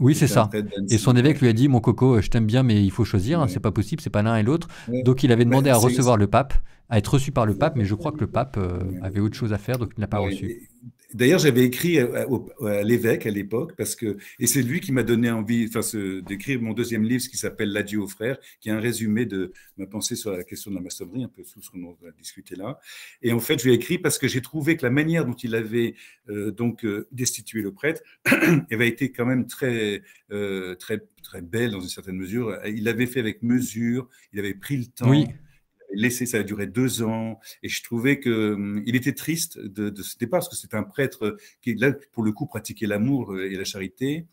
Oui, c'est ça. Et son évêque lui a dit Mon coco, euh, je t'aime bien, mais il faut choisir, hein, c'est pas possible, c'est pas l'un et l'autre. Donc il avait demandé à recevoir le pape, à être reçu par le pape, mais je crois que le pape euh, avait autre chose à faire, donc il n'a pas reçu. D'ailleurs, j'avais écrit euh, euh, euh, à, l'évêque à l'époque, parce que, et c'est lui qui m'a donné envie enfin, d'écrire mon deuxième livre, qui s'appelle L'adieu aux frères, qui est un résumé de ma pensée sur la question de la maçonnerie, un peu sous ce qu'on a discuté là. Et en fait, je lui écrit parce que j'ai trouvé que la manière dont il avait donc destitué le prêtre *clears throat* avait été quand même très, très, très belle dans une certaine mesure. Il l'avait fait avec mesure, il avait pris le temps. Oui. Laisser ça a duré deux ans. Et je trouvais que hum, il était triste de, ce départ, parce que c'est un prêtre qui, là, pour le coup, pratiquait l'amour euh, et la charité.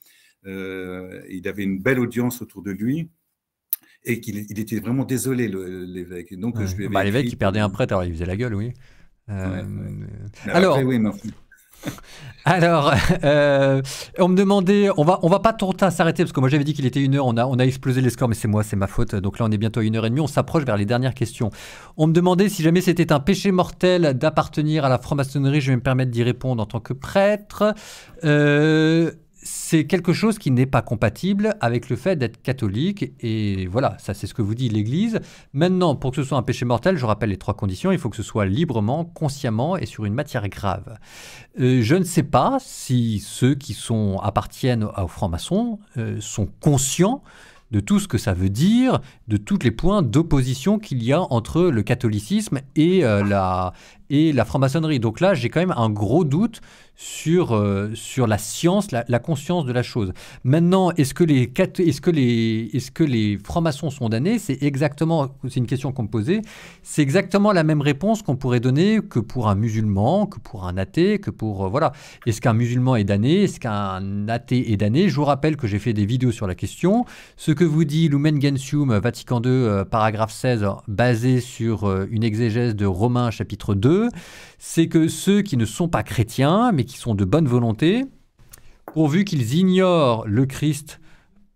Euh, il avait une belle audience autour de lui et qu'il était vraiment désolé, l'évêque. Donc, je lui bah, L'évêque, qui il perdait un prêtre, alors il faisait la gueule, oui. Euh, alors, oui, *laughs* Alors, euh, on me demandait, on va, on va pas trop à s'arrêter parce que moi j'avais dit qu'il était une heure, on a, on a explosé les scores, mais c'est moi, c'est ma faute. Donc là, on est bientôt à une heure et demie, on s'approche vers les dernières questions. On me demandait si jamais c'était un péché mortel d'appartenir à la franc-maçonnerie, je vais me permettre d'y répondre en tant que prêtre. Euh, c'est quelque chose qui n'est pas compatible avec le fait d'être catholique. Et voilà, ça c'est ce que vous dit l'Église. Maintenant, pour que ce soit un péché mortel, je rappelle les trois conditions, il faut que ce soit librement, consciemment et sur une matière grave. Euh, je ne sais pas si ceux qui sont, appartiennent aux francs-maçons euh, sont conscients de tout ce que ça veut dire, de tous les points d'opposition qu'il y a entre le catholicisme et, euh, la, et la franc-maçonnerie. Donc là, j'ai quand même un gros doute sur, euh, sur la science, la, conscience de la chose. Maintenant, est-ce que les, est-ce que les, est-ce que les francs-maçons sont damnés C'est exactement, c'est une question qu'on me posait, c'est exactement la même réponse qu'on pourrait donner que pour un musulman, que pour un athée, que pour... Euh, voilà. Est-ce qu'un musulman est damné Est-ce qu'un athée est damné Je vous rappelle que j'ai fait des vidéos sur la question. Ce que vous dit Lumen Gentium, euh, Vatican II, paragraphe 16, basé sur une exégèse de Romains chapitre 2, c'est que ceux qui ne sont pas chrétiens, mais qui sont de bonne volonté, pourvu qu'ils ignorent le Christ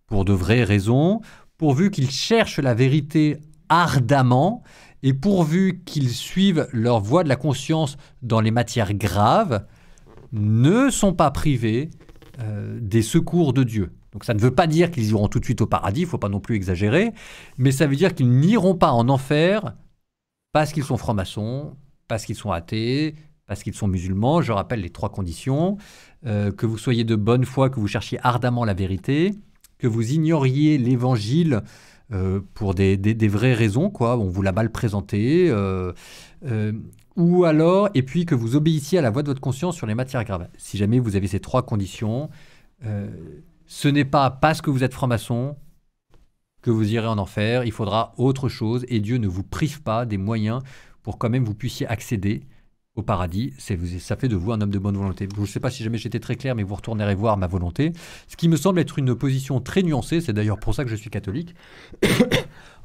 pour de vraies raisons, pourvu qu'ils cherchent la vérité ardemment, et pourvu qu'ils suivent leur voie de la conscience dans les matières graves, ne sont pas privés euh, des secours de Dieu. Donc ça ne veut pas dire qu'ils iront tout de suite au paradis, il ne faut pas non plus exagérer, mais ça veut dire qu'ils n'iront pas en enfer parce qu'ils sont francs-maçons, parce qu'ils sont athées, parce qu'ils sont musulmans. Je rappelle les trois conditions. Euh, que vous soyez de bonne foi, que vous cherchiez ardemment la vérité, que vous ignoriez l'évangile euh, pour des, vraies raisons, quoi. On vous l'a mal présenté. Euh, ou alors, et puis que vous obéissiez à la voix de votre conscience sur les matières graves. Si jamais vous avez ces trois conditions, ce n'est pas parce que vous êtes franc-maçon que vous irez en enfer, il faudra autre chose, et Dieu ne vous prive pas des moyens pour quand même vous puissiez accéder au paradis, ça fait de vous un homme de bonne volonté. Je ne sais pas si jamais j'étais très clair, mais vous retournerez voir ma volonté. Ce qui me semble être une position très nuancée, c'est d'ailleurs pour ça que je suis catholique, *coughs*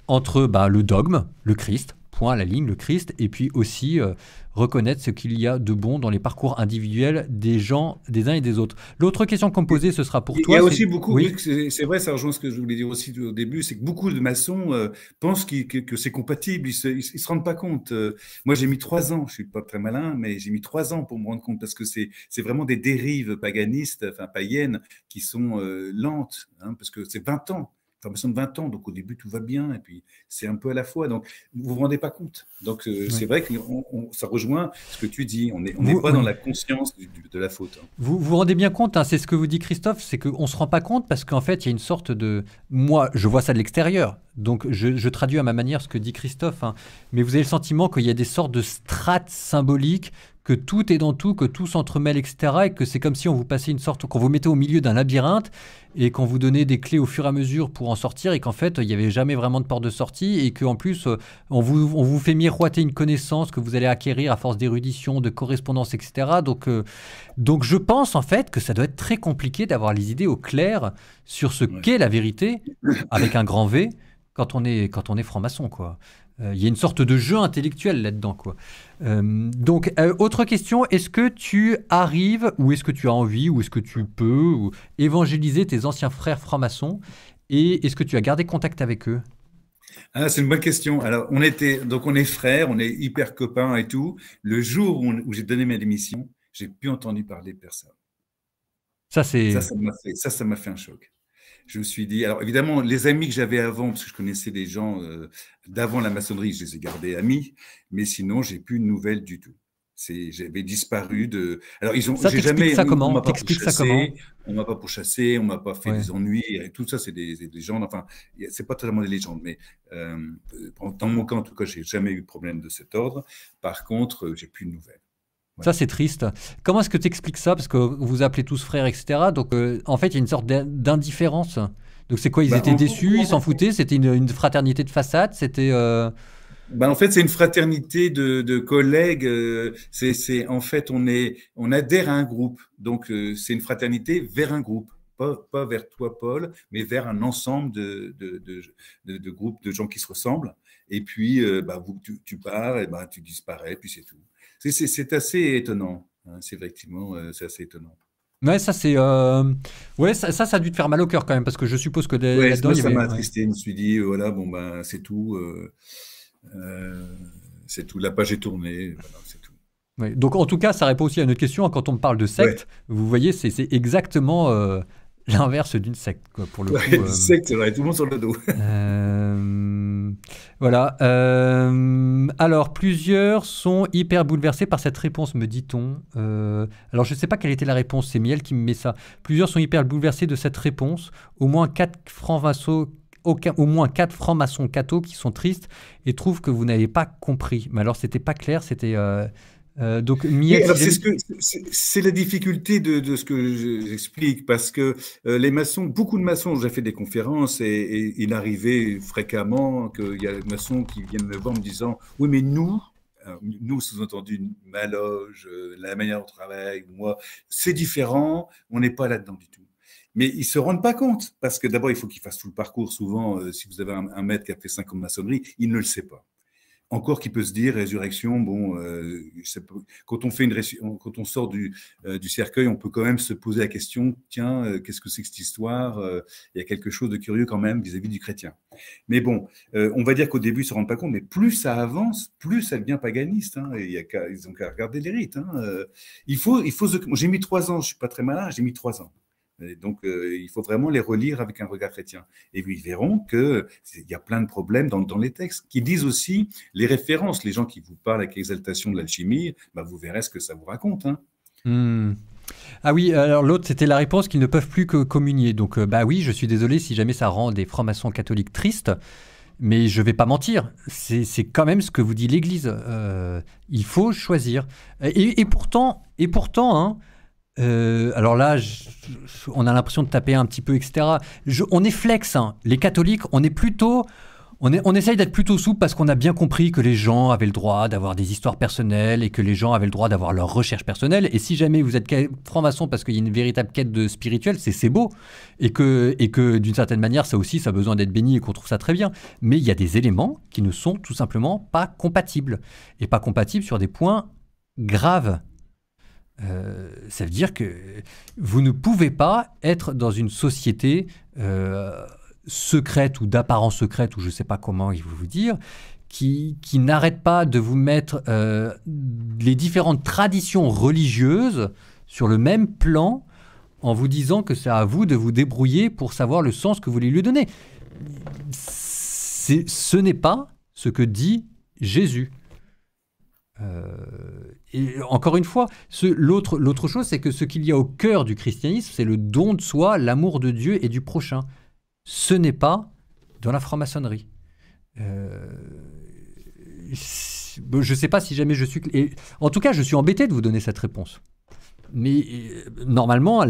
entre bah, le dogme, le Christ, à la ligne, le Christ, et puis aussi euh, reconnaître ce qu'il y a de bon dans les parcours individuels des gens, des uns et des autres. L'autre question qu'on posait, ce sera pour toi. Il y a aussi beaucoup, c'est vrai, ça rejoint ce que je voulais dire aussi au début, c'est que beaucoup de maçons euh, pensent que, que c'est compatible, ils ne se, rendent pas compte. Euh, moi, j'ai mis trois ans, je suis pas très malin, mais j'ai mis trois ans pour me rendre compte, parce que c'est vraiment des dérives paganistes, enfin païennes, qui sont lentes, hein, parce que c'est 20 ans enfin, me 20 ans, donc au début tout va bien, et puis c'est un peu à la fois. Donc vous vous rendez pas compte. Donc euh, c'est vrai que on, ça rejoint ce que tu dis. On n'est on est pas dans la conscience de la faute. Hein. Vous vous rendez bien compte, hein, c'est ce que vous dit Christophe, c'est qu'on se rend pas compte parce qu'en fait il y a une sorte de. Moi, je vois ça de l'extérieur, donc je, je, traduis à ma manière ce que dit Christophe, hein. mais vous avez le sentiment qu'il y a des sortes de strates symboliques que tout est dans tout, que tout s'entremêle, etc. Et que c'est comme si on vous passait une sorte, qu'on vous mettait au milieu d'un labyrinthe et qu'on vous donnait des clés au fur et à mesure pour en sortir et qu'en fait, il n'y avait jamais vraiment de porte de sortie et qu'en plus, euh, on vous, fait miroiter une connaissance que vous allez acquérir à force d'érudition, de correspondance, etc. Donc, euh, donc je pense en fait que ça doit être très compliqué d'avoir les idées au clair sur ce qu'est la vérité avec un grand V quand on est, quand on est franc-maçon, quoi. Euh, il y a une sorte de jeu intellectuel là-dedans, quoi. Euh, donc, euh, autre question, est-ce que tu arrives, ou est-ce que tu as envie, ou est-ce que tu peux évangéliser tes anciens frères francs-maçons Et est-ce que tu as gardé contact avec eux ah, c'est une bonne question. Alors, on était, donc on est frères, on est hyper copains et tout. Le jour où, j'ai donné ma démission, j'ai plus entendu parler de personne. Ça, c'est. ça, ça m'a fait un choc je me suis dit, alors évidemment, les amis que j'avais avant, parce que je connaissais des gens euh, d'avant la maçonnerie, je les ai gardés amis, mais sinon, j'ai plus de nouvelles du tout. J'avais disparu de. Alors, ils ont. Ça, jamais, ça comment On m'a pas pourchassé, on m'a pas pourchassé, on m'a pas fait des ennuis, et tout ça, c'est des, légendes. Enfin, c'est pas totalement des légendes, mais euh, dans mon cas, en tout cas, j'ai jamais eu de problème de cet ordre. Par contre, euh, j'ai plus de nouvelles. Ça, c'est triste. Comment est-ce que tu expliques ça Parce que vous appelez tous frères, etc. Donc, euh, en fait, il y a une sorte d'indifférence. Donc, c'est quoi Ils bah, étaient déçus, ils s'en foutaient C'était une, fraternité de façade C'était. Euh, bah, en fait, c'est une fraternité de, collègues. Euh, c'est, en fait, on est, on adhère à un groupe. Donc, c'est une fraternité vers un groupe, pas, vers toi, Paul, mais vers un ensemble de, groupes de gens qui se ressemblent. Et puis, bah, vous, tu, pars, et ben, tu disparais, puis c'est tout c'est assez étonnant. Hein, c'est effectivement euh, c'est assez étonnant. Ouais, ça c'est euh, ouais ça, ça, a dû te faire mal au cœur quand même parce que je suppose que ouais, moi, ça m'a attristé. Je me suis dit voilà bon ben c'est tout, euh, c'est tout. La page est tournée, c'est tout. Donc en tout cas, ça répond aussi à notre question quand on parle de secte. Vous voyez, c'est exactement l'inverse d'une secte pour le coup. secte, tout le monde sur le dos voilà. Euh, alors, plusieurs sont hyper bouleversés par cette réponse, me dit-on. Euh, alors, je ne sais pas quelle était la réponse, c'est Miel qui me met ça. Plusieurs sont hyper bouleversés de cette réponse. Au moins 4 francs vassaux au moins quatre francs-maçons cathos qui sont tristes et trouvent que vous n'avez pas compris. Mais alors, c'était pas clair, c'était. Euh, c'est la difficulté de, ce que j'explique parce que euh, les maçons, beaucoup de maçons, j'ai fait des conférences et, il arrivait fréquemment qu'il y a des maçons qui viennent me voir me disant oui mais nous, nous sous-entendu ma loge, euh, la manière dont on travaille, moi, c'est différent, on n'est pas là-dedans du tout mais ils se rendent pas compte parce que d'abord il faut qu'ils fassent tout le parcours. Souvent, euh, si vous avez un, maître qui a fait 5 ans de maçonnerie, il ne le sait pas encore qui peut se dire résurrection. Bon, euh, quand on fait une quand on sort du, euh, du, cercueil, on peut quand même se poser la question tiens, euh, qu'est-ce que c'est que cette histoire euh, Il y a quelque chose de curieux quand même vis-à-vis du chrétien. Mais bon, on va dire qu'au début, ils se rendent pas compte, mais plus ça avance, plus ça devient paganiste. Hein, et y a, ils ont qu'à regarder les rites. Hein, il faut, il faut. J'ai mis trois ans. Je suis pas très malin. J'ai mis trois ans donc, euh, il faut vraiment les relire avec un regard chrétien. Et ils verront qu'il y a plein de problèmes dans, les textes qui disent aussi les références. Les gens qui vous parlent avec exaltation de l'alchimie, bah, vous verrez ce que ça vous raconte. Hein. Hmm. Ah oui, alors l'autre, c'était la réponse qu'ils ne peuvent plus que communier. Donc, euh, bah oui, je suis désolé si jamais ça rend des francs-maçons catholiques tristes, mais je ne vais pas mentir. C'est quand même ce que vous dit l'Église. Euh, il faut choisir. Et, et pourtant, et pourtant hein, euh, alors là, on a l'impression de taper un petit peu, etc. on est flex, hein. les catholiques, on est plutôt... On, est, essaye d'être plutôt souple parce qu'on a bien compris que les gens avaient le droit d'avoir des histoires personnelles et que les gens avaient le droit d'avoir leurs recherches personnelles. Et si jamais vous êtes franc-maçon parce qu'il y a une véritable quête de spirituelle, c'est beau. Et que, et que d'une certaine manière, ça aussi, ça a besoin d'être béni et qu'on trouve ça très bien. Mais il y a des éléments qui ne sont tout simplement pas compatibles. Et pas compatibles sur des points graves. Euh, ça veut dire que vous ne pouvez pas être dans une société euh, secrète ou d'apparence secrète, ou je ne sais pas comment il faut vous dire, qui, n'arrête pas de vous mettre euh, les différentes traditions religieuses sur le même plan en vous disant que c'est à vous de vous débrouiller pour savoir le sens que vous voulez lui donner. Ce n'est pas ce que dit Jésus. Euh, et encore une fois, l'autre chose, c'est que ce qu'il y a au cœur du christianisme, c'est le don de soi, l'amour de Dieu et du prochain. Ce n'est pas dans la franc-maçonnerie. Euh, je ne sais pas si jamais je suis... en tout cas, je suis embêté de vous donner cette réponse. Mais euh, normalement,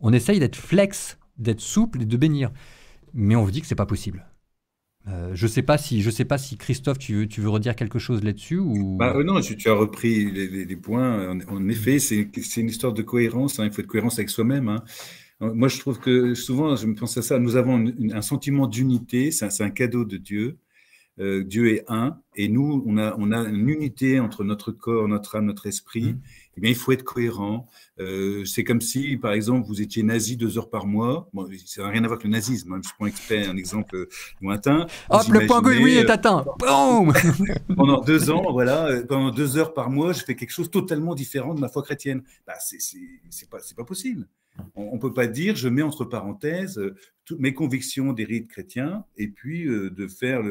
on essaye d'être flex, d'être souple et de bénir. Mais on vous dit que ce n'est pas possible. Euh, je sais pas si, je sais pas si Christophe, tu veux, redire quelque chose là-dessus ou. Bah, euh, non, tu, as repris les, points. En, effet, c'est une histoire de cohérence. Hein. Il faut être cohérence avec soi-même. Hein. Euh, moi, je trouve que souvent, je me pense à ça. Nous avons un sentiment d'unité. C'est un, cadeau de Dieu. Euh, Dieu est un, et nous, on a, on a une unité entre notre corps, notre âme, notre esprit. Mm. Eh il faut être cohérent. Euh, c'est comme si, par exemple, vous étiez nazi deux heures par mois. Bon, ça n'a rien à voir avec le nazisme. Hein. Je prends exprès un exemple euh, lointain. Hop, le point est atteint. *laughs* pendant deux ans, voilà, pendant deux heures par mois, je fais quelque chose totalement différent de ma foi chrétienne. Bah, c'est pas, pas possible. On ne peut pas dire, je mets entre parenthèses euh, toutes mes convictions des rites chrétiens et puis euh, de, faire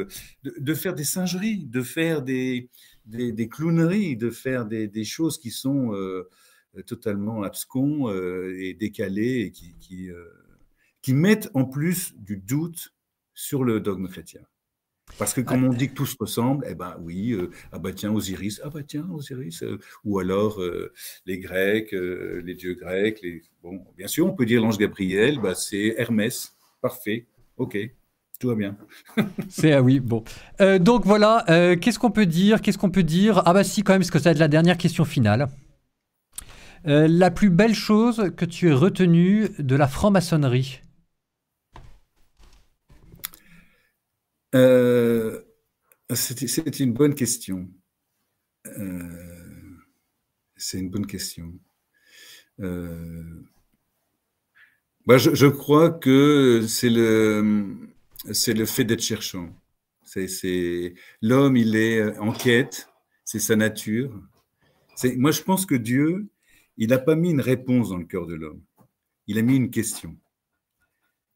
de, faire des singeries, de faire des, des, clowneries, de faire des, choses qui sont euh, totalement abscons et décalées et qui, qui mettent en plus du doute sur le dogme chrétien. Parce que comme on dit que tout se ressemble, eh ben oui, euh, ah bah tiens Osiris, ah bah tiens Osiris, euh, ou alors euh, les Grecs, les dieux grecs, les bon, bien sûr on peut dire l'ange Gabriel, bah c'est Hermès, parfait, ok, tout va bien. *laughs* c'est ah oui, bon. donc voilà, qu'est-ce qu'on peut dire, qu'est-ce qu'on peut dire Ah bah si quand même, parce que ça va être la dernière question finale. la plus belle chose que tu aies retenue de la franc-maçonnerie Euh, c'est une bonne question. Euh, c'est une bonne question. Euh, je, crois que c'est le, c'est le fait d'être cherchant. C'est, l'homme, il est en quête, c'est sa nature. moi, je pense que Dieu, il n'a pas mis une réponse dans le cœur de l'homme. Il a mis une question.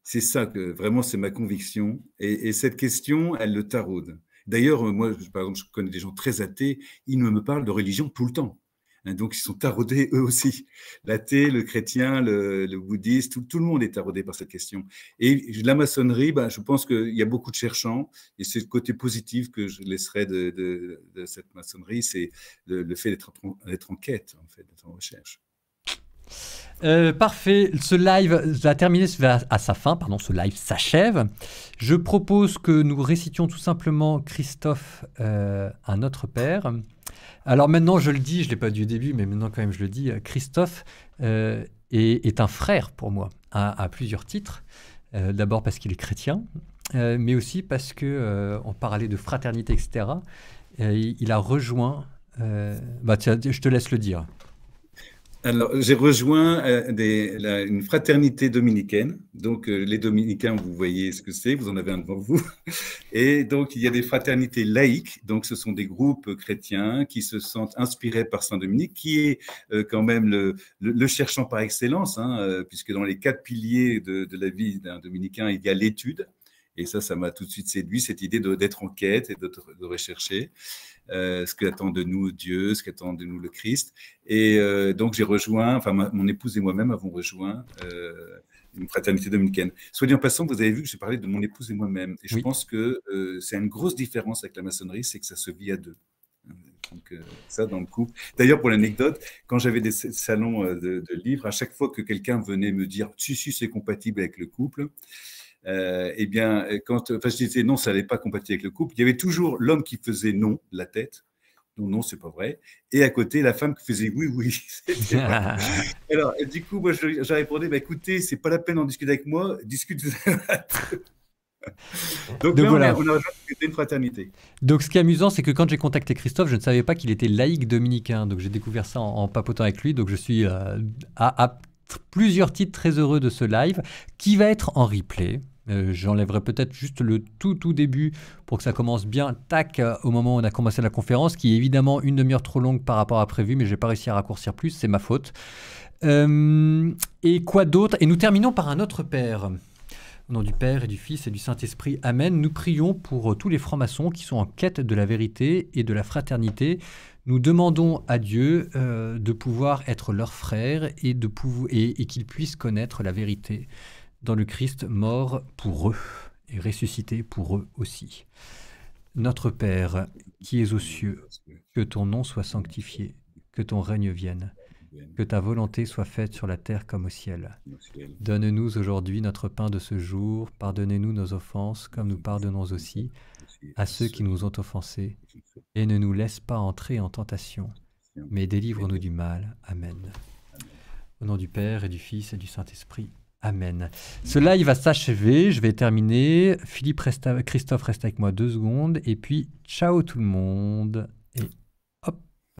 C'est ça que vraiment, c'est ma conviction. Et, cette question, elle le taraude. D'ailleurs, euh, moi, par exemple, je connais des gens très athées, ils me parlent de religion tout le temps. Hein, donc, ils sont taraudés *laughs* eux aussi. L'athée, le chrétien, le, bouddhiste, tout, le monde est taraudé par cette question. Et la maçonnerie, bah, je pense qu'il y a beaucoup de cherchants, et c'est le côté positif que je laisserai de, cette maçonnerie, c'est le, fait d'être en, en quête, en fait, d'être en recherche. Euh, parfait. Ce live va terminer à sa fin. Pardon, ce live s'achève. Je propose que nous récitions tout simplement Christophe, euh, un autre père. Alors maintenant, je le dis, je ne l'ai pas dit au début, mais maintenant quand même, je le dis. Christophe euh, est, un frère pour moi, à, plusieurs titres. Euh, d'abord parce qu'il est chrétien, mais aussi parce que on parlait de fraternité, etc. il a rejoint. Bah je te laisse le dire. Alors, j'ai rejoint euh, des, une fraternité dominicaine. Donc, euh, les dominicains, vous voyez ce que c'est, vous en avez un devant vous. *laughs* Et donc, il y a des fraternités laïques. Donc, ce sont des groupes chrétiens qui se sentent inspirés par Saint Dominique, qui est euh, quand même le, cherchant par excellence, hein, puisque dans les quatre piliers de, la vie d'un dominicain, il y a l'étude. Et ça, ça m'a tout de suite séduit, cette idée d'être en quête et de rechercher. Euh, ce qu'attend de nous Dieu, ce qu'attend de nous le Christ. Et euh, donc j'ai rejoint, enfin mon épouse et moi-même avons rejoint euh, une fraternité dominicaine. Soit en passant, vous avez vu que j'ai parlé de mon épouse et moi-même. Et je pense que c'est une grosse différence avec la maçonnerie, c'est que ça se vit à deux. Donc, ça, dans le couple. D'ailleurs, pour l'anecdote, quand j'avais des salons de, livres, à chaque fois que quelqu'un venait me dire si, si, c'est compatible avec le couple, euh, eh bien, euh, quand enfin, je disais non, ça n'allait pas compatible avec le couple, il y avait toujours l'homme qui faisait non la tête. Non, non, c'est pas vrai. Et à côté, la femme qui faisait oui, oui. *laughs* *laughs* Alors, du coup, moi, j'ai répondu, Écoutez, bah, écoutez, c'est pas la peine d'en discuter avec moi, discute *laughs* Donc, Donc voilà. on a, fraternité. Donc ce qui est amusant, c'est que quand j'ai contacté Christophe, je ne savais pas qu'il était laïque dominicain. Donc j'ai découvert ça en, papotant avec lui. Donc je suis euh, à plusieurs titres très heureux de ce live qui va être en replay. Euh, j'enlèverai peut-être juste le tout tout début pour que ça commence bien, tac, euh, au moment où on a commencé la conférence, qui est évidemment une demi-heure trop longue par rapport à prévu, mais j'ai pas réussi à raccourcir plus, c'est ma faute. Euh, et quoi d'autre Et nous terminons par un autre père. Au nom du Père et du Fils et du Saint-Esprit, Amen. Nous prions pour tous les francs-maçons qui sont en quête de la vérité et de la fraternité. Nous demandons à Dieu de pouvoir être leur frère et, et qu'ils puissent connaître la vérité dans le Christ mort pour eux et ressuscité pour eux aussi. Notre Père, qui es aux cieux, que ton nom soit sanctifié, que ton règne vienne, que ta volonté soit faite sur la terre comme au ciel. Donne-nous aujourd'hui notre pain de ce jour, pardonnez-nous nos offenses comme nous pardonnons aussi à ceux qui nous ont offensés, et ne nous laisse pas entrer en tentation, mais délivre-nous du mal. Amen. Au nom du Père et du Fils et du Saint-Esprit. Amen. Cela, il va s'achever. Je vais terminer. Philippe, reste Christophe, reste avec moi deux secondes. Et puis, ciao tout le monde.